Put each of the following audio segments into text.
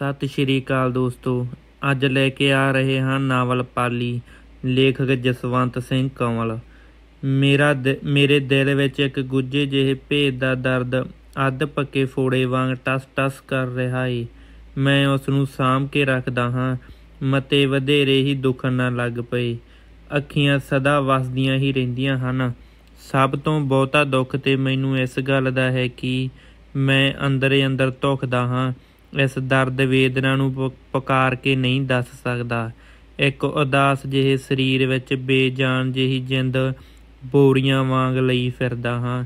ਸਤਿ ਸ਼੍ਰੀ ਅਕਾਲ ਦੋਸਤੋ ਅੱਜ ਲੈ ਕੇ ਆ ਰਹੇ ਹਾਂ ਨਾਵਲ ਪਾਲੀ ਲੇਖਕ ਜਸਵੰਤ ਸਿੰਘ ਕੰਵਲ ਮੇਰਾ ਮੇਰੇ ਦਿਲ ਵਿੱਚ ਇੱਕ ਗੁੱਜੇ ਜਿਹੇ ਭੇਦ ਦਾ ਦਰਦ ਅੱਧ ਪੱਕੇ ਫੋੜੇ ਵਾਂਗ ਟਸ-ਟਸ ਕਰ ਰਿਹਾ ਏ ਮੈਂ ਉਸ ਨੂੰ ਸਾਂਭ ਕੇ ਰੱਖਦਾ ਹਾਂ ਮਤੇ ਵਧੇਰੇ ਹੀ ਦੁੱਖ ਨਾ ਲੱਗ ਪਏ ਅੱਖੀਆਂ ਸਦਾ ਵਸਦੀਆਂ ਹੀ ਰਹਿੰਦੀਆਂ ਹਨ ਸਭ ਤੋਂ ਬਹੁਤਾ ਦੁੱਖ ਤੇ ਮੈਨੂੰ ਇਸ ਗੱਲ ਦਾ ਹੈ ਕਿ ਮੈਂ ਅੰਦਰੇ ਅੰਦਰ ਧੋਖਦਾ ਹਾਂ ਇਸ ਦਰਦ ਵੇਦਨਾ ਨੂੰ ਪੁਕਾਰ ਕੇ ਨਹੀਂ ਦੱਸ ਸਕਦਾ ਇੱਕ ਉਦਾਸ ਜਿਹੇ ਸਰੀਰ ਵਿੱਚ ਬੇਜਾਨ ਜਿਹੀ ਜਿੰਦ ਬੋਰੀਆਂ ਵਾਂਗ ਲਈ ਫਿਰਦਾ ਹਾਂ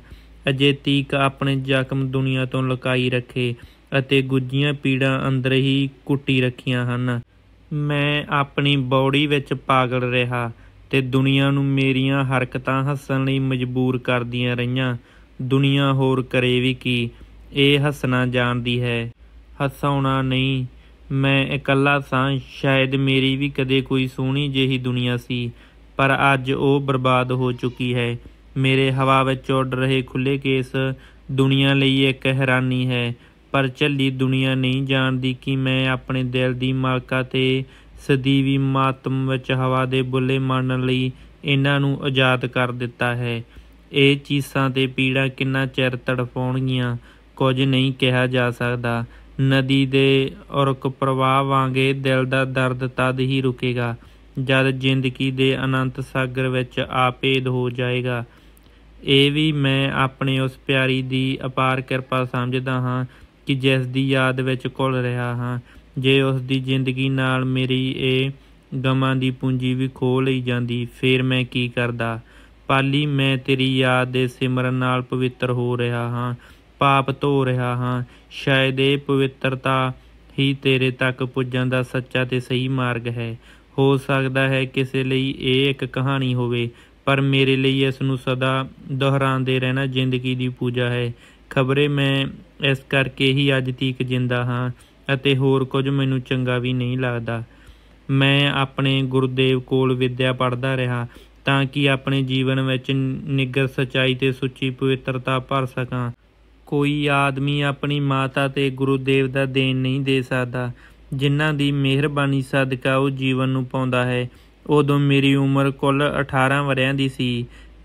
ਅਜੇ ਤੀਕ ਆਪਣੇ ਜ਼ਖਮ ਦੁਨੀਆ ਤੋਂ ਲੁਕਾਈ ਰੱਖੇ ਅਤੇ ਗੁੱਜੀਆਂ ਪੀੜਾਂ ਅੰਦਰ ਹੀ ਕੁੱਟੀ ਰੱਖੀਆਂ ਹਨ ਮੈਂ ਆਪਣੀ ਬੋੜੀ ਵਿੱਚ ਪਾਗਲ ਰਿਹਾ ਤੇ ਦੁਨੀਆ ਨੂੰ ਮੇਰੀਆਂ ਹਰਕਤਾਂ ਹੱਸਣ ਲਈ ਮਜਬੂਰ ਕਰਦੀਆਂ ਰਹੀਆਂ ਦੁਨੀਆ ਹੋਰ ਕਰੇ ਵੀ ਕੀ ਇਹ ਹੱਸਣਾ ਜਾਣਦੀ ਹੈ ਹਸਾਉਣਾ ਨਹੀਂ ਮੈਂ ਇਕੱਲਾ ਸਾਂ ਸ਼ਾਇਦ ਮੇਰੀ ਵੀ ਕਦੇ ਕੋਈ ਸੋਹਣੀ ਜਿਹੀ ਦੁਨੀਆ ਸੀ ਪਰ ਅੱਜ ਉਹ ਬਰਬਾਦ ਹੋ ਚੁੱਕੀ ਹੈ ਮੇਰੇ ਹਵਾ ਵਿੱਚ ਉੱਡ ਰਹੇ ਖੁੱਲੇ ਕੇਸ ਦੁਨੀਆ ਲਈ ਇੱਕ ਹੈਰਾਨੀ ਹੈ ਪਰ ਚੱਲੀ ਦੁਨੀਆ ਨਹੀਂ ਜਾਣਦੀ ਕਿ ਮੈਂ ਆਪਣੇ ਦਿਲ ਦੀ ਮਾਲਕਾ ਤੇ ਸਦੀਵੀ ਮਾਤਮ ਵਿੱਚ ਹਵਾ ਦੇ ਬੁੱਲੇ ਮਾਣਨ ਲਈ ਇਹਨਾਂ ਨੂੰ ਆਜ਼ਾਦ ਕਰ ਦਿੱਤਾ ਹੈ ਇਹ ਚੀਸਾਂ ਤੇ ਪੀੜਾ ਕਿੰਨਾ ਚਿਰ ਤੜਫਾਉਣਗੀਆਂ ਕੁਝ ਨਹੀਂ ਕਿਹਾ ਜਾ ਸਕਦਾ ਨਦੀ ਦੇ ਔਰਕ ਪ੍ਰਵਾਹ ਵਾਂਗੇ ਦਿਲ ਦਾ ਦਰਦ ਤਦ ਹੀ ਰੁਕੇਗਾ ਜਦ ਜ਼ਿੰਦਗੀ ਦੇ ਅਨੰਤ ਸਾਗਰ ਵਿੱਚ ਆਪੇਦ ਹੋ ਜਾਏਗਾ ਇਹ ਵੀ ਮੈਂ ਆਪਣੇ ਉਸ ਪਿਆਰੀ ਦੀ ਅਪਾਰ ਕਿਰਪਾ ਸਮਝਦਾ ਹਾਂ ਕਿ ਜਿਸ ਦੀ ਯਾਦ ਵਿੱਚ ਕੁਲ ਰਿਹਾ ਹਾਂ ਜੇ ਉਸ ਦੀ ਜ਼ਿੰਦਗੀ ਨਾਲ ਮੇਰੀ ਇਹ ਗਮਾਂ ਦੀ ਪੂੰਜੀ ਵੀ ਖੋ ਲਈ ਜਾਂਦੀ ਫੇਰ ਮੈਂ ਕੀ ਕਰਦਾ ਪਾਲੀ ਮੈਂ ਤੇਰੀ ਯਾਦ ਦੇ ਸਿਮਰਨ ਨਾਲ ਪਵਿੱਤਰ ਹੋ ਰਿਹਾ ਹਾਂ ਪਾਪ ਧੋ ਰਿਹਾ ਹਾਂ ਸ਼ਾਇਦ ਇਹ ਪਵਿੱਤਰਤਾ ਹੀ ਤੇਰੇ ਤੱਕ ਪੁੱਜਣ ਦਾ ਸੱਚਾ ਤੇ ਸਹੀ ਮਾਰਗ ਹੈ ਹੋ ਸਕਦਾ ਹੈ ਕਿਸੇ ਲਈ ਇਹ ਇੱਕ ਕਹਾਣੀ ਹੋਵੇ ਪਰ ਮੇਰੇ ਲਈ ਇਸ ਨੂੰ ਸਦਾ ਦੁਹਰਾਉਂਦੇ ਰਹਿਣਾ ਜ਼ਿੰਦਗੀ ਦੀ ਪੂਜਾ ਹੈ ਖਬਰੇ ਮੈਂ ਇਸ ਕਰਕੇ ਹੀ ਅੱਜ ਤੀਕ ਜਿੰਦਾ ਹਾਂ ਅਤੇ ਹੋਰ ਕੁਝ ਮੈਨੂੰ ਚੰਗਾ ਵੀ ਨਹੀਂ ਲੱਗਦਾ ਮੈਂ ਆਪਣੇ ਗੁਰਦੇਵ ਕੋਲ ਵਿਦਿਆ ਪੜ੍ਹਦਾ ਰਿਹਾ ਤਾਂ ਕਿ ਆਪਣੇ ਜੀਵਨ ਵਿੱਚ ਨਿੱਗਰ ਸਚਾਈ ਤੇ ਸੁੱਚੀ ਪਵਿੱਤਰਤਾ ਭਰ ਸਕਾਂ ਕੋਈ ਆਦਮੀ ਆਪਣੀ ਮਾਤਾ ਤੇ ਗੁਰੂਦੇਵ ਦਾ ਦੇਣ ਨਹੀਂ ਦੇ ਸਕਦਾ ਜਿਨ੍ਹਾਂ ਦੀ ਮਿਹਰਬਾਨੀ ਸਦਕਾ ਉਹ ਜੀਵਨ ਨੂੰ ਪਾਉਂਦਾ ਹੈ ਉਦੋਂ ਮੇਰੀ ਉਮਰ ਕੁੱਲ 18 ਵਰਿਆਂ ਦੀ ਸੀ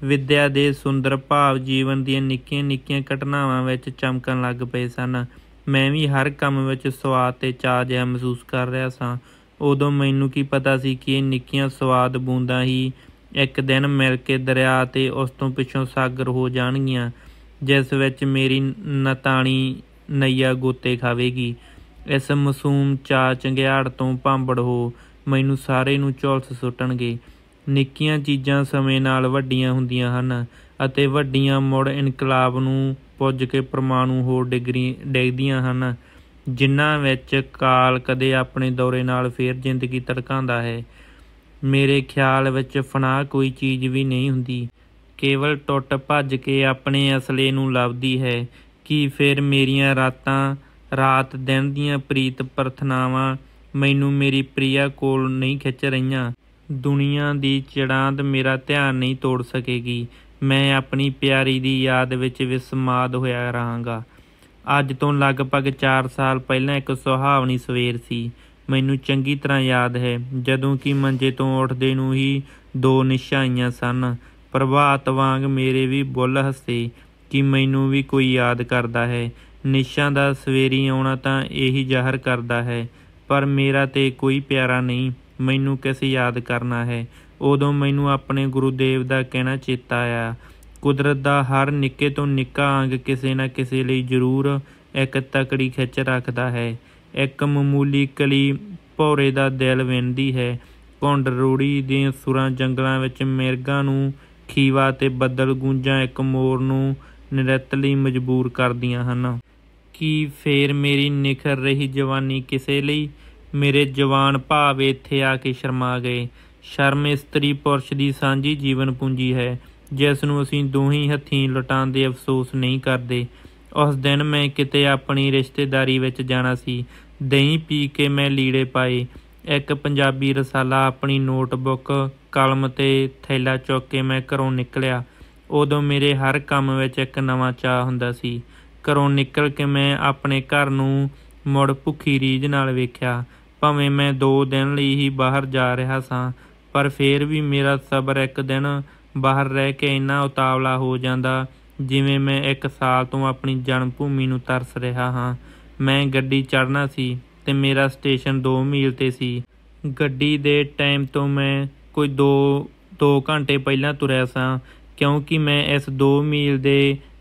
ਵਿਦਿਆ ਦੇ ਸੁੰਦਰ ਭਾਵ ਜੀਵਨ ਦੀਆਂ ਨਿੱਕੀਆਂ-ਨਿੱਕੀਆਂ ਘਟਨਾਵਾਂ ਵਿੱਚ ਚਮਕਣ ਲੱਗ ਪਏ ਸਨ ਮੈਂ ਵੀ ਹਰ ਕੰਮ ਵਿੱਚ ਸਵਾਦ ਤੇ ਚਾਅ ਜਿਹਾ ਮਹਿਸੂਸ ਕਰ ਰਿਹਾ ਸਾਂ ਉਦੋਂ ਮੈਨੂੰ ਕੀ ਪਤਾ ਸੀ ਕਿ ਇਹ ਨਿੱਕੀਆਂ ਸਵਾਦ ਬੂੰਦਾਂ ਹੀ ਇੱਕ ਦਿਨ ਮਿਲ ਕੇ ਦਰਿਆ ਤੇ ਉਸ ਤੋਂ ਪਿੱਛੋਂ ਸਾਗਰ ਹੋ ਜਾਣਗੀਆਂ ਜਿਸ ਵਿੱਚ ਮੇਰੀ ਨਤਾਣੀ ਨਈਆ ਗੋਤੇ ਖਾਵੇਗੀ ਇਸ ਮਾਸੂਮ ਚਾ ਚੰਗਿਆੜ ਤੋਂ ਭਾਂਬੜ ਹੋ ਮੈਨੂੰ ਸਾਰੇ ਨੂੰ ਚੌਲਸ ਸੁੱਟਣਗੇ ਨਿੱਕੀਆਂ ਚੀਜ਼ਾਂ ਸਮੇਂ ਨਾਲ ਵੱਡੀਆਂ ਹੁੰਦੀਆਂ ਹਨ ਅਤੇ ਵੱਡੀਆਂ ਮੁੜ ਇਨਕਲਾਬ ਨੂੰ ਪੁੱਜ ਕੇ ਪਰਮਾਣੂ ਹੋ ਡਿਗਰੀ ਡੇਗਦੀਆਂ ਹਨ ਜਿਨ੍ਹਾਂ ਵਿੱਚ ਕਾਲ ਕਦੇ ਆਪਣੇ ਦੌਰੇ ਨਾਲ ਫੇਰ ਜ਼ਿੰਦਗੀ ਤੜਕਾਉਂਦਾ ਹੈ ਮੇਰੇ ਖਿਆਲ ਵਿੱਚ ਫਨਾ ਕੋਈ ਚੀਜ਼ ਵੀ ਨਹੀਂ ਹੁੰਦੀ ਕੇਵਲ ਟੁੱਟ ਭੱਜ ਕੇ ਆਪਣੇ ਅਸਲੇ ਨੂੰ ਲੱਭਦੀ ਹੈ ਕਿ ਫਿਰ ਮੇਰੀਆਂ ਰਾਤਾਂ ਰਾਤ ਦਿਨ ਦੀਆਂ ਪ੍ਰੀਤ ਪ੍ਰਥਨਾਵਾਂ ਮੈਨੂੰ ਮੇਰੀ ਪ੍ਰੀਆ ਕੋਲ ਨਹੀਂ ਖਿੱਚ ਰਹੀਆਂ ਦੁਨੀਆ ਦੀ ਚੜਾਂਦ ਮੇਰਾ ਧਿਆਨ ਨਹੀਂ ਤੋੜ ਸਕੇਗੀ ਮੈਂ ਆਪਣੀ ਪਿਆਰੀ ਦੀ ਯਾਦ ਵਿੱਚ ਵਿਸਮਾਦ ਹੋਇਆ ਰਹਾਂਗਾ ਅੱਜ ਤੋਂ ਲਗਭਗ 4 ਸਾਲ ਪਹਿਲਾਂ ਇੱਕ ਸੁਹਾਵਣੀ ਸਵੇਰ ਸੀ ਮੈਨੂੰ ਚੰਗੀ ਤਰ੍ਹਾਂ ਯਾਦ ਹੈ ਜਦੋਂ ਕਿ ਮੰਜੇ ਤੋਂ ਉੱਠਦੇ ਨੂੰ ਹੀ ਦੋ ਨਿਸ਼ਾਈਆਂ ਸਨ ਪ੍ਰਭਾਤ ਵਾਂਗ ਮੇਰੇ ਵੀ ਬੁੱਲ ਹੱਸੇ ਕਿ ਮੈਨੂੰ ਵੀ ਕੋਈ ਯਾਦ ਕਰਦਾ ਹੈ ਨਿਸ਼ਾਂ ਦਾ ਸਵੇਰੀ ਆਉਣਾ ਤਾਂ ਇਹੀ ਜ਼ਾਹਰ ਕਰਦਾ ਹੈ ਪਰ ਮੇਰਾ ਤੇ ਕੋਈ ਪਿਆਰਾ ਨਹੀਂ ਮੈਨੂੰ ਕਿਸ ਯਾਦ ਕਰਨਾ ਹੈ ਉਦੋਂ ਮੈਨੂੰ ਆਪਣੇ ਗੁਰੂਦੇਵ ਦਾ ਕਹਿਣਾ ਚੇਤਾ ਆਇਆ ਕੁਦਰਤ ਦਾ ਹਰ ਨਿੱਕੇ ਤੋਂ ਨਿੱਕਾ ਅੰਗ ਕਿਸੇ ਨਾ ਕਿਸੇ ਲਈ ਜ਼ਰੂਰ ਇੱਕ ਤਕੜੀ ਖਿੱਚ ਰੱਖਦਾ ਹੈ ਇੱਕ ਮਾਮੂਲੀ ਕਲੀ ਭੌਰੇ ਦਾ ਦਿਲ ਵਿੰਦੀ ਹੈ ਕੌਂਡ ਰੋੜੀ ਦੀਆਂ ਸੁਰਾਂ ਜੰਗਲਾਂ ਵਿੱਚ ਮਿਰਗਾ ਨੂੰ ਖੀਵਾ ਤੇ ਬੱਦਲ ਗੂੰਜਾਂ ਇੱਕ ਮੋਰ ਨੂੰ ਨਿਰਤ ਲਈ ਮਜਬੂਰ ਕਰਦੀਆਂ ਹਨ ਕੀ ਫੇਰ ਮੇਰੀ ਨਿਖਰ ਰਹੀ ਜਵਾਨੀ ਕਿਸੇ ਲਈ ਮੇਰੇ ਜਵਾਨ ਭਾਵ ਇੱਥੇ ਆ ਕੇ ਸ਼ਰਮਾ ਗਏ ਸ਼ਰਮ ਇਸਤਰੀ ਪੁਰਸ਼ ਦੀ ਸਾਂਝੀ ਜੀਵਨ ਪੂੰਜੀ ਹੈ ਜਿਸ ਨੂੰ ਅਸੀਂ ਦੋਹੀਂ ਹੱਥੀਂ ਲਟਾਉਂਦੇ ਅਫਸੋਸ ਨਹੀਂ ਕਰਦੇ ਉਸ ਦਿਨ ਮੈਂ ਕਿਤੇ ਆਪਣੀ ਰਿਸ਼ਤੇਦਾਰੀ ਵਿੱਚ ਜਾਣਾ ਸੀ ਦਹੀਂ ਪੀ ਕੇ ਮੈਂ ਲੀੜੇ ਪਾਏ ਇੱਕ ਪੰਜਾਬੀ ਰਸਾਲਾ ਆਪਣੀ ਨੋਟਬੁੱਕ ਕਲਮ ਤੇ ਥੈਲਾ ਚੁੱਕ ਕੇ ਮੈਂ ਘਰੋਂ ਨਿਕਲਿਆ ਉਦੋਂ ਮੇਰੇ ਹਰ ਕੰਮ ਵਿੱਚ ਇੱਕ ਨਵਾਂ ਚਾਹ ਹੁੰਦਾ ਸੀ ਘਰੋਂ ਨਿਕਲ ਕੇ ਮੈਂ ਆਪਣੇ ਘਰ ਨੂੰ ਮੁੜ ਭੁੱਖੀ ਰੀਜ ਨਾਲ ਵੇਖਿਆ ਭਾਵੇਂ ਮੈਂ 2 ਦਿਨ ਲਈ ਹੀ ਬਾਹਰ ਜਾ ਰਿਹਾ ਸਾਂ ਪਰ ਫੇਰ ਵੀ ਮੇਰਾ ਸਬਰ ਇੱਕ ਦਿਨ ਬਾਹਰ ਰਹਿ ਕੇ ਇੰਨਾ ਉਤਾਵਲਾ ਹੋ ਜਾਂਦਾ ਜਿਵੇਂ ਮੈਂ ਇੱਕ ਸਾਲ ਤੋਂ ਆਪਣੀ ਜਨਮ ਭੂਮੀ ਨੂੰ ਤਰਸ ਰਿਹਾ ਹਾਂ ਮੈਂ ਗੱਡੀ ਚੜ੍ਹਨਾ ਸੀ ਤੇ ਮੇਰਾ ਸਟੇਸ਼ਨ 2 ਮੀਲ ਤੇ ਸੀ ਗੱਡੀ ਦੇ ਟਾਈਮ ਤੋਂ ਮੈਂ ਕੋਈ 2 2 ਘੰਟੇ ਪਹਿਲਾਂ ਤੁਰਿਆ ਸਾਂ ਕਿਉਂਕਿ ਮੈਂ ਇਸ 2 ਮੀਲ ਦੇ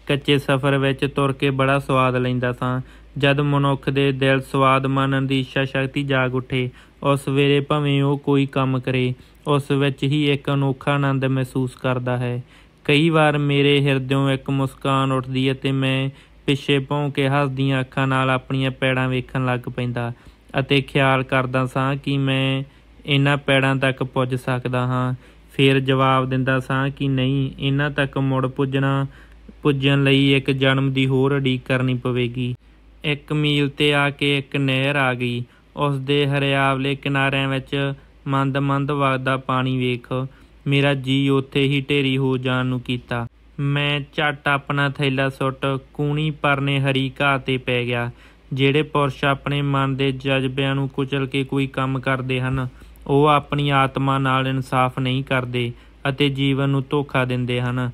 ਕੱਚੇ ਸਫ਼ਰ ਵਿੱਚ ਤੁਰ ਕੇ ਬੜਾ ਸਵਾਦ ਲੈਂਦਾ ਸਾਂ ਜਦ ਮਨੁੱਖ ਦੇ ਦਿਲ ਸਵਾਦ ਮਾਨਣ ਦੀ ਇੱਛਾ ਸ਼ਕਤੀ ਜਾਗ ਉੱਠੇ ਉਸ ਵੇਲੇ ਭਵੇਂ ਉਹ ਕੋਈ ਕੰਮ ਕਰੇ ਉਸ ਵਿੱਚ ਹੀ ਇੱਕ ਅਨੋਖਾ ਆਨੰਦ ਮਹਿਸੂਸ ਕਰਦਾ ਹੈ ਕਈ ਵਾਰ ਮੇਰੇ ਹਿਰਦਿਓਂ ਇੱਕ ਮੁਸਕਾਨ ਉੱਠਦੀ ਹੈ ਤੇ ਮੈਂ ਪਿੱਛੇ ਭੌਂ ਕੇ ਹੱਸਦੀਆਂ ਅੱਖਾਂ ਨਾਲ ਆਪਣੀਆਂ ਪੈੜਾਂ ਵੇਖਣ ਲੱਗ ਪੈਂਦਾ ਅਤੇ ਖਿਆਲ ਕਰਦਾ ਸਾਂ ਕਿ ਮੈਂ ਇਹਨਾਂ ਪੈੜਾਂ ਤੱਕ ਪੁੱਜ ਸਕਦਾ ਹਾਂ ਫਿਰ ਜਵਾਬ ਦਿੰਦਾ ਸਾਂ ਕਿ ਨਹੀਂ ਇਹਨਾਂ ਤੱਕ ਮੁੜ ਪੁੱਜਣਾ ਪੁੱਜਣ ਲਈ ਇੱਕ ਜਨਮ ਦੀ ਹੋਰ ਅੜੀ ਕਰਨੀ ਪਵੇਗੀ ਇੱਕ ਮੀਲ ਤੇ ਆ ਕੇ ਇੱਕ ਨਹਿਰ ਆ ਗਈ ਉਸ ਦੇ ਹਰਿਆਵਲੇ ਕਿਨਾਰਿਆਂ ਵਿੱਚ ਮੰਦ-ਮੰਦ ਵਗਦਾ ਪਾਣੀ ਵੇਖ ਮੇਰਾ ਜੀ ਉੱਥੇ ਹੀ ਢੇਰੀ ਹੋ ਜਾਣ ਨੂੰ ਕੀਤਾ ਮੈਂ ਝਟ ਆਪਣਾ ਥੈਲਾ ਸੁੱਟ ਕੂਣੀ ਪਰਨੇ ਹਰੀ ਘਾਹ ਤੇ ਪੈ ਗਿਆ ਜਿਹੜੇ ਪੁਰਸ਼ ਆਪਣੇ ਮਨ ਦੇ ਜਜ਼ਬਿਆਂ ਨੂੰ ਕੁਚਲ ਕੇ ਕੋਈ ਕੰਮ ਕਰਦੇ ਹਨ ਉਹ ਆਪਣੀ ਆਤਮਾ ਨਾਲ ਇਨਸਾਫ ਨਹੀਂ ਕਰਦੇ ਅਤੇ ਜੀਵਨ ਨੂੰ ਧੋਖਾ ਦਿੰਦੇ ਹਨ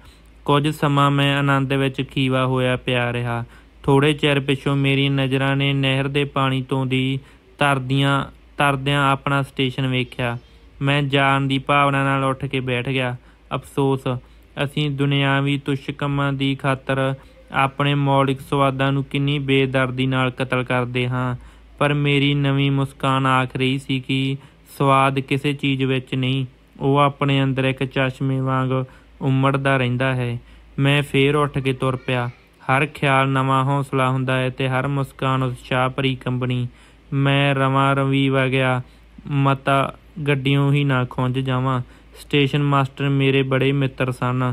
ਕੁਝ ਸਮਾਂ ਮੈਂ ਆਨੰਦ ਵਿੱਚ ਖੀਵਾ ਹੋਇਆ ਪਿਆ ਰਿਹਾ ਥੋੜੇ ਚਿਰ ਪਿਛੋਂ ਮੇਰੀ ਨਜ਼ਰਾਂ ਨੇ ਨਹਿਰ ਦੇ ਪਾਣੀ ਤੋਂ ਦੀ ਤਰਦੀਆਂ ਤਰਦਿਆਂ ਆਪਣਾ ਸਟੇਸ਼ਨ ਵੇਖਿਆ ਮੈਂ ਜਾਣ ਦੀ ਭਾਵਨਾ ਨਾਲ ਉੱਠ ਕੇ ਬੈਠ ਗਿਆ ਅਫਸੋਸ ਅਸੀਂ ਦੁਨਿਆਵੀ ਤੁਸ਼ ਕੰਮਾਂ ਦੀ ਖਾਤਰ ਆਪਣੇ ਮੌਲਿਕ ਸਵਾਦਾਂ ਨੂੰ ਕਿੰਨੀ ਬੇਦਰਦੀ ਨਾਲ ਕਤਲ ਕਰਦੇ ਹਾਂ ਪਰ ਮੇਰੀ ਨਵੀਂ ਮੁਸਕਾਨ ਆਖ ਰਹੀ ਸੀ ਕਿ ਸਵਾਦ ਕਿਸੇ ਚੀਜ਼ ਵਿੱਚ ਨਹੀਂ ਉਹ ਆਪਣੇ ਅੰਦਰ ਇੱਕ ਚਸ਼ਮੇ ਵਾਂਗ ਉਮੜਦਾ ਰਹਿੰਦਾ ਹੈ ਮੈਂ ਫੇਰ ਉੱਠ ਕੇ ਤੁਰ ਪਿਆ ਹਰ ਖਿਆਲ ਨਵਾਂ ਹੌਸਲਾ ਹੁੰਦਾ ਹੈ ਤੇ ਹਰ ਮੁਸਕਾਨ ਉਤਸ਼ਾਹ ਭਰੀ ਕੰਬਣੀ ਮੈਂ ਰਵਾਂ ਰਵੀ ਵਗਿਆ ਮਤਾ ਗੱਡੀਆਂ ਹੀ ਨਾ ਖੁੰਝ ਜਾਵਾਂ ਸਟੇਸ਼ਨ ਮਾਸਟਰ ਮੇਰੇ ਬੜੇ ਮਿੱਤਰ ਸਨ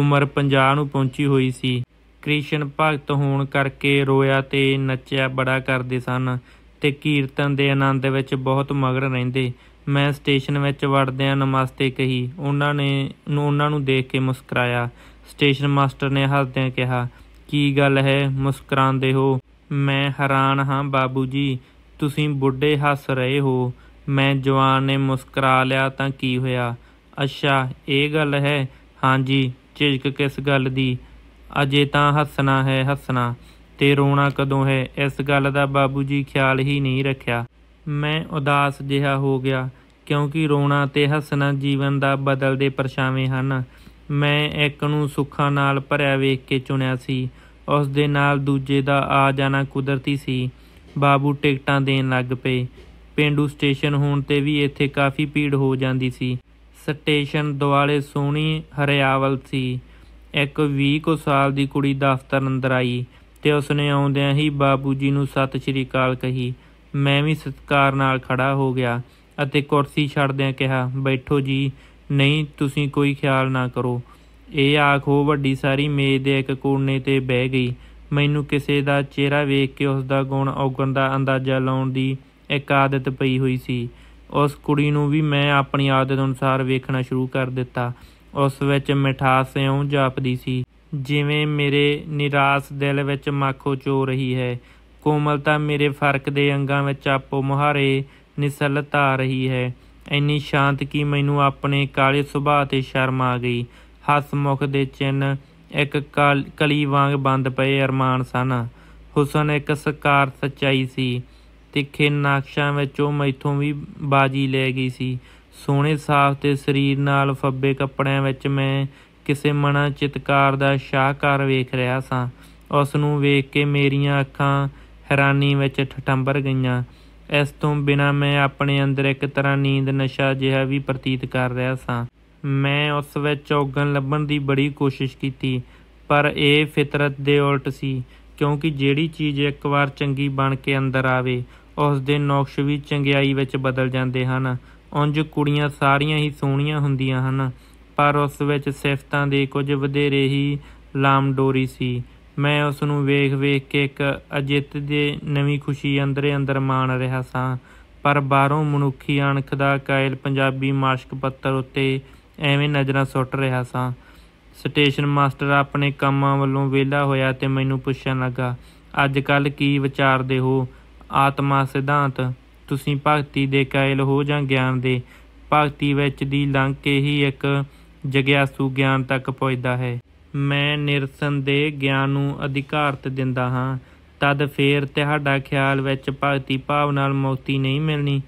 ਉਮਰ 50 ਨੂੰ ਪਹੁੰਚੀ ਹੋਈ ਸੀ ਕ੍ਰਿਸ਼ਨ ਭਗਤ ਹੋਣ ਕਰਕੇ ਰੋਇਆ ਤੇ ਨੱਚਿਆ ਬੜਾ ਕਰਦੇ ਸਨ ਤੇ ਕੀਰਤਨ ਦੇ ਆਨੰਦ ਵਿੱਚ ਬਹੁਤ ਮਗਨ ਰਹਿੰਦੇ ਮੈਂ ਸਟੇਸ਼ਨ ਵਿੱਚ ਵੜਦਿਆਂ ਨਮਸਤੇ ਕਹੀ ਉਹਨਾਂ ਨੇ ਉਹਨਾਂ ਨੂੰ ਦੇਖ ਕੇ ਮੁਸਕਰਾਇਆ ਸਟੇਸ਼ਨ ਮਾਸਟਰ ਨੇ ਹੱਸਦਿਆਂ ਕਿਹਾ ਕੀ ਗੱਲ ਹੈ ਮੁਸਕਰਾਉਂਦੇ ਹੋ ਮੈਂ ਹੈਰਾਨ ਹਾਂ ਬਾਬੂ ਜੀ ਤੁਸੀਂ ਬੁੱਢੇ ਹੱਸ ਰਹੇ ਹੋ ਮੈਂ ਜਵਾਨ ਨੇ ਮੁਸਕਰਾ ਲਿਆ ਤਾਂ ਕੀ ਹੋਇਆ ਅੱਛਾ ਇਹ ਗੱਲ ਹੈ ਹਾਂਜੀ ਝਿਜਕ ਕਿਸ ਗੱਲ ਦੀ ਅਜੇ ਤਾਂ ਹੱਸਣਾ ਹੈ ਹੱਸਣਾ ਤੇ ਰੋਣਾ ਕਦੋਂ ਹੈ ਇਸ ਗੱਲ ਦਾ ਬਾਬੂ ਜੀ ਖਿਆਲ ਹੀ ਨਹੀਂ ਰੱਖਿਆ ਮੈਂ ਉਦਾਸ ਜਿਹਾ ਹੋ ਗਿਆ ਕਿਉਂਕਿ ਰੋਣਾ ਤੇ ਹੱਸਣਾ ਜੀਵਨ ਦਾ ਬਦਲਦੇ ਪਰਛਾਵੇਂ ਹਨ ਮੈਂ ਇੱਕ ਨੂੰ ਸੁੱਖਾਂ ਨਾਲ ਭਰਿਆ ਵੇਖ ਕੇ ਚੁਣਿਆ ਸੀ ਉਸ ਦੇ ਨਾਲ ਦੂਜੇ ਦਾ ਆ ਜਾਣਾ ਕੁਦਰਤੀ ਸੀ ਬਾਬੂ ਟਿਕਟਾਂ ਦੇਣ ਲੱਗ ਪਏ ਪਿੰਡੂ ਸਟੇਸ਼ਨ ਹੋਣ ਤੇ ਵੀ ਇੱਥੇ ਕਾਫੀ ਭੀੜ ਹੋ ਜਾਂਦੀ ਸੀ ਸਟੇਸ਼ਨ ਦੁਆਲੇ ਸੋਹਣੀ ਹਰਿਆਵਲ ਸੀ ਇੱਕ 20 ਕੋ ਸਾਲ ਦੀ ਕੁੜੀ ਦਫ਼ਤਰ ਅੰਦਰ ਆਈ ਤੇ ਉਸਨੇ ਆਉਂਦਿਆਂ ਹੀ ਬਾਬੂ ਜੀ ਨੂੰ ਸਤਿ ਸ਼੍ਰੀ ਅਕਾਲ ਕਹੀ ਮੈਂ ਵੀ ਸਤਕਾਰ ਨਾਲ ਖੜਾ ਹੋ ਗਿਆ ਅਤੇ ਕੁਰਸੀ ਛੱਡਦਿਆਂ ਕਿਹਾ ਬੈਠੋ ਜੀ ਨਹੀਂ ਤੁਸੀਂ ਕੋਈ ਖਿਆਲ ਨਾ ਕਰੋ ਇਹ ਆਖੋ ਵੱਡੀ ਸਾਰੀ ਮੇਜ਼ ਦੇ ਇੱਕ ਕੋਨੇ ਤੇ ਬਹਿ ਗਈ ਮੈਨੂੰ ਕਿਸੇ ਦਾ ਚਿਹਰਾ ਵੇਖ ਕੇ ਉਸ ਦਾ ਗੁਣ ਔਗਣ ਦਾ ਅੰਦਾਜ਼ਾ ਲਾਉਣ ਦੀ ਇੱਕ ਆਦਤ ਪਈ ਹੋਈ ਸੀ ਉਸ ਕੁੜੀ ਨੂੰ ਵੀ ਮੈਂ ਆਪਣੀ ਆਦਤ ਅਨੁਸਾਰ ਵੇਖਣਾ ਸ਼ੁਰੂ ਕਰ ਦਿੱਤਾ ਉਸ ਵਿੱਚ ਮਿਠਾਸ ਸਿਉਂ ਜਾਪਦੀ ਸੀ ਜਿਵੇਂ ਮੇਰੇ ਨਿਰਾਸ਼ ਦਿਲ ਵਿੱਚ ਮੱਖੋ ਚੋ ਰਹੀ ਹੈ ਕੋਮਲਤਾ ਮੇਰੇ ਫਰਕ ਦੇ ਅੰਗਾਂ ਵਿੱਚ ਆਪੋ ਮੁਹਾਰੇ ਨਿਸਲਤ ਆ ਰਹੀ ਹੈ ਇੰਨੀ ਸ਼ਾਂਤ ਕੀ ਮੈਨੂੰ ਆਪਣੇ ਕਾਲੇ ਸੁਭਾਅ ਤੇ ਸ਼ਰਮ ਆ ਗਈ ਮੁਖ ਦੇ ਚਿੰਨ ਇੱਕ ਕਲੀ ਵਾਂਗ ਬੰਦ ਪਏ ਅਰਮਾਨ ਸਨ ਹੁਸਨ ਇੱਕ ਸਕਾਰ ਸਚਾਈ ਸੀ ਤਿੱਖੇ ਨਾਕਸ਼ਾਂ ਵਿੱਚੋਂ ਮੈਥੋਂ ਵੀ ਬਾਜੀ ਲੈ ਗਈ ਸੀ ਸੋਹਣੇ ਸਾਫ਼ ਤੇ ਸਰੀਰ ਨਾਲ ਫੱਬੇ ਕੱਪੜਿਆਂ ਵਿੱਚ ਮੈਂ ਕਿਸੇ ਮਨਾ ਚਿਤਕਾਰ ਦਾ ਸ਼ਾਹਕਾਰ ਵੇਖ ਰਿਹਾ ਸਾਂ ਉਸ ਨੂੰ ਵੇਖ ਕੇ ਮੇਰੀਆਂ ਅੱਖਾਂ ਹੈਰਾਨੀ ਵਿੱਚ ਠਟੰਬਰ ਗਈਆਂ ਇਸ ਤੋਂ ਬਿਨਾ ਮੈਂ ਆਪਣੇ ਅੰਦਰ ਇੱਕ ਤਰ੍ਹਾਂ ਨੀਂਦ ਨਸ਼ਾ ਜਿਹਾ ਵੀ ਪ੍ਰਤੀਤ ਕਰ ਰਿਹਾ ਸਾਂ ਮੈਂ ਉਸ ਵਿੱਚ ਔਗਣ ਲੱਭਣ ਦੀ ਬੜੀ ਕੋਸ਼ਿਸ਼ ਕੀਤੀ ਪਰ ਇਹ ਫਿਤਰਤ ਦੇ ਉਲਟ ਸੀ ਕਿਉਂਕਿ ਜਿਹੜੀ ਚੀਜ਼ ਇੱਕ ਵਾਰ ਚੰਗੀ ਬਣ ਕੇ ਅੰਦਰ ਆਵੇ ਉਸ ਦੇ ਨੌਕਸ਼ ਵੀ ਚੰਗਿਆਈ ਵਿੱਚ ਬਦਲ ਜਾਂਦੇ ਹਨ ਉੰਜ ਕੁੜੀਆਂ ਸਾਰੀਆਂ ਹੀ ਸੋਹਣੀਆਂ ਹੁੰਦੀਆਂ ਹਨ ਪਰ ਉਸ ਵਿੱਚ ਸਿਫਤਾਂ ਦੇ ਕੁਝ ਵਧੇਰੇ ਹੀ ਲਾਮਡੋਰੀ ਸੀ ਮੈਂ ਉਸ ਨੂੰ ਵੇਖ-ਵੇਖ ਕੇ ਇੱਕ ਅਜਿੱਤ ਦੇ ਨਵੀਂ ਖੁਸ਼ੀ ਅੰਦਰੇ ਅੰਦਰ ਮਾਣ ਰਿਹਾ ਸਾਂ ਪਰ ਬਾਹਰੋਂ ਮਨੁੱਖੀ ਅਣਖ ਦਾ ਕਾਇਲ ਪੰਜਾਬੀ ਮਾਸ਼ਕ ਪੱਤਰ ਉੱਤੇ ਐਵੇਂ ਨਜ਼ਰਾਂ ਸੁੱਟ ਰਿਹਾ ਸਾਂ ਸਟੇਸ਼ਨ ਮਾਸਟਰ ਆਪਣੇ ਕੰਮਾਂ ਵੱਲੋਂ ਵਿਹਲਾ ਹੋਇਆ ਤੇ ਮੈਨੂੰ ਪੁੱਛਣ ਲੱਗਾ ਅੱਜ ਕੱਲ ਕੀ ਵਿਚਾਰਦੇ ਹੋ ਆਤਮਾ ਸਿਧਾਂਤ ਤੁਸੀਂ ਭਗਤੀ ਦੇ ਕਾਇਲ ਹੋ ਜਾਂ ਗਿਆਨ ਦੇ ਭਗਤੀ ਵਿੱਚ ਦੀ ਲੰਘ ਕੇ ਹੀ ਇੱਕ ਜਗਿਆਸੂ ਗਿਆਨ ਤੱਕ ਪਹੁੰਚਦਾ ਹੈ ਮੈਂ ਨਿਰਸੰਦੇਹ ਗਿਆਨ ਨੂੰ ਅਧਿਕਾਰਤ ਦਿੰਦਾ ਹਾਂ ਤਦ ਫੇਰ ਤੁਹਾਡਾ ਖਿਆਲ ਵਿੱਚ ਭਗਤੀ ਭਾਵ ਨਾਲ ਮੁਕਤੀ ਨਹੀਂ ਮਿਲਣੀ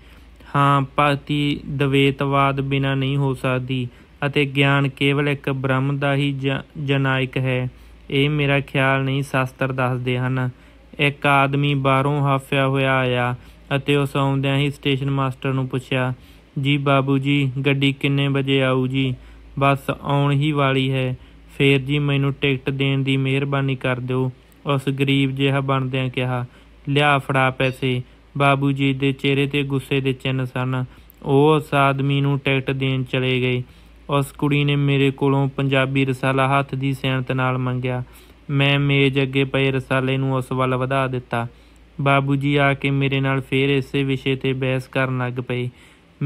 ਹਾਂ ਭਗਤੀ ਦਵੇਤਵਾਦ ਬਿਨਾ ਨਹੀਂ ਹੋ ਸਕਦੀ ਅਤੇ ਗਿਆਨ ਕੇਵਲ ਇੱਕ ਬ੍ਰਹਮ ਦਾ ਹੀ ਜਨਾਇਕ ਹੈ ਇਹ ਮੇਰਾ ਖਿਆਲ ਨਹੀਂ ਸ਼ਾਸਤਰ ਦੱਸਦੇ ਹਨ ਇੱਕ ਆਦਮੀ ਬਾਹਰੋਂ ਹਾਫਿਆ ਹੋਇਆ ਆਇਆ ਅਤੇ ਉਸ ਆਉਂਦਿਆਂ ਹੀ ਸਟੇਸ਼ਨ ਮਾਸਟਰ ਨੂੰ ਪੁੱਛਿਆ ਜੀ ਬਾਬੂ ਜੀ ਗੱਡੀ ਕਿੰਨੇ ਵਜੇ ਆਊ ਜੀ ਬਸ ਆਉਣ ਹੀ ਵਾਲੀ ਹੈ ਫੇਰ ਜੀ ਮੈਨੂੰ ਟਿਕਟ ਦੇਣ ਦੀ ਮਿਹਰਬਾਨੀ ਕਰ ਦਿਓ ਉਸ ਗਰੀਬ ਜਿਹਾ ਬਣਦਿਆਂ ਕਿਹਾ ਲਿਆ ਫੜਾ ਪੈਸੇ ਬਾਬੂ ਜੀ ਦੇ ਚਿਹਰੇ ਤੇ ਗੁੱਸੇ ਦੇ ਚਿੰਨ ਸਨ ਉਹ ਉਸ ਆਦਮੀ ਨੂੰ ਟਿਕਟ ਦੇਣ ਚਲੇ ਗਏ ਉਸ ਕੁੜੀ ਨੇ ਮੇਰੇ ਕੋਲੋਂ ਪੰਜਾਬੀ ਰਸਾਲਾ ਹੱਥ ਦੀ ਸਿਆਣਤ ਨਾਲ ਮੰਗਿਆ ਮੈਂ ਮੇਜ਼ ਅੱਗੇ ਪਏ ਰਸਾਲੇ ਨੂੰ ਉਸ ਵੱਲ ਵਧਾ ਦਿੱਤਾ ਬਾਬੂ ਜੀ ਆ ਕੇ ਮੇਰੇ ਨਾਲ ਫੇਰ ਇਸੇ ਵਿਸ਼ੇ ਤੇ ਬਹਿਸ ਕਰਨ ਲੱਗ ਪਏ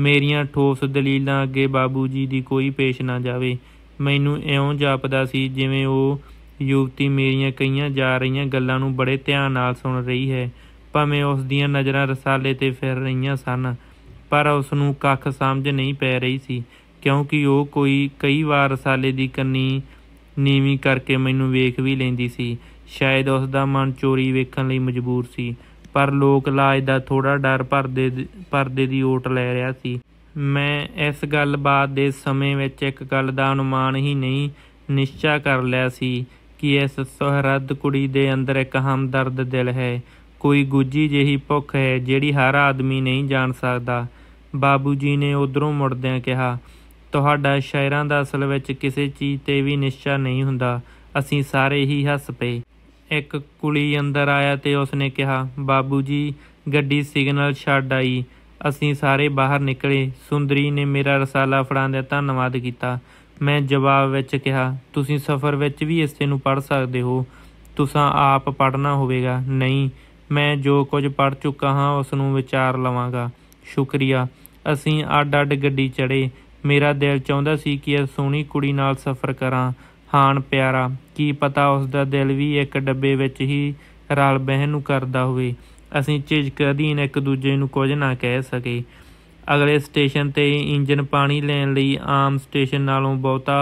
ਮੇਰੀਆਂ ਠੋਸ ਦਲੀਲਾਂ ਅੱਗੇ ਬਾਬੂ ਜੀ ਦੀ ਕੋਈ ਪੇਸ਼ ਨਾ ਜਾਵੇ ਮੈਨੂੰ ਇਉਂ ਜਾਪਦਾ ਸੀ ਜਿਵੇਂ ਉਹ ਯੁਵਤੀ ਮੇਰੀਆਂ ਕਈਆਂ ਜਾ ਰਹੀਆਂ ਗੱਲਾਂ ਨੂੰ ਬੜੇ ਧਿਆਨ ਨਾਲ ਸੁਣ ਰਹੀ ਹੈ ਭਾਵੇਂ ਉਸ ਦੀਆਂ ਨਜ਼ਰਾਂ ਰਸਾਲੇ ਤੇ ਫਿਰ ਰਹੀਆਂ ਸਨ ਪਰ ਉਸ ਨੂੰ ਕੱਖ ਸਮਝ ਨਹੀਂ ਪੈ ਰਹੀ ਸੀ ਕਿਉਂਕਿ ਉਹ ਕੋਈ ਕਈ ਵਾਰ ਰਸਾਲੇ ਦੀ ਕੰਨੀ ਨੀਵੀਂ ਕਰਕੇ ਮੈਨੂੰ ਵੇਖ ਵੀ ਲੈਂਦੀ ਸੀ ਸ਼ਾਇਦ ਉਸ ਦਾ ਮਨ ਚੋਰੀ ਵੇਖਣ ਲਈ ਮਜਬੂਰ ਸੀ ਪਰ ਲੋਕ ਲਾਜ ਦਾ ਥੋੜਾ ਡਰ ਪਰਦੇ ਪਰਦੇ ਦੀ ਓਟ ਲੈ ਰਿਹਾ ਸੀ ਮੈਂ ਇਸ ਗੱਲਬਾਤ ਦੇ ਸਮੇਂ ਵਿੱਚ ਇੱਕ ਗੱਲ ਦਾ ਅਨੁਮਾਨ ਹੀ ਨਹੀਂ ਨਿਸ਼ਚਾ ਕਰ ਲਿਆ ਸੀ ਕਿ ਇਸ ਸਹਰਦ ਕੁੜੀ ਦੇ ਅੰਦਰ ਇੱਕ ਹਮਦਰਦ ਦਿਲ ਹੈ ਕੋਈ ਗੁੱਜੀ ਜਿਹੀ ਭੁੱਖ ਹੈ ਜਿਹੜੀ ਹਰ ਆਦਮੀ ਨਹੀਂ ਜਾਣ ਸਕਦਾ ਬਾਬੂ ਜੀ ਨੇ ਉਧਰੋਂ ਮੁੜਦਿਆਂ ਕਿਹਾ ਤੁਹਾਡਾ ਸ਼ਾਇਰਾਂ ਦਾ ਅਸਲ ਵਿੱਚ ਕਿਸੇ ਚੀਜ਼ ਤੇ ਵੀ ਨਿਸ਼ਚਾ ਨਹੀਂ ਹੁੰਦਾ ਅਸੀਂ ਸਾਰੇ ਹੀ ਹੱਸ ਪਏ ਇੱਕ ਕੁਲੀ ਅੰਦਰ ਆਇਆ ਤੇ ਉਸਨੇ ਕਿਹਾ ਬਾਬੂ ਜੀ ਗੱਡੀ ਸਿਗਨਲ ਛੱਡ ਆਈ ਅਸੀਂ ਸਾਰੇ ਬਾਹਰ ਨਿਕਲੇ ਸੁੰਦਰੀ ਨੇ ਮੇਰਾ ਰਸਾਲਾ ਫੜਾਉਣ ਧੰਨਵਾਦ ਕੀਤਾ ਮੈਂ ਜਵਾਬ ਵਿੱਚ ਕਿਹਾ ਤੁਸੀਂ ਸਫ਼ਰ ਵਿੱਚ ਵੀ ਇਸੇ ਨੂੰ ਪੜ੍ਹ ਸਕਦੇ ਹੋ ਤੁਸੀਂ ਆਪ ਪੜ੍ਹਨਾ ਹੋਵੇਗਾ ਨਹੀਂ ਮੈਂ ਜੋ ਕੁਝ ਪੜ ਚੁੱਕਾ ਹਾਂ ਉਸ ਨੂੰ ਵਿਚਾਰ ਲਵਾਂਗਾ ਸ਼ੁਕਰੀਆ ਅਸੀਂ ਅੱਡ-ਅੱਡ ਗੱਡੀ ਚੜੇ ਮੇਰਾ ਦਿਲ ਚਾਹੁੰਦਾ ਸੀ ਕਿ ਇਸ ਸੋਹਣੀ ਕੁੜੀ ਨਾਲ ਸਫ਼ਰ ਕਰਾਂ ਹਾਨ ਪਿਆਰਾ ਕੀ ਪਤਾ ਉਸ ਦਾ ਦਿਲ ਵੀ ਇੱਕ ਡੱਬੇ ਵਿੱਚ ਹੀ ਰਲ ਬਹਿਣ ਨੂੰ ਕਰਦਾ ਹੋਵੇ ਅਸੀਂ ਝਿਜਕ ਅਧੀਨ ਇੱਕ ਦੂਜੇ ਨੂੰ ਕੁਝ ਨਾ ਕਹਿ ਸਕੇ ਅਗਲੇ ਸਟੇਸ਼ਨ ਤੇ ਇੰਜਨ ਪਾਣੀ ਲੈਣ ਲਈ ਆਮ ਸਟੇਸ਼ਨ ਨਾਲੋਂ ਬਹੁਤਾ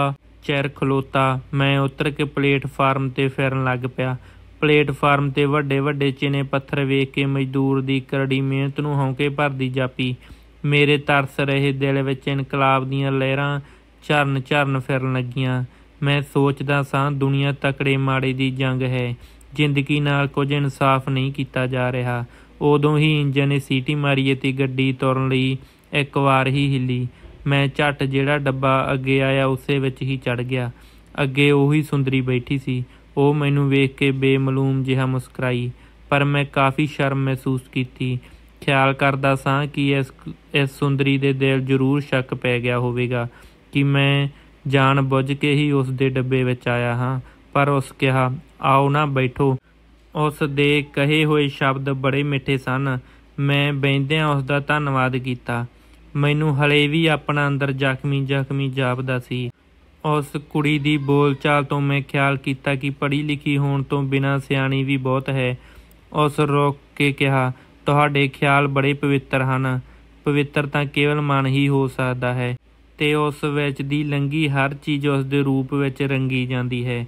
ਚਿਰ ਖਲੋਤਾ ਮੈਂ ਉਤਰ ਕੇ ਪਲੇਟਫਾਰਮ ਤੇ ਫਿਰਨ ਲੱਗ ਪਿਆ ਪਲੇਟਫਾਰਮ ਤੇ ਵੱਡੇ ਵੱਡੇ ਚਿਨੇ ਪੱਥਰ ਵੇਖ ਕੇ ਮਜ਼ਦੂਰ ਦੀ ਕਰੜੀ ਮਿਹਨਤ ਨੂੰ ਹੌਂਕੇ ਭਰਦੀ ਜਾਪੀ ਮੇਰੇ ਤਰਸ ਰਹੇ ਦਿਲ ਵਿੱਚ ਇਨਕਲਾਬ ਦੀਆਂ ਲਹਿਰਾਂ ਚਰਨ ਚਰਨ ਫਿਰਨ ਲੱਗੀਆਂ ਮੈਂ ਸੋਚਦਾ ਸਾਂ ਦੁਨੀਆ ਤਕੜੇ ਮਾੜੇ ਦੀ ਜੰਗ ਹੈ ਜ਼ਿੰਦਗੀ ਨਾਲ ਕੁਝ ਇਨਸਾਫ ਨਹੀਂ ਕੀਤਾ ਜਾ ਰਿਹਾ ਉਦੋਂ ਹੀ ਇੰਜਨ ਨੇ ਸੀਟੀ ਮਾਰੀ ਤੇ ਗੱਡੀ ਤੁਰਨ ਲਈ ਇੱਕ ਵਾਰ ਹੀ ਹਿੱਲੀ ਮੈਂ ਛੱਟ ਜਿਹੜਾ ਡੱਬਾ ਅੱਗੇ ਆਇਆ ਉਸੇ ਵਿੱਚ ਹੀ ਚੜ ਗਿਆ ਅੱਗੇ ਉਹੀ ਸੁੰਦਰੀ ਬੈਠੀ ਸੀ ਉਹ ਮੈਨੂੰ ਵੇਖ ਕੇ ਬੇਮਲੂਮ ਜਿਹਾ ਮੁਸਕਰਾਈ ਪਰ ਮੈਂ ਕਾਫੀ ਸ਼ਰਮ ਮਹਿਸੂਸ ਕੀਤੀ ਖਿਆਲ ਕਰਦਾ ਸਾਂ ਕਿ ਇਸ ਇਸ ਸੁੰਦਰੀ ਦੇ ਦਿਲ ਜ਼ਰੂਰ ਸ਼ੱਕ ਪੈ ਗਿਆ ਹੋਵੇਗਾ ਕਿ ਮੈਂ ਜਾਣ ਬੁੱਝ ਕੇ ਹੀ ਉਸ ਦੇ ਡੱਬੇ ਵਿੱਚ ਆਇਆ ਹਾਂ ਪਰ ਉਸ ਕਿਹਾ ਆਓ ਨਾ ਬੈਠੋ ਉਸ ਦੇ ਕਹੇ ਹੋਏ ਸ਼ਬਦ ਬੜੇ ਮਿੱਠੇ ਸਨ ਮੈਂ ਬੈਂਦਿਆਂ ਉਸ ਦਾ ਧੰਨਵਾਦ ਕੀਤਾ ਮੈਨੂੰ ਹਲੇ ਵੀ ਆਪਣਾ ਅੰਦਰ ਜ਼ਖਮੀ ਜ਼ਖਮੀ ਜਾਪਦਾ ਸੀ ਉਸ ਕੁੜੀ ਦੀ ਬੋਲਚਾਲ ਤੋਂ ਮੈਂ ਖਿਆਲ ਕੀਤਾ ਕਿ ਪੜ੍ਹੀ ਲਿਖੀ ਹੋਣ ਤੋਂ ਬਿਨਾਂ ਸਿਆਣੀ ਵੀ ਬਹੁਤ ਹੈ ਉਸ ਰੋਕ ਕੇ ਕਿਹਾ ਤੁਹਾਡੇ ਖਿਆਲ ਬੜੇ ਪਵਿੱਤਰ ਹਨ ਪਵਿੱਤਰ ਤਾਂ ਕੇਵਲ ਮਨ ਹੀ ਹੋ ਸਕਦਾ ਹੈ ਤੇ ਉਸ ਵਿੱਚ ਦੀ ਲੰਗੀ ਹਰ ਚੀਜ਼ ਉਸ ਦੇ ਰੂਪ ਵਿੱਚ ਰੰਗੀ ਜਾਂਦੀ ਹੈ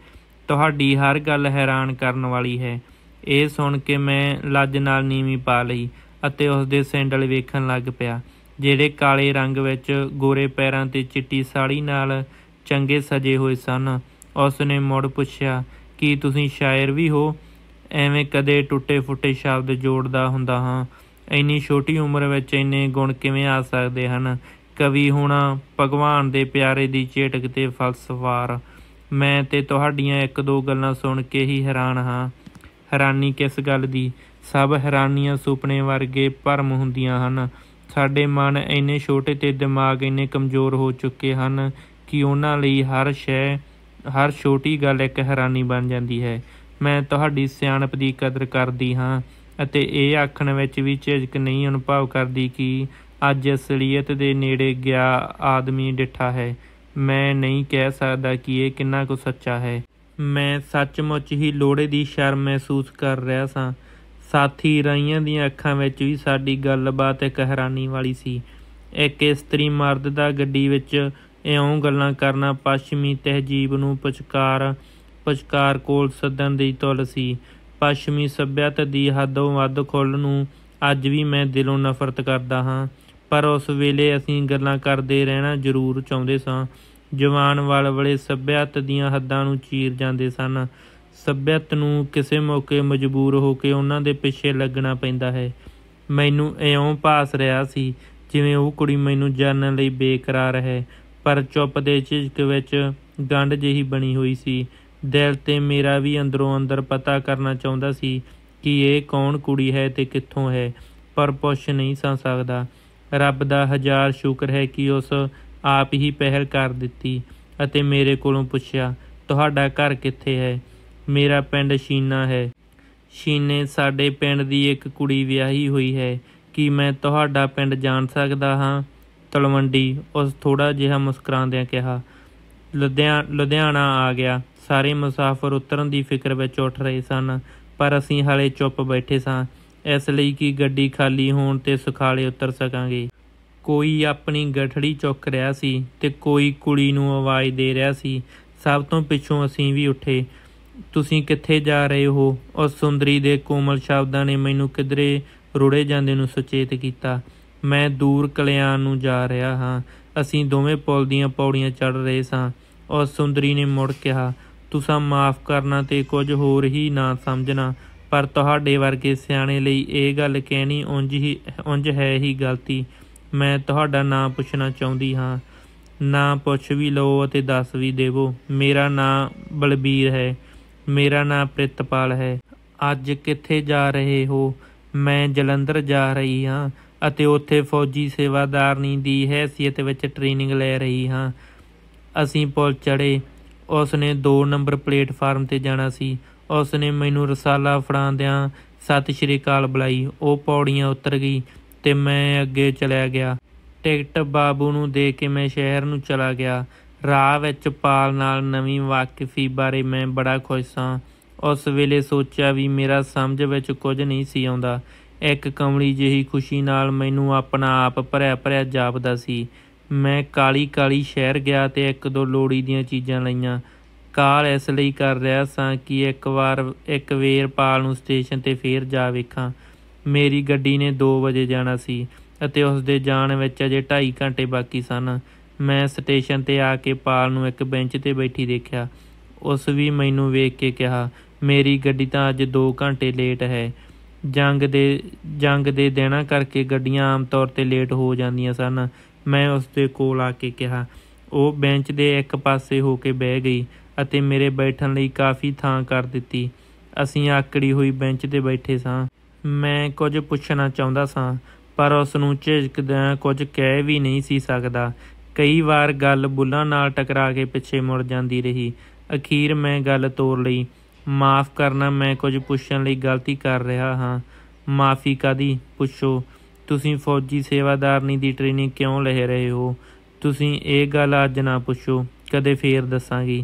ਤੁਹਾਡੀ ਹਰ ਗੱਲ ਹੈਰਾਨ ਕਰਨ ਵਾਲੀ ਹੈ ਇਹ ਸੁਣ ਕੇ ਮੈਂ ਲੱਜ ਨਾਲ ਨੀਵੀਂ ਪਾ ਲਈ ਅਤੇ ਉਸ ਦੇ ਸੈਂਡਲ ਵੇਖਣ ਲੱਗ ਪਿਆ ਜਿਹੜੇ ਕਾਲੇ ਰੰਗ ਵਿੱਚ ਗੋਰੇ ਪੈਰਾਂ ਤੇ ਚਿੱਟੀ ਸਾੜੀ ਨਾਲ ਚੰਗੇ ਸਜੇ ਹੋਏ ਸਨ ਉਸ ਨੇ ਮੁੜ ਪੁੱਛਿਆ ਕੀ ਤੁਸੀਂ ਸ਼ਾਇਰ ਵੀ ਹੋ ਐਵੇਂ ਕਦੇ ਟੁੱਟੇ ਫੁੱਟੇ ਸ਼ਬਦ ਜੋੜਦਾ ਹੁੰਦਾ ਹਾਂ ਇੰਨੀ ਛੋਟੀ ਉਮਰ ਵਿੱਚ ਇੰਨੇ ਗੁਣ ਕਿਵੇਂ ਆ ਸਕਦੇ ਹਨ ਕਵੀ ਹੋਣਾ ਭਗਵਾਨ ਦੇ ਪਿਆਰੇ ਦੀ ਚੇਟਕ ਤੇ ਫਲਸਫਾਰ ਮੈਂ ਤੇ ਤੁਹਾਡੀਆਂ ਇੱਕ ਦੋ ਗੱਲਾਂ ਸੁਣ ਕੇ ਹੀ ਹੈਰਾਨ ਹਾਂ ਹੈਰਾਨੀ ਕਿਸ ਗੱਲ ਦੀ ਸਭ ਹੈਰਾਨੀਆਂ ਸੁਪਨੇ ਵਰਗੇ ਭਰਮ ਹੁੰਦੀਆਂ ਹਨ ਸਾਡੇ ਮਨ ਇੰਨੇ ਛੋਟੇ ਤੇ ਦਿਮਾਗ ਇੰਨੇ ਕਮਜ਼ੋਰ ਹੋ ਚੁੱਕੇ ਹਨ ਕਿ ਉਹਨਾਂ ਲਈ ਹਰ ਸ਼ੈ ਹਰ ਛੋਟੀ ਗੱਲ ਇੱਕ ਹੈਰਾਨੀ ਬਣ ਜਾਂਦੀ ਹੈ ਮੈਂ ਤੁਹਾਡੀ ਸਿਆਣਪ ਦੀ ਕਦਰ ਕਰਦੀ ਹਾਂ ਅਤੇ ਇਹ ਆਖਣ ਵਿੱਚ ਵੀ ਝਿਜਕ ਨਹੀਂ ਅਨੁਭਵ ਕਰਦੀ ਕਿ ਅੱਜ ਅਸਲੀਅਤ ਦੇ ਨੇੜੇ ਗਿਆ ਆਦਮੀ ਡਿੱਠਾ ਹੈ ਮੈਂ ਨਹੀਂ ਕਹਿ ਸਕਦਾ ਕਿ ਇਹ ਕਿੰਨਾ ਕੁ ਸੱਚਾ ਹੈ ਮੈਂ ਸੱਚਮੁੱਚ ਹੀ ਲੋੜੇ ਦੀ ਸ਼ਰਮ ਮਹਿਸੂਸ ਕਰ ਰਿਹਾ ਸਾਂ ਸਾਥੀ ਰਾਈਆਂ ਦੀਆਂ ਅੱਖਾਂ ਵਿੱਚ ਵੀ ਸਾਡੀ ਗੱਲਬਾਤ ਇੱਕ ਹੈਰਾਨੀ ਵਾਲੀ ਸੀ ਇੱਕ ਇਸਤਰੀ ਮਰਦ ਦਾ ਗੱਡੀ ਵਿੱਚ ਇਉਂ ਗੱਲਾਂ ਕਰਨਾ ਪੱਛਮੀ ਤਹਿਜੀਬ ਨੂੰ ਪੁਚਕਾਰ ਪਛਕਾਰ ਕੋਲ ਸੱਦਣ ਦੀ ਤੁਲ ਸੀ ਪੱਛਮੀ ਸੱਭਿਅਤਾ ਦੀ ਹੱਦੋਂ ਵੱਧ ਖੁੱਲ ਨੂੰ ਅੱਜ ਵੀ ਮੈਂ ਦਿਲੋਂ ਨਫ਼ਰਤ ਕਰਦਾ ਹਾਂ ਪਰ ਉਸ ਵੇਲੇ ਅਸੀਂ ਗੱਲਾਂ ਕਰਦੇ ਰਹਿਣਾ ਜ਼ਰੂਰ ਚਾਹੁੰਦੇ ਸਾਂ ਜਵਾਨ ਵਾਲ ਵਲੇ ਸਭਿਆਤ ਦੀਆਂ ਹੱਦਾਂ ਨੂੰ ਚੀਰ ਜਾਂਦੇ ਸਨ ਸਭਿਆਤ ਨੂੰ ਕਿਸੇ ਮੌਕੇ ਮਜਬੂਰ ਹੋ ਕੇ ਉਹਨਾਂ ਦੇ ਪਿੱਛੇ ਲੱਗਣਾ ਪੈਂਦਾ ਹੈ ਮੈਨੂੰ ਇਉਂ ਪਾਸ ਰਿਹਾ ਸੀ ਜਿਵੇਂ ਉਹ ਕੁੜੀ ਮੈਨੂੰ ਜਾਣਨ ਲਈ ਬੇਕਰਾਰ ਹੈ ਪਰ ਚੁੱਪ ਦੇ ਚਿਜਕ ਵਿੱਚ ਗੰਢ ਜਿਹੀ ਬਣੀ ਹੋਈ ਸੀ ਦਿਲ ਤੇ ਮੇਰਾ ਵੀ ਅੰਦਰੋਂ ਅੰਦਰ ਪਤਾ ਕਰਨਾ ਚਾਹੁੰਦਾ ਸੀ ਕਿ ਇਹ ਕੌਣ ਕੁੜੀ ਹੈ ਤੇ ਕਿੱਥੋਂ ਹੈ ਪਰ ਪੁੱਛ ਨਹੀਂ ਸਾਂ ਸਕਦਾ ਰੱਬ ਦਾ ਹਜ਼ਾਰ ਸ਼ੁਕਰ ਹੈ ਕਿ ਉਸ ਆਪ ਹੀ ਪਹਿਲ ਕਰ ਦਿੱਤੀ ਅਤੇ ਮੇਰੇ ਕੋਲੋਂ ਪੁੱਛਿਆ ਤੁਹਾਡਾ ਘਰ ਕਿੱਥੇ ਹੈ ਮੇਰਾ ਪਿੰਡ ਸ਼ੀਨਾ ਹੈ ਸ਼ੀਨੇ ਸਾਡੇ ਪਿੰਡ ਦੀ ਇੱਕ ਕੁੜੀ ਵਿਆਹੀ ਹੋਈ ਹੈ ਕੀ ਮੈਂ ਤੁਹਾਡਾ ਪਿੰਡ ਜਾਣ ਸਕਦਾ ਹਾਂ ਤਲਵੰਡੀ ਉਸ ਥੋੜਾ ਜਿਹਾ ਮੁਸਕਰਾਉਂਦਿਆਂ ਕਿਹਾ ਲੁਧਿਆਣਾ ਲੁਧਿਆਣਾ ਆ ਗਿਆ ਸਾਰੇ ਮੁਸਾਫਰ ਉਤਰਨ ਦੀ ਫਿਕਰ ਵਿੱਚ ਉੱਠ ਰਹੇ ਸਨ ਪਰ ਅਸੀਂ ਹਾਲੇ ਚੁੱਪ ਬੈਠੇ ਸਾਂ ਇਸ ਲਈ ਕਿ ਗੱਡੀ ਖਾਲੀ ਹੋਣ ਤੇ ਸੁਖਾਲੇ ਉਤਰ ਸਕਾਂਗੇ ਕੋਈ ਆਪਣੀ ਗਠੜੀ ਚੁੱਕ ਰਿਹਾ ਸੀ ਤੇ ਕੋਈ ਕੁੜੀ ਨੂੰ ਆਵਾਜ਼ ਦੇ ਰਿਹਾ ਸੀ ਸਭ ਤੋਂ ਪਿੱਛੋਂ ਅਸੀਂ ਵੀ ਉੱਠੇ ਤੁਸੀਂ ਕਿੱਥੇ ਜਾ ਰਹੇ ਹੋ ਉਸ ਸੁੰਦਰੀ ਦੇ ਕੋਮਲ ਸ਼ਬਦਾਂ ਨੇ ਮੈਨੂੰ ਕਿਧਰੇ ਰੁੜੇ ਜਾਂਦੇ ਨੂੰ ਸੁਚੇਤ ਕੀਤਾ ਮੈਂ ਦੂਰ ਕਲਿਆਣ ਨੂੰ ਜਾ ਰਿਹਾ ਹਾਂ ਅਸੀਂ ਦੋਵੇਂ ਪੁਲ ਦੀਆਂ ਪੌੜੀਆਂ ਚੜ ਰਹੇ ਸਾਂ ਉਸ ਸੁੰਦਰੀ ਨੇ ਮੁੜ ਕਿਹਾ ਤੁਸੀਂ ਮਾਫ ਕਰਨਾ ਤੇ ਕੁਝ ਹੋਰ ਹੀ ਨਾ ਸਮਝਣਾ ਪਰ ਤੁਹਾਡੇ ਵਰਗੇ ਸਿਆਣੇ ਲਈ ਇਹ ਗੱਲ ਕਹਿਣੀ ਉੰਜ ਹੀ ਉੰਜ ਹੈ ਹੀ ਗਲਤੀ ਮੈਂ ਤੁਹਾਡਾ ਨਾਮ ਪੁੱਛਣਾ ਚਾਹੁੰਦੀ ਹਾਂ ਨਾਮ ਪੁੱਛ ਵੀ ਲਓ ਅਤੇ ਦੱਸ ਵੀ ਦੇਵੋ ਮੇਰਾ ਨਾਮ ਬਲਬੀਰ ਹੈ ਮੇਰਾ ਨਾਮ ਪ੍ਰਿਤਪਾਲ ਹੈ ਅੱਜ ਕਿੱਥੇ ਜਾ ਰਹੇ ਹੋ ਮੈਂ ਜਲੰਧਰ ਜਾ ਰਹੀ ਹਾਂ ਅਤੇ ਉੱਥੇ ਫੌਜੀ ਸੇਵਾਦਾਰਨੀ ਦੀ ਹੈਸੀਅਤ ਵਿੱਚ ਟ੍ਰੇਨਿੰਗ ਲੈ ਰਹੀ ਹਾਂ ਅਸੀਂ ਪੁਲ ਚੜੇ ਉਸ ਨੇ 2 ਨੰਬਰ ਪਲੇਟਫਾਰਮ ਤੇ ਜਾਣਾ ਸੀ ਉਸ ਨੇ ਮੈਨੂੰ ਰਸਾਲਾ ਫੜਾਉਂਦਿਆਂ ਸਤਿ ਸ਼੍ਰੀ ਅਕਾਲ ਬੁਲਾਈ ਉਹ ਪੌੜੀਆਂ ਉਤਰ ਗਈ ਤੇ ਮੈਂ ਅੱਗੇ ਚਲਿਆ ਗਿਆ ਟਿਕਟ ਬਾਬੂ ਨੂੰ ਦੇ ਕੇ ਮੈਂ ਸ਼ਹਿਰ ਨੂੰ ਚਲਾ ਗਿਆ ਰਾਹ ਵਿੱਚ ਪਾਲ ਨਾਲ ਨਵੀਂ ਵਾਕਫੀ ਬਾਰੇ ਮੈਂ ਬੜਾ ਖੁਸ਼ ਸਾਂ ਉਸ ਵੇਲੇ ਸੋਚਿਆ ਵੀ ਮੇਰਾ ਸਮਝ ਵਿੱਚ ਕੁਝ ਨਹੀਂ ਸੀ ਆਉਂਦਾ ਇੱਕ ਕਮਲੀ ਜਿਹੀ ਖੁਸ਼ੀ ਨਾਲ ਮੈਨੂੰ ਆਪਣਾ ਆਪ ਭਰਿਆ ਭਰਿਆ ਜਾਪਦਾ ਸੀ ਮੈਂ ਕਾਲੀ ਕਾਲੀ ਸ਼ਹਿਰ ਗਿਆ ਤੇ ਇੱਕ ਦੋ ਲੋੜੀ ਦੀਆਂ ਚੀਜ਼ਾਂ ਲਈਆਂ ਕਾਲ ਇਸ ਲਈ ਕਰ ਰਿਹਾ ਸਾਂ ਕਿ ਇੱਕ ਵਾਰ ਇੱਕ ਵੇਰ ਪਾਲ ਨੂੰ ਸਟੇਸ਼ਨ ਤੇ ਫੇਰ ਜਾ ਵੇਖਾਂ ਮੇਰੀ ਗੱਡੀ ਨੇ 2 ਵਜੇ ਜਾਣਾ ਸੀ ਅਤੇ ਉਸ ਦੇ ਜਾਣ ਵਿੱਚ ਅਜੇ 2.5 ਘੰਟੇ ਬਾਕੀ ਸਨ ਮੈਂ ਸਟੇਸ਼ਨ ਤੇ ਆ ਕੇ ਪਾਲ ਨੂੰ ਇੱਕ ਬੈਂਚ ਤੇ ਬੈਠੀ ਦੇਖਿਆ ਉਸ ਵੀ ਮੈਨੂੰ ਵੇਖ ਕੇ ਕਿਹਾ ਮੇਰੀ ਗੱਡੀ ਤਾਂ ਅੱਜ 2 ਘੰਟੇ ਲੇਟ ਹੈ ਜੰਗ ਦੇ ਜੰਗ ਦੇ ਦੇਣਾ ਕਰਕੇ ਗੱਡੀਆਂ ਆਮ ਤੌਰ ਤੇ ਲੇਟ ਹੋ ਜਾਂਦੀਆਂ ਸਨ ਮੈਂ ਉਸ ਦੇ ਕੋਲ ਆ ਕੇ ਕਿਹਾ ਉਹ ਬੈਂਚ ਦੇ ਇੱਕ ਪਾਸੇ ਹੋ ਕੇ ਬਹਿ ਗਈ ਅਤੇ ਮੇਰੇ ਬੈਠਣ ਲਈ ਕਾਫੀ ਥਾਂ ਕਰ ਦਿੱਤੀ ਅਸੀਂ ਆਕੜੀ ਹੋਈ ਬੈਂਚ ਤੇ ਬੈਠੇ ਸਾਂ ਮੈਂ ਕੁਝ ਪੁੱਛਣਾ ਚਾਹੁੰਦਾ ਸਾਂ ਪਰ ਉਸ ਨੂੰ ਝਿਜਕਦਿਆਂ ਕੁਝ ਕਹਿ ਵੀ ਨਹੀਂ ਸੀ ਸਕਦਾ ਕਈ ਵਾਰ ਗੱਲ ਬੁੱਲਾਂ ਨਾਲ ਟਕਰਾ ਕੇ ਪਿੱਛੇ ਮੁੜ ਜਾਂਦੀ ਰਹੀ ਅਖੀਰ ਮੈਂ ਗੱਲ ਤੋੜ ਲਈ ਮਾਫ ਕਰਨਾ ਮੈਂ ਕੁਝ ਪੁੱਛਣ ਲਈ ਗਲਤੀ ਕਰ ਰਿਹਾ ਹਾਂ ਮਾਫੀ ਕਾਦੀ ਪੁੱਛੋ ਤੁਸੀਂ ਫੌਜੀ ਸੇਵਾਦਾਰਨੀ ਦੀ ਟ੍ਰੇਨਿੰਗ ਕਿਉਂ ਲੈ ਰਹੇ ਹੋ ਤੁਸੀਂ ਇਹ ਗੱਲ ਅੱਜ ਨਾ ਪੁੱਛੋ ਕਦੇ ਫੇਰ ਦੱਸਾਂਗੀ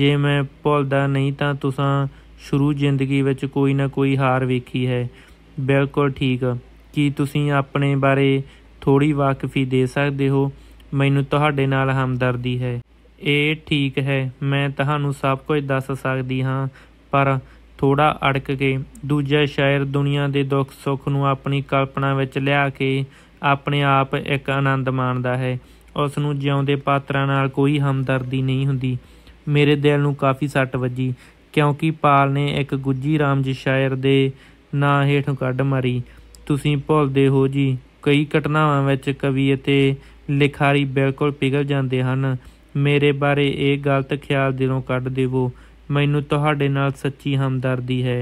ਜੇ ਮੈਂ ਭੁੱਲਦਾ ਨਹੀਂ ਤਾਂ ਤੁਸੀਂ ਸ਼ੁਰੂ ਜ਼ਿੰਦਗੀ ਵਿੱਚ ਕੋਈ ਨਾ ਕੋਈ ਹਾਰ ਵੇਖੀ ਹੈ ਬਿਲਕੁਲ ਠੀਕ ਕੀ ਤੁਸੀਂ ਆਪਣੇ ਬਾਰੇ ਥੋੜੀ ਵਾਕਫੀ ਦੇ ਸਕਦੇ ਹੋ ਮੈਨੂੰ ਤੁਹਾਡੇ ਨਾਲ ਹਮਦਰਦੀ ਹੈ ਇਹ ਠੀਕ ਹੈ ਮੈਂ ਤੁਹਾਨੂੰ ਸਭ ਕੁਝ ਦੱਸ ਸਕਦੀ ਹਾਂ ਪਰ ਥੋੜਾ ਅੜਕ ਕੇ ਦੂਜਾ ਸ਼ਾਇਰ ਦੁਨੀਆ ਦੇ ਦੁੱਖ ਸੁੱਖ ਨੂੰ ਆਪਣੀ ਕਲਪਨਾ ਵਿੱਚ ਲਿਆ ਕੇ ਆਪਣੇ ਆਪ ਇੱਕ ਆਨੰਦ ਮਾਣਦਾ ਹੈ ਉਸ ਨੂੰ ਜਿਉਂਦੇ ਪਾਤਰਾਂ ਨਾਲ ਕੋਈ ਹਮਦਰਦੀ ਨਹੀਂ ਹੁੰਦੀ ਮੇਰੇ ਦਿਲ ਨੂੰ ਕਾਫੀ ਸੱਟ ਵੱਜੀ ਕਿਉਂਕਿ ਪਾਲ ਨੇ ਇੱਕ ਗੁੱਜੀ ਰਾਮ ਜੀ ਸ਼ਾਇਰ ਦੇ ਨਾਂ ਹੇਠੋਂ ਕੱਢ ਮਾਰੀ ਤੁਸੀਂ ਭੁੱਲਦੇ ਹੋ ਜੀ ਕਈ ਘਟਨਾਵਾਂ ਵਿੱਚ ਕਵੀ ਅਤੇ ਲਿਖਾਰੀ ਬਿਲਕੁਲ ਪਿਗਲ ਜਾਂਦੇ ਹਨ ਮੇਰੇ ਬਾਰੇ ਇਹ ਗਲਤ ਖਿਆਲ ਦਿਲੋਂ ਕੱਢ ਦੇਵੋ ਮੈਨੂੰ ਤੁਹਾਡੇ ਨਾਲ ਸੱਚੀ ਹਮਦਰਦੀ ਹੈ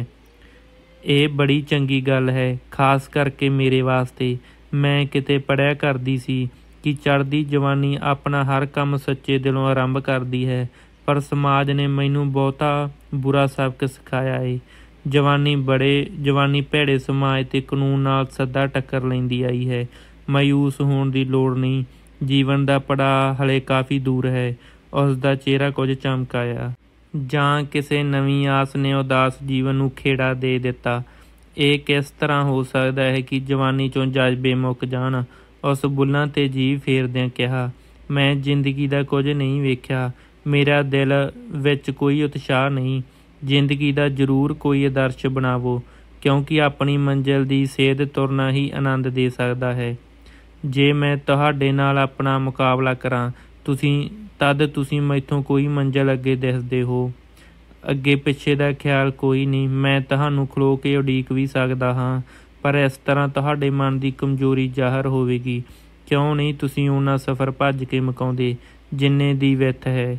ਇਹ ਬੜੀ ਚੰਗੀ ਗੱਲ ਹੈ ਖਾਸ ਕਰਕੇ ਮੇਰੇ ਵਾਸਤੇ ਮੈਂ ਕਿਤੇ ਪੜਿਆ ਕਰਦੀ ਸੀ ਕਿ ਚੜ੍ਹਦੀ ਜਵਾਨੀ ਆਪਣਾ ਹਰ ਕੰਮ ਸੱਚੇ ਦਿਲੋਂ ਆਰੰਭ ਕਰਦੀ ਹੈ ਪਰ ਸਮਾਜ ਨੇ ਮੈਨੂੰ ਬਹੁਤਾ ਬੁਰਾ ਸਬਕ ਸਿਖਾਇਆ ਏ ਜਵਾਨੀ ਬੜੇ ਜਵਾਨੀ ਭੇੜੇ ਸਮਾਜ ਤੇ ਕਾਨੂੰਨ ਨਾਲ ਸਦਾ ਟੱਕਰ ਲੈਂਦੀ ਆਈ ਹੈ ਮਾਇੂਸ ਹੋਣ ਦੀ ਲੋੜ ਨਹੀਂ ਜੀਵਨ ਦਾ ਪੜਾ ਹਲੇ ਕਾਫੀ ਦੂਰ ਹੈ ਉਸ ਦਾ ਚਿਹਰਾ ਕੁਝ ਚਮਕਾਇਆ ਜਾਂ ਕਿਸੇ ਨਵੀਂ ਆਸ ਨੇ ਉਦਾਸ ਜੀਵਨ ਨੂੰ ਖੇੜਾ ਦੇ ਦਿੱਤਾ ਇਹ ਕਿਸ ਤਰ੍ਹਾਂ ਹੋ ਸਕਦਾ ਹੈ ਕਿ ਜਵਾਨੀ ਚੋਂ ਜਜ਼ਬੇ ਮੁੱਕ ਜਾਣ ਉਸ ਬੁੱਲਾਂ ਤੇ ਜੀ ਫੇਰਦਿਆਂ ਕਿਹਾ ਮੈਂ ਜ਼ਿੰਦਗੀ ਦਾ ਕੁਝ ਨਹੀਂ ਵੇਖਿਆ ਮੇਰਾ ਦਿਲ ਵਿੱਚ ਕੋਈ ਉਤਸ਼ਾਹ ਨਹੀਂ ਜ਼ਿੰਦਗੀ ਦਾ ਜ਼ਰੂਰ ਕੋਈ ਆਦਰਸ਼ ਬਣਾਵੋ ਕਿਉਂਕਿ ਆਪਣੀ ਮੰਜ਼ਿਲ ਦੀ ਸੇਧ ਤੁਰਨਾ ਹੀ ਆਨੰਦ ਦੇ ਸਕਦਾ ਹੈ ਜੇ ਮੈਂ ਤੁਹਾਡੇ ਨਾਲ ਆਪਣਾ ਮੁਕਾਬਲਾ ਕਰਾਂ ਤੁਸੀਂ ਤਦ ਤੁਸੀਂ ਮੈਥੋਂ ਕੋਈ ਮੰਜ਼ਲ ਅੱਗੇ ਦਿਖਦੇ ਹੋ ਅੱਗੇ ਪਿੱਛੇ ਦਾ ਖਿਆਲ ਕੋਈ ਨਹੀਂ ਮੈਂ ਤੁਹਾਨੂੰ ਖਲੋ ਕੇ ਉਡੀਕ ਵੀ ਸਕਦਾ ਹਾਂ ਪਰ ਇਸ ਤਰ੍ਹਾਂ ਤੁਹਾਡੇ ਮਨ ਦੀ ਕਮਜ਼ੋਰੀ ਜ਼ਾਹਰ ਹੋਵੇਗੀ ਕਿਉਂ ਨਹੀਂ ਤੁਸੀਂ ਉਹਨਾਂ ਸਫ਼ਰ ਭੱਜ ਕੇ ਮਕਾਉਂਦੇ ਜਿੰਨੇ ਦੀ ਵਿੱਥ ਹੈ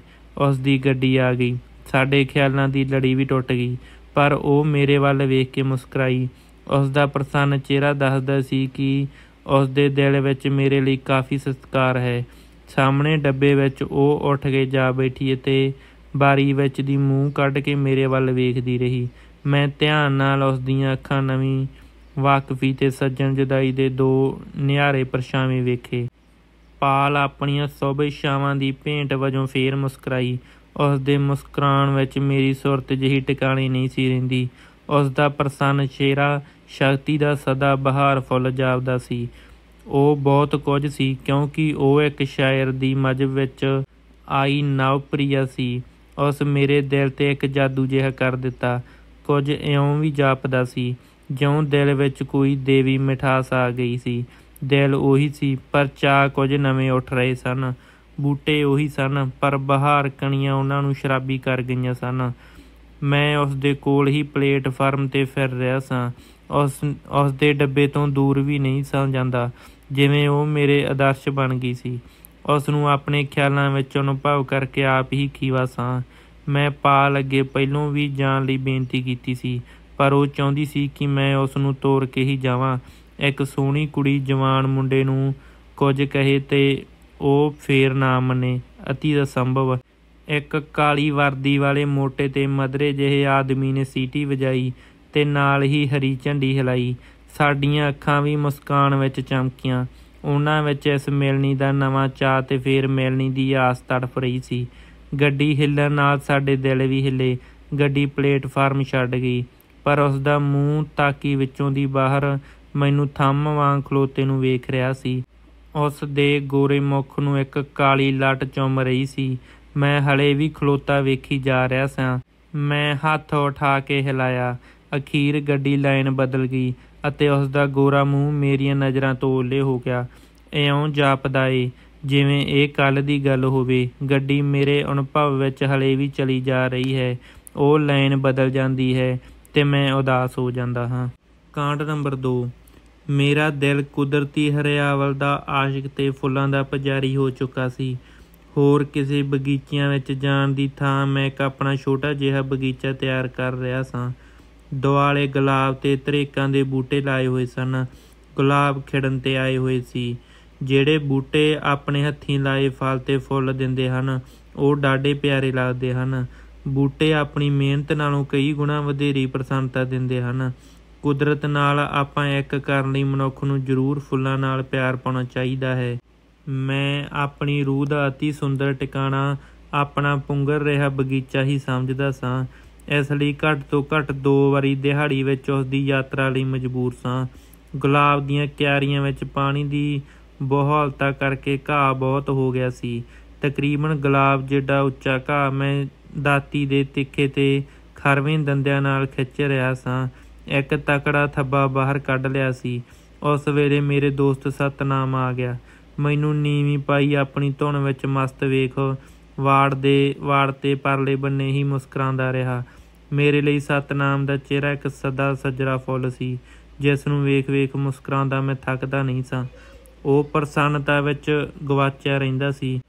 ਉਸ ਦੀ ਗੱਡੀ ਆ ਗਈ ਸਾਡੇ ਖਿਆਲਾਂ ਦੀ ਲੜੀ ਵੀ ਟੁੱਟ ਗਈ ਪਰ ਉਹ ਮੇਰੇ ਵੱਲ ਵੇਖ ਕੇ ਮੁਸਕਰਾਈ ਉਸ ਦਾ ਪ੍ਰਸੰਨ ਚਿਹਰਾ ਦੱਸਦਾ ਸੀ ਕਿ ਉਸ ਦੇ ਦਿਲ ਵਿੱਚ ਮੇਰੇ ਲਈ ਕਾਫੀ ਸਤਿਕਾਰ ਹੈ ਸਾਹਮਣੇ ਡੱਬੇ ਵਿੱਚ ਉਹ ਉੱਠ ਕੇ ਜਾ ਬੈਠੀ ਤੇ ਬਾਰੀ ਵਿੱਚ ਦੀ ਮੂੰਹ ਕੱਢ ਕੇ ਮੇਰੇ ਵੱਲ ਵੇਖਦੀ ਰਹੀ ਮੈਂ ਧਿਆਨ ਨਾਲ ਉਸ ਦੀਆਂ ਅੱਖਾਂ ਨਵੀਂ ਵਾਕਫੀ ਤੇ ਸੱਜਣ ਜਦਾਈ ਦੇ ਦੋ ਨਿਹਾਰੇ ਪਰਛਾਵੇਂ ਵੇਖੇ ਪਾਲ ਆਪਣੀਆਂ ਸੋਭੇ ਸ਼ਾਵਾਂ ਦੀ ਭੇਂਟ ਵਜੋਂ ਫੇਰ ਮੁਸਕਰਾਈ ਉਸ ਦੇ ਮੁਸਕਰਾਣ ਵਿੱਚ ਮੇਰੀ ਸੁਰਤ ਜਿਹੀ ਟਿਕਾਣੀ ਨਹੀਂ ਸੀ ਰਹਿੰਦੀ ਉਸ ਦਾ ਪ੍ਰਸੰਨ ਚਿਹਰਾ ਸ਼ਕਤੀ ਦਾ ਸਦਾ ਬਹਾਰ ਫੁੱਲ ਜਾਪਦਾ ਸੀ ਉਹ ਬਹੁਤ ਕੁਝ ਸੀ ਕਿਉਂਕਿ ਉਹ ਇੱਕ ਸ਼ਾਇਰ ਦੀ ਮਜਬ ਵਿੱਚ ਆਈ ਨਵਪ੍ਰਿਆ ਸੀ ਉਸ ਮੇਰੇ ਦਿਲ ਤੇ ਇੱਕ ਜਾਦੂ ਜਿਹਾ ਕਰ ਦਿੱਤਾ ਕੁਝ ਐਉਂ ਵੀ ਜਾਪਦਾ ਸੀ ਜਿਉਂ ਦਿਲ ਵਿੱਚ ਕੋਈ ਦੇਵੀ ਮਿਠਾਸ ਆ ਗਈ ਸੀ ਦਿਲ ਉਹੀ ਸੀ ਪਰ ਚਾ ਕੁਝ ਨਵੇਂ ਉੱਠ ਰਹੇ ਸਨ ਬੂਟੇ ਉਹੀ ਸਨ ਪਰ ਬਹਾਰ ਕਣੀਆਂ ਉਹਨਾਂ ਨੂੰ ਸ਼ਰਾਬੀ ਕਰ ਗਈਆਂ ਸਨ ਮੈਂ ਉਸ ਦੇ ਕੋਲ ਹੀ ਪਲੇਟਫਾਰਮ ਤੇ ਫਿਰ ਰਿਹਾ ਸਾਂ ਉਸ ਉਸ ਦੇ ਡੱਬੇ ਤੋਂ ਦੂਰ ਵੀ ਨਹੀਂ ਸਾਂ ਜਾਂਦਾ ਜਿਵੇਂ ਉਹ ਮੇਰੇ ਆਦਰਸ਼ ਬਣ ਗਈ ਸੀ ਉਸ ਨੂੰ ਆਪਣੇ ਖਿਆਲਾਂ ਵਿੱਚ ਅਨੁਭਵ ਕਰਕੇ ਆਪ ਹੀ ਖੀਵਾ ਸਾਂ ਮੈਂ ਪਾਲ ਅੱਗੇ ਪਹਿਲੋਂ ਵੀ ਜਾਣ ਲਈ ਬੇਨਤੀ ਕੀਤੀ ਸੀ ਪਰ ਉਹ ਚਾਹੁੰਦੀ ਸੀ ਕਿ ਮੈਂ ਉਸ ਨੂੰ ਤੋਰ ਕੇ ਹੀ ਜਾਵਾਂ ਇੱਕ ਸੋਹਣੀ ਕੁੜੀ ਜਵਾਨ ਮੁੰਡੇ ਨੂੰ ਕੁਝ ਕਹੇ ਤੇ ਉਹ ਫੇਰ ਨਾ ਮੰਨੇ ਅਤੀ ਦਾ ਸੰਭਵ ਇੱਕ ਕਾਲੀ ਵਰਦੀ ਵਾਲੇ ਮੋਟੇ ਤੇ ਮਦਰੇ ਜਿਹੇ ਆਦਮੀ ਨੇ ਸੀਟੀ ਵਜਾਈ ਤੇ ਨਾਲ ਹੀ ਹਰੀ ਝੰਡੀ ਹਿਲਾਈ ਸਾਡੀਆਂ ਅੱਖਾਂ ਵੀ ਮੁਸਕਾਨ ਵਿੱਚ ਚਮਕੀਆਂ ਉਹਨਾਂ ਵਿੱਚ ਇਸ ਮਿਲਣੀ ਦਾ ਨਵਾਂ ਚਾਹ ਤੇ ਫੇਰ ਮਿਲਣੀ ਦੀ ਆਸ ਤੜਫ ਰਹੀ ਸੀ ਗੱਡੀ ਹਿੱਲਣ ਨਾਲ ਸਾਡੇ ਦਿਲ ਵੀ ਹਿੱਲੇ ਗੱਡੀ ਪਲੇਟਫਾਰਮ ਛੱਡ ਗਈ ਪਰ ਉਸ ਦਾ ਮੂੰਹ ਤਾਕੀ ਵਿੱਚੋਂ ਦੀ ਬਾਹਰ ਮੈਨੂੰ ਥੰਮ ਵਾਂਗ ਖਲੋਤੇ ਨੂੰ ਵੇਖ ਰਿਹਾ ਸੀ ਉਸ ਦੇ ਗੋਰੇ ਮੁਖ ਨੂੰ ਇੱਕ ਕਾਲੀ ਲਟ ਚੁੰਮ ਰਹੀ ਸੀ ਮੈਂ ਹਲੇ ਵੀ ਖਲੋਤਾ ਵੇਖੀ ਜਾ ਰਿਹਾ ਸਾਂ ਮੈਂ ਹੱਥ ਉਠਾ ਕੇ ਹਿਲਾਇਆ ਅਖੀਰ ਗੱਡੀ ਲਾਈਨ ਬਦਲ ਗਈ ਅਤੇ ਉਸ ਦਾ ਗੋਰਾ ਮੂੰਹ ਮੇਰੀਆਂ ਨਜ਼ਰਾਂ ਤੋਂ ਓਲੇ ਹੋ ਗਿਆ ਐਉਂ ਜਾਪਦਾ ਏ ਜਿਵੇਂ ਇਹ ਕੱਲ ਦੀ ਗੱਲ ਹੋਵੇ ਗੱਡੀ ਮੇਰੇ ਅਨੁਭਵ ਵਿੱਚ ਹਲੇ ਵੀ ਚਲੀ ਜਾ ਰਹੀ ਹੈ ਉਹ ਲਾਈਨ ਬਦਲ ਜਾਂਦੀ ਹੈ ਤੇ ਮੈਂ ਉਦਾਸ ਹੋ ਜਾਂਦਾ ਹਾਂ ਕਾਂਡ ਨੰਬਰ 2 ਮੇਰਾ ਦਿਲ ਕੁਦਰਤੀ ਹਰਿਆਵਲ ਦਾ ਆਸ਼ਿਕ ਤੇ ਫੁੱਲਾਂ ਦਾ ਪੁਜਾਰੀ ਹੋ ਚੁੱਕਾ ਸੀ ਹੋਰ ਕਿਸੇ ਬਗੀਚਿਆਂ ਵਿੱਚ ਜਾਣ ਦੀ ਥਾਂ ਮੈਂ ਇੱਕ ਆਪਣਾ ਛੋਟਾ ਜਿਹਾ ਬਗੀਚਾ ਤਿਆਰ ਕਰ ਰਿਹਾ ਸਾਂ ਦੁਆਲੇ ਗੁਲਾਬ ਤੇ ਤਰੇਕਾਂ ਦੇ ਬੂਟੇ ਲਾਏ ਹੋਏ ਸਨ ਗੁਲਾਬ ਖਿੜਨ ਤੇ ਆਏ ਹੋਏ ਸੀ ਜਿਹੜੇ ਬੂਟੇ ਆਪਣੇ ਹੱਥੀਂ ਲਾਏ ਫਲ ਤੇ ਫੁੱਲ ਦਿੰਦੇ ਹਨ ਉਹ ਡਾਡੇ ਪਿਆਰੇ ਲੱਗਦੇ ਹਨ ਬੂਟੇ ਆਪਣੀ ਮਿਹਨਤ ਨਾਲੋਂ ਕਈ ਗੁਣਾ ਵਧੇਰੀ ਪ੍ਰਸੰਨਤਾ ਦਿੰਦੇ ਹਨ ਕੁਦਰਤ ਨਾਲ ਆਪਾਂ ਇੱਕ ਕਰਨ ਲਈ ਮਨੁੱਖ ਨੂੰ ਜ਼ਰੂਰ ਫੁੱਲਾਂ ਨਾਲ ਪਿਆਰ ਪਾਉਣਾ ਚਾਹੀਦਾ ਹੈ ਮੈਂ ਆਪਣੀ ਰੂਹ ਦਾ অতি ਸੁੰਦਰ ਟਿਕਾਣਾ ਆਪਣਾ ਪੁੰਗਰ ਰਿਹਾ ਬਗੀਚਾ ਹੀ ਸਮਝਦਾ ਸਾਂ ਇਸ ਲਈ ਘੱਟ ਤੋਂ ਘੱਟ ਦੋ ਵਾਰੀ ਦਿਹਾੜੀ ਵਿੱਚ ਉਸ ਦੀ ਯਾਤਰਾ ਲਈ ਮਜਬੂਰ ਸਾਂ ਗੁਲਾਬ ਦੀਆਂ ਕਿਆਰੀਆਂ ਵਿੱਚ ਪਾਣੀ ਦੀ ਬਹੁਲਤਾ ਕਰਕੇ ਘਾਹ ਬਹੁਤ ਹੋ ਗਿਆ ਸੀ ਤਕਰੀਬਨ ਗੁਲਾਬ ਜਿੱਡਾ ਉੱਚਾ ਘਾਹ ਮੈਂ ਦਾਤੀ ਦੇ ਤਿੱਖੇ ਤੇ ਖਰਵੇਂ ਦੰਦਿਆਂ ਨਾਲ ਖਿੱਚ ਰਿਹਾ ਸਾਂ ਇੱਕ ਤਕੜਾ ਥੱਬਾ ਬਾਹਰ ਕੱਢ ਲਿਆ ਸੀ ਉਸ ਵੇਲੇ ਮੇਰੇ ਦੋਸਤ ਸਤਨਾਮ ਆ ਗਿਆ ਮੈਨੂੰ ਨੀਵੀਂ ਪਾਈ ਆਪਣੀ ਧੁਨ ਵਿੱਚ ਮਸਤ ਵੇਖ ਵਾੜ ਦੇ ਵਾੜ ਤੇ ਪਰਲੇ ਬੰਨੇ ਹੀ ਮੁਸਕਰਾਉਂਦਾ ਰਿਹਾ ਮੇਰੇ ਲਈ ਸਤਨਾਮ ਦਾ ਚਿਹਰਾ ਇੱਕ ਸਦਾ ਸਜਰਾ ਫੁੱਲ ਸੀ ਜਿਸ ਨੂੰ ਵੇਖ-ਵੇਖ ਮੁਸਕਰਾਉਂਦਾ ਮੈਂ ਥੱਕਦਾ ਨਹੀਂ ਸਾਂ ਉਹ ਪ੍ਰਸੰਨਤਾ ਵਿੱਚ ਗਵਾਚਿਆ ਰਹਿੰਦਾ ਸੀ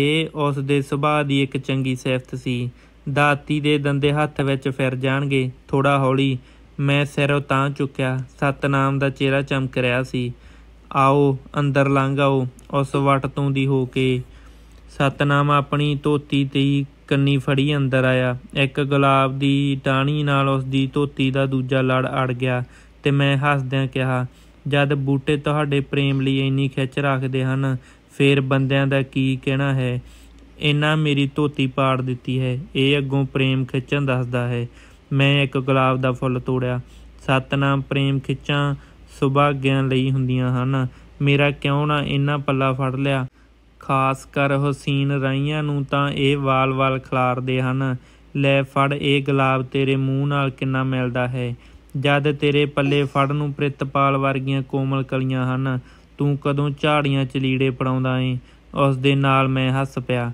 ਇਹ ਉਸ ਦੇ ਸੁਭਾਅ ਦੀ ਇੱਕ ਚੰਗੀ ਸਿਫਤ ਸੀ ਦਾਤੀ ਦੇ ਦੰਦੇ ਹੱਥ ਵਿੱਚ ਫਿਰ ਜਾਣਗੇ ਥੋੜਾ ਹੌਲੀ ਮੈਂ ਸਿਰ ਉਤਾਂ ਚੁੱਕਿਆ ਸਤਨਾਮ ਦਾ ਚਿਹਰਾ ਚਮਕ ਰਿਹਾ ਸੀ ਆਓ ਅੰਦਰ ਲੰਘ ਆਓ ਉਸ ਵਟ ਤੋਂ ਦੀ ਹੋ ਕੇ ਸਤਨਾਮ ਆਪਣੀ ਧੋਤੀ ਤੇ ਕੰਨੀ ਫੜੀ ਅੰਦਰ ਆਇਆ ਇੱਕ ਗੁਲਾਬ ਦੀ ਟਾਣੀ ਨਾਲ ਉਸ ਦੀ ਧੋਤੀ ਦਾ ਦੂਜਾ ਲੜ ਅੜ ਗਿਆ ਤੇ ਮੈਂ ਹੱਸਦਿਆਂ ਕਿਹਾ ਜਦ ਬੂਟੇ ਤੁਹਾਡੇ ਪ੍ਰੇਮ ਲਈ ਇੰਨੀ ਖਿੱਚ ਰੱਖਦੇ ਹਨ ਫੇਰ ਬੰਦਿਆਂ ਦਾ ਕੀ ਕਹਿਣਾ ਹੈ ਇਹਨਾਂ ਮੇਰੀ ਧੋਤੀ ਪਾੜ ਦਿੱਤੀ ਹੈ ਇਹ ਅੱਗੋਂ ਪ੍ਰੇਮ ਖਿੱਚਣ ਦੱਸਦਾ ਹੈ ਮੈਂ ਇੱਕ ਗੁਲਾਬ ਦਾ ਫੁੱਲ ਤੋੜਿਆ ਸਤਨਾਮ ਪ੍ਰੇਮ ਖਿੱਚਾਂ ਸੁਭਾਗਿਆਂ ਲਈ ਹੁੰਦੀਆਂ ਹਨ ਮੇਰਾ ਕਿਉਂ ਨਾ ਇਹਨਾਂ ਪੱਲਾ ਫੜ ਲਿਆ ਖਾਸ ਕਰ ਹਸੀਨ ਰਾਈਆਂ ਨੂੰ ਤਾਂ ਇਹ ਵਾਲ-ਵਾਲ ਖਲਾਰਦੇ ਹਨ ਲੈ ਫੜ ਇਹ ਗੁਲਾਬ ਤੇਰੇ ਮੂੰਹ ਨਾਲ ਕਿੰਨਾ ਮਿਲਦਾ ਹੈ ਜਦ ਤੇਰੇ ਪੱਲੇ ਫੜ ਨੂੰ ਪ੍ਰਿਤਪਾਲ ਵਰਗੀਆਂ ਕੋਮਲ ਕਲੀਆਂ ਹਨ ਤੂੰ ਕਦੋਂ ਝਾੜੀਆਂ ਚ ਲੀੜੇ ਪੜਾਉਂਦਾ ਏ ਉਸ ਦੇ ਨਾਲ ਮੈਂ ਹੱਸ ਪਿਆ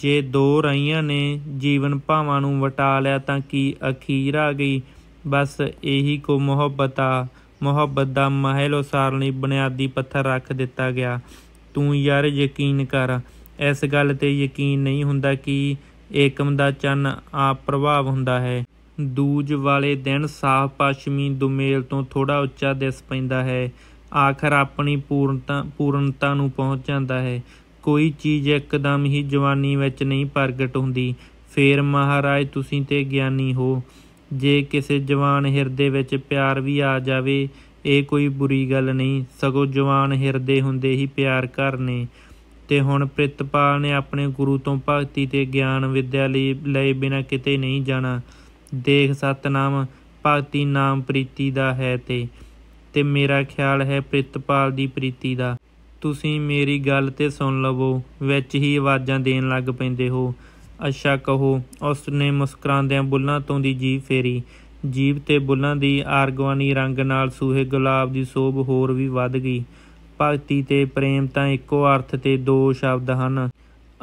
ਜੇ ਦੋ ਰਈਆਂ ਨੇ ਜੀਵਨ ਭਾਵਾਂ ਨੂੰ ਵਟਾ ਲਿਆ ਤਾਂ ਕੀ ਅਖੀਰ ਆ ਗਈ ਬਸ ਇਹੀ ਕੋ ਮੁਹੱਬਤ ਆ ਮੁਹੱਬਤ ਦਾ ਮਹਿਲ ਉਸਾਰਨੀ ਬੁਨਿਆਦੀ ਪੱਥਰ ਰੱਖ ਦਿੱਤਾ ਗਿਆ ਤੂੰ ਯਾਰ ਯਕੀਨ ਕਰ ਇਸ ਗੱਲ ਤੇ ਯਕੀਨ ਨਹੀਂ ਹੁੰਦਾ ਕਿ ਏਕਮ ਦਾ ਚੰਨ ਆਪ ਪ੍ਰਭਾਵ ਹੁੰਦਾ ਹੈ ਦੂਜ ਵਾਲੇ ਦਿਨ ਸਾਫ ਪੱਛਮੀ ਦੁਮੇਲ ਤੋਂ ਥੋੜਾ ਉੱਚਾ ਦਿਸ ਪੈਂਦਾ ਹੈ ਆਖਰ ਆਪਣੀ ਪੂਰਨਤਾ ਪੂਰਨਤਾ ਨੂੰ ਪਹੁੰਚ ਜਾਂਦਾ ਹੈ ਕੋਈ ਚੀਜ਼ ਇੱਕਦਮ ਹੀ ਜਵਾਨੀ ਵਿੱਚ ਨਹੀਂ ਪ੍ਰਗਟ ਹੁੰਦੀ ਫੇਰ ਮਹਾਰਾਜ ਤੁਸੀਂ ਤੇ ਗਿਆਨੀ ਹੋ ਜੇ ਕਿਸੇ ਜਵਾਨ ਹਿਰਦੇ ਵਿੱਚ ਪਿਆਰ ਵੀ ਆ ਜਾਵੇ ਇਹ ਕੋਈ ਬੁਰੀ ਗੱਲ ਨਹੀਂ ਸਗੋ ਜਵਾਨ ਹਿਰਦੇ ਹੁੰਦੇ ਹੀ ਪਿਆਰ ਕਰਨੇ ਤੇ ਹੁਣ ਪ੍ਰਿਤਪਾਲ ਨੇ ਆਪਣੇ ਗੁਰੂ ਤੋਂ ਭਗਤੀ ਤੇ ਗਿਆਨ ਵਿਦਿਆ ਲਈ ਲਏ ਬਿਨਾ ਕਿਤੇ ਨਹੀਂ ਜਾਣਾ ਦੇਖ ਸਤਨਾਮ ਭਗਤੀ ਨਾਮ ਪ੍ਰੀਤੀ ਦਾ ਹੈ ਤੇ ਤੇ ਮੇਰਾ ਖਿਆਲ ਹੈ ਪ੍ਰਿਤਪਾਲ ਦੀ ਪ੍ਰੀਤੀ ਦਾ ਤੁਸੀਂ ਮੇਰੀ ਗੱਲ ਤੇ ਸੁਣ ਲਵੋ ਵਿੱਚ ਹੀ ਆਵਾਜ਼ਾਂ ਦੇਣ ਲੱਗ ਪੈਂਦੇ ਹੋ ਅੱਛਾ ਕਹੋ ਉਸ ਨੇ ਮੁਸਕਰਾਉਂਦਿਆਂ ਬੁੱਲਾਂ ਤੋਂ ਦੀ ਜੀ ਫੇਰੀ ਜੀਵ ਤੇ ਬੁੱਲਾਂ ਦੀ ਆਰਗਵਾਨੀ ਰੰਗ ਨਾਲ ਸੂਹੇ ਗੁਲਾਬ ਦੀ ਸੋਭ ਹੋਰ ਵੀ ਵੱਧ ਗਈ ਭਗਤੀ ਤੇ ਪ੍ਰੇਮ ਤਾਂ ਇੱਕੋ ਅਰਥ ਤੇ ਦੋ ਸ਼ਬਦ ਹਨ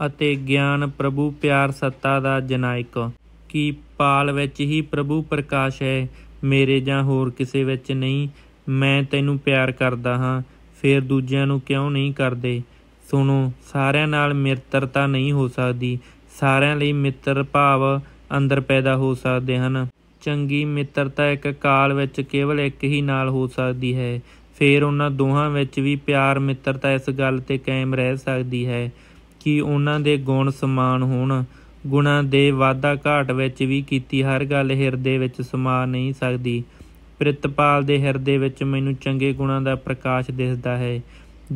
ਅਤੇ ਗਿਆਨ ਪ੍ਰਭੂ ਪਿਆਰ ਸੱਤਾ ਦਾ ਜਨਾਇਕ ਕੀ ਪਾਲ ਵਿੱਚ ਹੀ ਪ੍ਰਭੂ ਪ੍ਰਕਾਸ਼ ਹੈ ਮੇਰੇ ਜਾਂ ਹੋਰ ਕਿਸੇ ਵਿੱਚ ਨਹੀਂ ਮੈਂ ਤੈਨੂੰ ਪਿਆਰ ਕਰਦਾ ਹਾਂ ਫੇਰ ਦੂਜਿਆਂ ਨੂੰ ਕਿਉਂ ਨਹੀਂ ਕਰਦੇ ਸੁਣੋ ਸਾਰਿਆਂ ਨਾਲ ਮਿੱਤਰਤਾ ਨਹੀਂ ਹੋ ਸਕਦੀ ਸਾਰਿਆਂ ਲਈ ਮਿੱਤਰ ਭਾਵ ਅੰਦਰ ਪੈਦਾ ਹੋ ਸਕਦੇ ਹਨ ਚੰਗੀ ਮਿੱਤਰਤਾ ਇੱਕ ਕਾਲ ਵਿੱਚ ਕੇਵਲ ਇੱਕ ਹੀ ਨਾਲ ਹੋ ਸਕਦੀ ਹੈ ਫਿਰ ਉਹਨਾਂ ਦੋਹਾਂ ਵਿੱਚ ਵੀ ਪਿਆਰ ਮਿੱਤਰਤਾ ਇਸ ਗੱਲ ਤੇ ਕਾਇਮ ਰਹਿ ਸਕਦੀ ਹੈ ਕਿ ਉਹਨਾਂ ਦੇ ਗੁਣ ਸਮਾਨ ਹੋਣ ਗੁਣਾ ਦੇ ਵਾਦਾ ਘਾਟ ਵਿੱਚ ਵੀ ਕੀਤੀ ਹਰ ਗੱਲ ਹਿਰਦੇ ਵਿੱਚ ਸਮਾ ਨਹੀਂ ਸਕਦੀ ਪ੍ਰਿਤਪਾਲ ਦੇ ਹਿਰਦੇ ਵਿੱਚ ਮੈਨੂੰ ਚੰਗੇ ਗੁਣਾਂ ਦਾ ਪ੍ਰਕਾਸ਼ ਦਿਸਦਾ ਹੈ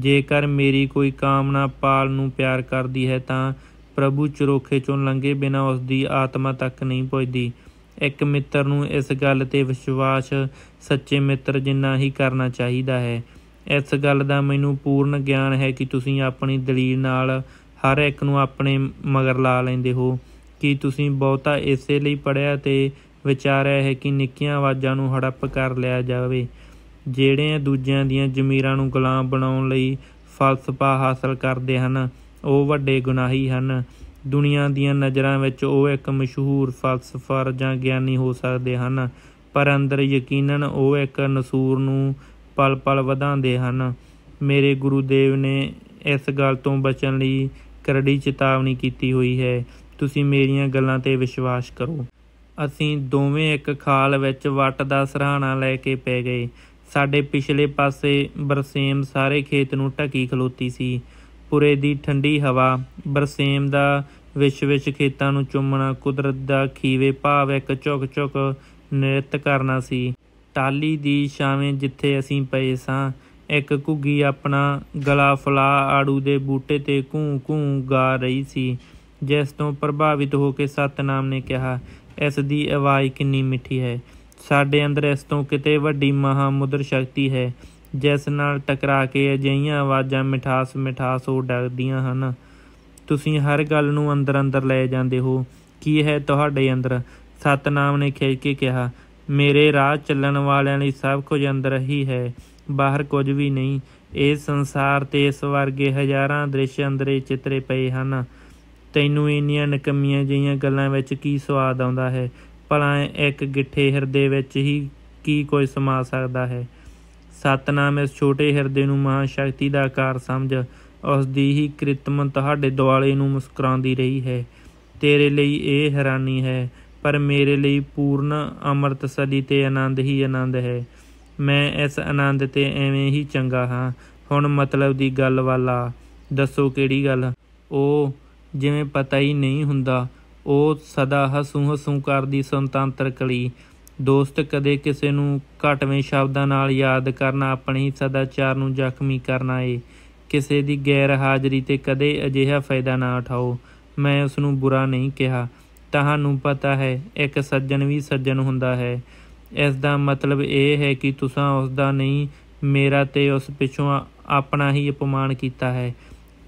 ਜੇਕਰ ਮੇਰੀ ਕੋਈ ਕਾਮਨਾ ਪਾਲ ਨੂੰ ਪਿਆਰ ਕਰਦੀ ਹੈ ਤਾਂ ਪ੍ਰਭੂ ਚਰੋਖੇ ਚੋਂ ਲੰਘੇ ਬਿਨਾ ਉਸ ਦੀ ਆਤਮਾ ਤੱਕ ਨਹੀਂ ਪਹੁੰਚਦੀ ਇੱਕ ਮਿੱਤਰ ਨੂੰ ਇਸ ਗੱਲ ਤੇ ਵਿਸ਼ਵਾਸ ਸੱਚੇ ਮਿੱਤਰ ਜਿੰਨਾ ਹੀ ਕਰਨਾ ਚਾਹੀਦਾ ਹੈ ਇਸ ਗੱਲ ਦਾ ਮੈਨੂੰ ਪੂਰਨ ਗਿਆਨ ਹੈ ਕਿ ਤੁਸੀਂ ਆਪਣੀ ਦਲੀਲ ਨਾਲ ਹਰ ਇੱਕ ਨੂੰ ਆਪਣੇ ਮਗਰ ਲਾ ਲੈਂਦੇ ਹੋ ਕਿ ਤੁਸੀਂ ਬਹੁਤਾ ਇਸੇ ਲਈ ਪੜਿਆ ਤੇ ਵਿਚਾਰਿਆ ਹੈ ਕਿ ਨਿੱਕੀਆਂ ਆਵਾਜ਼ਾਂ ਨੂੰ ਹੜੱਪ ਕਰ ਲਿਆ ਜਾਵੇ ਜਿਹੜੇ ਦੂਜਿਆਂ ਦੀਆਂ ਜ਼ਮੀਰਾਂ ਨੂੰ ਗੁਲਾਮ ਬਣਾਉਣ ਲਈ ਫਲਸਫਾ ਹਾਸਲ ਕਰਦੇ ਹਨ ਉਹ ਵੱਡੇ ਗੁਨਾਹੀ ਹਨ ਦੁਨੀਆ ਦੀਆਂ ਨਜ਼ਰਾਂ ਵਿੱਚ ਉਹ ਇੱਕ ਮਸ਼ਹੂਰ ਫਲਸਫਰ ਜਾਂ ਗਿਆਨੀ ਹੋ ਸਕਦੇ ਹਨ ਪਰ ਅੰਦਰ ਯਕੀਨਨ ਉਹ ਇੱਕ ਨਸੂਰ ਨੂੰ ਪਲ-ਪਲ ਵਧਾਉਂਦੇ ਹਨ ਮੇਰੇ ਗੁਰੂਦੇਵ ਨੇ ਇਸ ਗੱਲ ਤੋਂ ਬਚਣ ਲਈ ਕਰੜੀ ਚੇਤਾਵਨੀ ਕੀਤੀ ਹੋਈ ਹੈ ਤੁਸੀਂ ਮੇਰੀਆਂ ਗੱਲਾਂ ਤੇ ਵਿਸ਼ਵਾਸ ਕਰੋ ਅਸੀਂ ਦੋਵੇਂ ਇੱਕ ਖਾਲ ਵਿੱਚ ਵੱਟ ਦਾ ਸਰਾਣਾ ਲੈ ਕੇ ਪੈ ਗਏ ਸਾਡੇ ਪਿਛਲੇ ਪਾਸੇ ਬਰਸੇਮ ਸਾਰੇ ਖੇਤ ਨੂੰ ਢੱਕੀ ਖਲੋਤੀ ਸੀ ਪੁਰੇ ਦੀ ਠੰਡੀ ਹਵਾ ਬਰਸੇਮ ਦਾ ਵਿਸ਼ ਵਿਸ਼ ਖੇਤਾਂ ਨੂੰ ਚੁੰਮਣਾ ਕੁਦਰਤ ਦਾ ਖੀਵੇ ਭਾਵ ਇੱਕ ਝੁਕ ਝੁਕ ਨਿਰਤ ਕਰਨਾ ਸੀ ਟਾਲੀ ਦੀ ਛਾਵੇਂ ਜਿੱਥੇ ਅਸੀਂ ਪਏ ਸਾਂ ਇੱਕ ਘੁੱਗੀ ਆਪਣਾ ਗਲਾ ਫਲਾ ਆੜੂ ਦੇ ਬੂਟੇ ਤੇ ਘੂੰ ਘੂੰ ਗਾ ਰਹੀ ਸੀ ਜਿਸ ਤੋਂ ਪ੍ਰਭਾਵਿਤ ਹੋ ਕੇ ਸਤਨਾਮ ਨੇ ਕਿਹਾ ਇਸ ਦੀ ਆਵਾਜ਼ ਕਿੰਨੀ ਮਿੱਠੀ ਹੈ ਸਾਡੇ ਅੰਦਰ ਇਸ ਤੋਂ ਕਿਤੇ ਵੱਡੀ ਮਹਾਮੁਦਰ ਸ਼ਕਤੀ ਹੈ ਜਿਸ ਨਾਲ ਟਕਰਾ ਕੇ ਅਜਈਆਂ ਆਵਾਜ਼ਾਂ ਮਿਠਾਸ ਮਿਠਾਸ ਹੋ ਡਗਦੀਆਂ ਹਨ ਤੁਸੀਂ ਹਰ ਗੱਲ ਨੂੰ ਅੰਦਰ ਅੰਦਰ ਲੈ ਜਾਂਦੇ ਹੋ ਕੀ ਹੈ ਤੁਹਾਡੇ ਅੰਦਰ ਸਤਨਾਮ ਨੇ ਖਿੱਚ ਕੇ ਕਿਹਾ ਮੇਰੇ ਰਾਹ ਚੱਲਣ ਵਾਲਿਆਂ ਲਈ ਸਭ ਕੁਝ ਅੰਦਰ ਹੀ ਹੈ ਬਾਹਰ ਕੁਝ ਵੀ ਨਹੀਂ ਇਹ ਸੰਸਾਰ ਤੇ ਇਸ ਵਰਗੇ ਹਜ਼ਾਰਾਂ ਦ੍ਰਿਸ਼ ਅੰਦਰੇ ਚਿੱਤਰੇ ਪਏ ਹਨ ਤੈਨੂੰ ਇੰਨੀਆਂ ਨਕਮੀਆਂ ਜਿਹੀਆਂ ਗੱਲਾਂ ਵਿੱਚ ਕੀ ਸਵਾਦ ਆਉਂਦਾ ਹੈ ਭਲਾ ਇੱਕ ਗਿੱਠੇ ਹਿਰਦੇ ਵਿੱਚ ਹੀ ਕੀ ਕੋਈ ਸਮਾ ਸਕਦਾ ਹੈ ਸਤਨਾਮ ਇਸ ਛੋਟੇ ਹਿਰਦੇ ਨੂੰ ਮਹਾ ਸ਼ਕਤੀ ਦਾ ਆਕਾਰ ਸਮਝ ਉਸ ਦੀ ਹੀ ਕਿਰਤਮ ਤੁਹਾਡੇ ਦਿਵਾਲੇ ਨੂੰ ਮੁਸਕਰਾਉਂਦੀ ਰਹੀ ਹੈ ਤੇਰੇ ਲਈ ਇਹ ਹੈਰਾਨੀ ਹੈ ਪਰ ਮੇਰੇ ਲਈ ਪੂਰਨ ਅਮਰਤ ਸਦੀ ਤੇ ਆਨੰਦ ਹੀ ਆਨੰਦ ਹੈ ਮੈਂ ਇਸ ਆਨੰਦ ਤੇ ਐਵੇਂ ਹੀ ਚੰਗਾ ਹਾਂ ਹੁਣ ਮਤਲਬ ਦੀ ਗੱਲ ਵਾਲਾ ਦੱਸੋ ਕਿਹੜੀ ਗੱਲ ਉਹ ਜਿਵੇਂ ਪਤਾ ਹੀ ਨਹੀਂ ਹੁੰਦਾ ਉਹ ਸਦਾ ਹਸੂ ਹਸੂ ਕਰਦੀ ਸੁਤੰਤਰ ਕਲੀ ਦੋਸਤ ਕਦੇ ਕਿਸੇ ਨੂੰ ਘਟਵੇਂ ਸ਼ਬਦਾਂ ਨਾਲ ਯਾਦ ਕਰਨਾ ਆਪਣੇ ਹੀ ਸਦਾਚਾਰ ਨੂੰ ਜ਼ਖਮੀ ਕਰਨਾ ਏ ਕਿਸੇ ਦੀ ਗੈਰ ਹਾਜ਼ਰੀ ਤੇ ਕਦੇ ਅਜਿਹਾ ਫਾਇਦਾ ਨਾ ਉਠਾਓ ਮੈਂ ਉਸ ਨੂੰ ਬੁਰਾ ਨਹੀਂ ਕਿਹਾ ਤੁਹਾਨੂੰ ਪਤਾ ਹੈ ਇੱਕ ਸੱਜਣ ਵੀ ਸੱਜਣ ਹੁੰਦਾ ਹੈ ਇਸ ਦਾ ਮਤਲਬ ਇਹ ਹੈ ਕਿ ਤੁਸੀਂ ਉਸ ਦਾ ਨਹੀਂ ਮੇਰਾ ਤੇ ਉਸ ਪਿੱਛੋਂ ਆਪਣਾ ਹੀ ਅਪਮਾਨ ਕੀਤਾ ਹੈ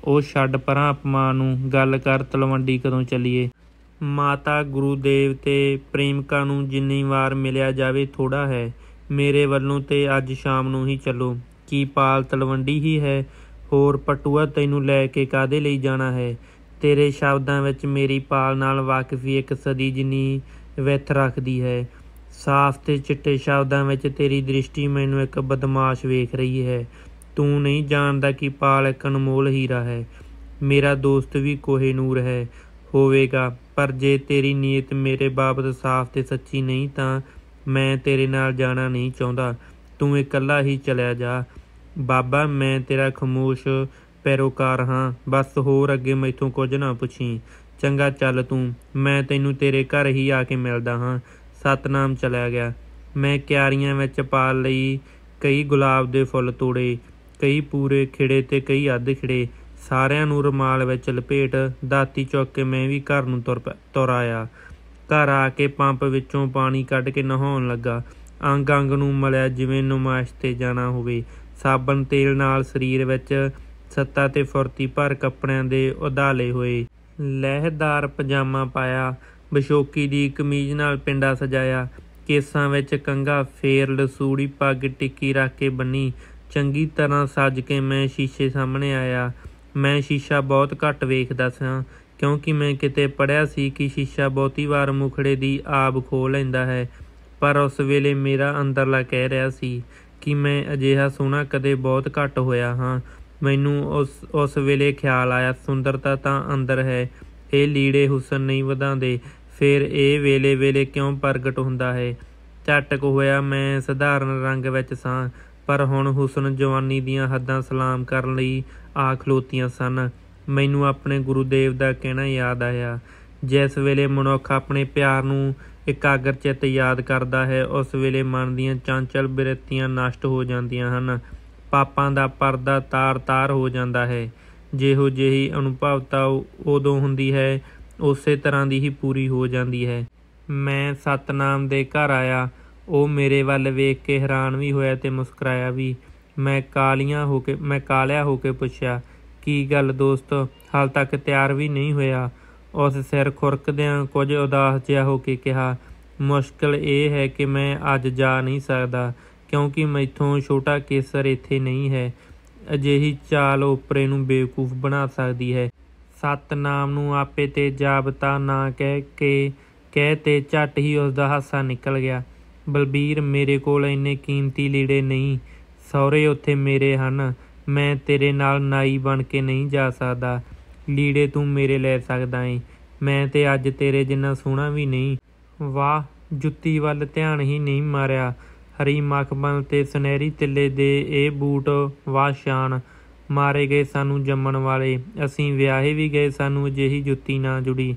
ਉਹ ਛੱਡ ਪਰਾਂ ਅਪਮਾਨ ਨੂੰ ਗੱਲ ਕਰ ਤਲਵੰਡੀ ਕਦੋਂ ਚੱਲੀਏ ਮਾਤਾ ਦੇਵ ਤੇ ਪ੍ਰੇਮਿਕਾ ਨੂੰ ਜਿੰਨੀ ਵਾਰ ਮਿਲਿਆ ਜਾਵੇ ਥੋੜਾ ਹੈ ਮੇਰੇ ਵੱਲੋਂ ਤੇ ਅੱਜ ਸ਼ਾਮ ਨੂੰ ਹੀ ਚੱਲੋ ਕੀ ਪਾਲ ਤਲਵੰਡੀ ਹੀ ਹੈ ਹੋਰ ਪਟੂਆ ਤੈਨੂੰ ਲੈ ਕੇ ਕਾਦੇ ਲਈ ਜਾਣਾ ਹੈ ਤੇਰੇ ਸ਼ਬਦਾਂ ਵਿੱਚ ਮੇਰੀ ਪਾਲ ਨਾਲ ਵਾਕਫੀ ਇੱਕ ਸਦੀ ਜਿੰਨੀ ਵਿਥ ਰੱਖਦੀ ਹੈ ਸਾਫ਼ ਤੇ ਚਿੱਟੇ ਸ਼ਬਦਾਂ ਵਿੱਚ ਤੇਰੀ ਦ੍ਰਿਸ਼ਟੀ ਮੈਨੂੰ ਇੱਕ ਬਦਮਾਸ਼ ਵੇਖ ਰਹੀ ਹੈ ਤੂੰ ਨਹੀਂ ਜਾਣਦਾ ਕਿ ਪਾਲ ਇੱਕ ਅਨਮੋਲ ਹੀਰਾ ਹੈ ਮੇਰਾ ਦੋਸਤ ਵੀ ਕੋਹੇ ਨੂਰ ਹੈ ਹੋਵੇਗਾ ਪਰ ਜੇ ਤੇਰੀ ਨੀਅਤ ਮੇਰੇ ਬਾਬਤ ਸਾਫ਼ ਤੇ ਸੱਚੀ ਨਹੀਂ ਤਾਂ ਮੈਂ ਤੇਰੇ ਨਾਲ ਜਾਣਾ ਨਹੀਂ ਚਾਹੁੰਦਾ ਤੂੰ ਇਕੱਲਾ ਹੀ ਚਲਿਆ ਜਾ ਬਾਬਾ ਮੈਂ ਤੇਰਾ ਖਮੋਸ਼ ਪੈਰੋਕਾਰ ਹਾਂ ਬਸ ਹੋਰ ਅੱਗੇ ਮੈਥੋਂ ਕੁਝ ਨਾ ਪੁੱਛੀ ਚੰਗਾ ਚੱਲ ਤੂੰ ਮੈਂ ਤੈਨੂੰ ਤੇਰੇ ਘਰ ਹੀ ਆ ਕੇ ਮਿਲਦਾ ਹਾਂ ਸਤਨਾਮ ਚਲਿਆ ਗਿਆ ਮੈਂ ਕਿਆਰੀਆਂ ਵਿੱਚ ਪਾਲ ਲਈ ਕਈ ਗੁਲਾਬ ਦੇ ਫੁੱਲ ਤੋੜੇ ਕਈ ਪੂਰੇ ਖਿੜੇ ਤੇ ਕਈ ਅੱਧ ਖਿੜੇ ਸਾਰਿਆਂ ਨੂੰ ਰਮਾਲ ਵਿੱਚ ਲਪੇਟ ਦਾਤੀ ਚੁੱਕ ਕੇ ਮੈਂ ਵੀ ਘਰ ਨੂੰ ਤੁਰ ਤੁਰ ਆਇਆ ਘਰ ਆ ਕੇ ਪੰਪ ਵਿੱਚੋਂ ਪਾਣੀ ਕੱਢ ਕੇ ਨਹਾਉਣ ਲੱਗਾ ਅੰਗ ਅੰਗ ਨੂੰ ਮਲਿਆ ਜਿਵੇਂ ਨਮਾਇਸ਼ ਤੇ ਜਾਣਾ ਹੋਵੇ ਸਾਬਣ ਤੇਲ ਨਾਲ ਸਰੀਰ ਵਿੱਚ ਸੱਤਾ ਤੇ ਫੁਰਤੀ ਭਰ ਕੱਪੜਿਆਂ ਦੇ ਉਧਾਲੇ ਹੋਏ ਲਹਿਦਾਰ ਪਜਾਮਾ ਪਾਇਆ ਬਿਸ਼ੋਕੀ ਦੀ ਕਮੀਜ਼ ਨਾਲ ਪਿੰਡਾ ਸਜਾਇਆ ਕੇਸਾਂ ਵਿੱਚ ਕੰਗਾ ਫੇਰ ਲਸੂੜੀ ਪੱਗ ਟਿੱਕੀ ਰੱਖ ਕੇ ਬੰਨੀ ਚੰਗੀ ਤਰ੍ਹਾਂ ਸੱਜ ਕੇ ਮੈਂ ਸ਼ੀਸ਼ੇ ਸਾਹਮਣੇ ਆਇਆ ਮੈਂ ਸ਼ੀਸ਼ਾ ਬਹੁਤ ਘੱਟ ਵੇਖਦਾ ਸਾਂ ਕਿਉਂਕਿ ਮੈਂ ਕਿਤੇ ਪੜਿਆ ਸੀ ਕਿ ਸ਼ੀਸ਼ਾ ਬਹੁਤੀ ਵਾਰ ਮੁਖੜੇ ਦੀ ਆਬ ਖੋ ਲੈਂਦਾ ਹੈ ਪਰ ਉਸ ਵੇਲੇ ਮੇਰਾ ਅੰਦਰਲਾ ਕਹਿ ਰਿਹਾ ਸੀ ਕਿ ਮੈਂ ਅਜਿਹਾ ਸੋਹਣਾ ਕਦੇ ਬਹੁਤ ਘੱਟ ਹੋਇਆ ਹਾਂ ਮੈਨੂੰ ਉਸ ਉਸ ਵੇਲੇ ਖਿਆਲ ਆਇਆ ਸੁੰਦਰਤਾ ਤਾਂ ਅੰਦਰ ਹੈ ਇਹ ਲੀੜੇ ਹੁਸਨ ਨਹੀਂ ਵਧਾਉਂਦੇ ਫਿਰ ਇਹ ਵੇਲੇ ਵੇਲੇ ਕਿਉਂ ਪ੍ਰਗਟ ਹੁੰਦਾ ਹੈ ਝਟਕ ਹੋਇਆ ਮੈਂ ਸਧਾਰਨ ਰੰਗ ਵਿੱਚ ਸਾਂ ਪਰ ਹੁਣ ਹੁਸਨ ਜਵਾਨੀ ਦੀਆਂ ਹੱਦਾਂ ਸਲਾਮ ਕਰਨ ਲਈ ਆ ਖਲੋਤੀਆਂ ਸਨ ਮੈਨੂੰ ਆਪਣੇ ਗੁਰੂਦੇਵ ਦਾ ਕਹਿਣਾ ਯਾਦ ਆਇਆ ਜਿਸ ਵੇਲੇ ਮਨੁੱਖ ਆਪਣੇ ਪਿਆਰ ਨੂੰ ਇਕਾਗਰ ਚਿੱਤ ਯਾਦ ਕਰਦਾ ਹੈ ਉਸ ਵੇਲੇ ਮਨ ਦੀਆਂ ਚਾਂਚਲ ਬਿਰਤੀਆਂ ਨਸ਼ਟ ਹੋ ਜਾਂਦੀਆਂ ਹਨ ਪਾਪਾਂ ਦਾ ਪਰਦਾ ਤਾਰ-ਤਾਰ ਹੋ ਜਾਂਦਾ ਹੈ ਜਿਹੋ ਜਿਹੀ ਅਨੁਭਵਤਾ ਉਦੋਂ ਹੁੰਦੀ ਹੈ ਉਸੇ ਤਰ੍ਹਾਂ ਦੀ ਹੀ ਪੂਰੀ ਹੋ ਜਾਂਦੀ ਹੈ ਮੈਂ ਸਤਨਾਮ ਦੇ ਘਰ ਆਇਆ ਉਹ ਮੇਰੇ ਵੱਲ ਵੇਖ ਕੇ ਹੈਰਾਨ ਵੀ ਹੋਇਆ ਤੇ ਮੁਸਕਰਾਇਆ ਵੀ ਮੈਂ ਕਾਲੀਆਂ ਹੋ ਕੇ ਮੈਂ ਕਾਲਿਆ ਹੋ ਕੇ ਪੁੱਛਿਆ ਕੀ ਗੱਲ ਦੋਸਤ ਹਾਲ ਤੱਕ ਤਿਆਰ ਵੀ ਨਹੀਂ ਹੋਇਆ ਉਸ ਸਿਰ ਖੁਰਕਦਿਆਂ ਕੁਝ ਉਦਾਸ ਜਿਹਾ ਹੋ ਕੇ ਕਿਹਾ ਮੁਸ਼ਕਲ ਇਹ ਹੈ ਕਿ ਮੈਂ ਅੱਜ ਜਾ ਨਹੀਂ ਸਕਦਾ ਕਿਉਂਕਿ ਮੈਥੋਂ ਛੋਟਾ ਕੇਸਰ ਇੱਥੇ ਨਹੀਂ ਹੈ ਅਜਿਹੀ ਚਾਲ ਉਪਰੇ ਨੂੰ ਬੇਵਕੂਫ ਬਣਾ ਸਕਦੀ ਹੈ ਸਤਨਾਮ ਨੂੰ ਆਪੇ ਤੇ ਜਾਬਤਾ ਨਾ ਕਹਿ ਕੇ ਕਹਿ ਤੇ ਝਟ ਹੀ ਉਸ ਦਾ ਹਾਸਾ ਨਿਕਲ ਗਿਆ ਬਲਬੀਰ ਮੇਰੇ ਕੋਲ ਇੰਨੇ ਕੀਮਤੀ ਲੀੜੇ ਨਹੀਂ ਸਹੁਰੇ ਉੱਥੇ ਮੇਰੇ ਹਨ ਮੈਂ ਤੇਰੇ ਨਾਲ ਨਾਈ ਬਣ ਕੇ ਨਹੀਂ ਜਾ ਸਕਦਾ ਲੀੜੇ ਤੂੰ ਮੇਰੇ ਲੈ ਸਕਦਾ ਏ ਮੈਂ ਤੇ ਅੱਜ ਤੇਰੇ ਜਿੰਨਾ ਸੋਹਣਾ ਵੀ ਨਹੀਂ ਵਾਹ ਜੁੱਤੀ ਵੱਲ ਧਿਆਨ ਹੀ ਨਹੀਂ ਮਾਰਿਆ ਹਰੀ ਮਖਮਲ ਤੇ ਸੁਨਹਿਰੀ ਤਿੱਲੇ ਦੇ ਇਹ ਬੂਟ ਵਾਹ ਸ਼ਾਨ ਮਾਰੇ ਗਏ ਸਾਨੂੰ ਜੰਮਣ ਵਾਲੇ ਅਸੀਂ ਵਿਆਹੇ ਵੀ ਗਏ ਸਾਨੂੰ ਅਜਿਹੀ ਜੁੱਤੀ ਨਾ ਜੁੜੀ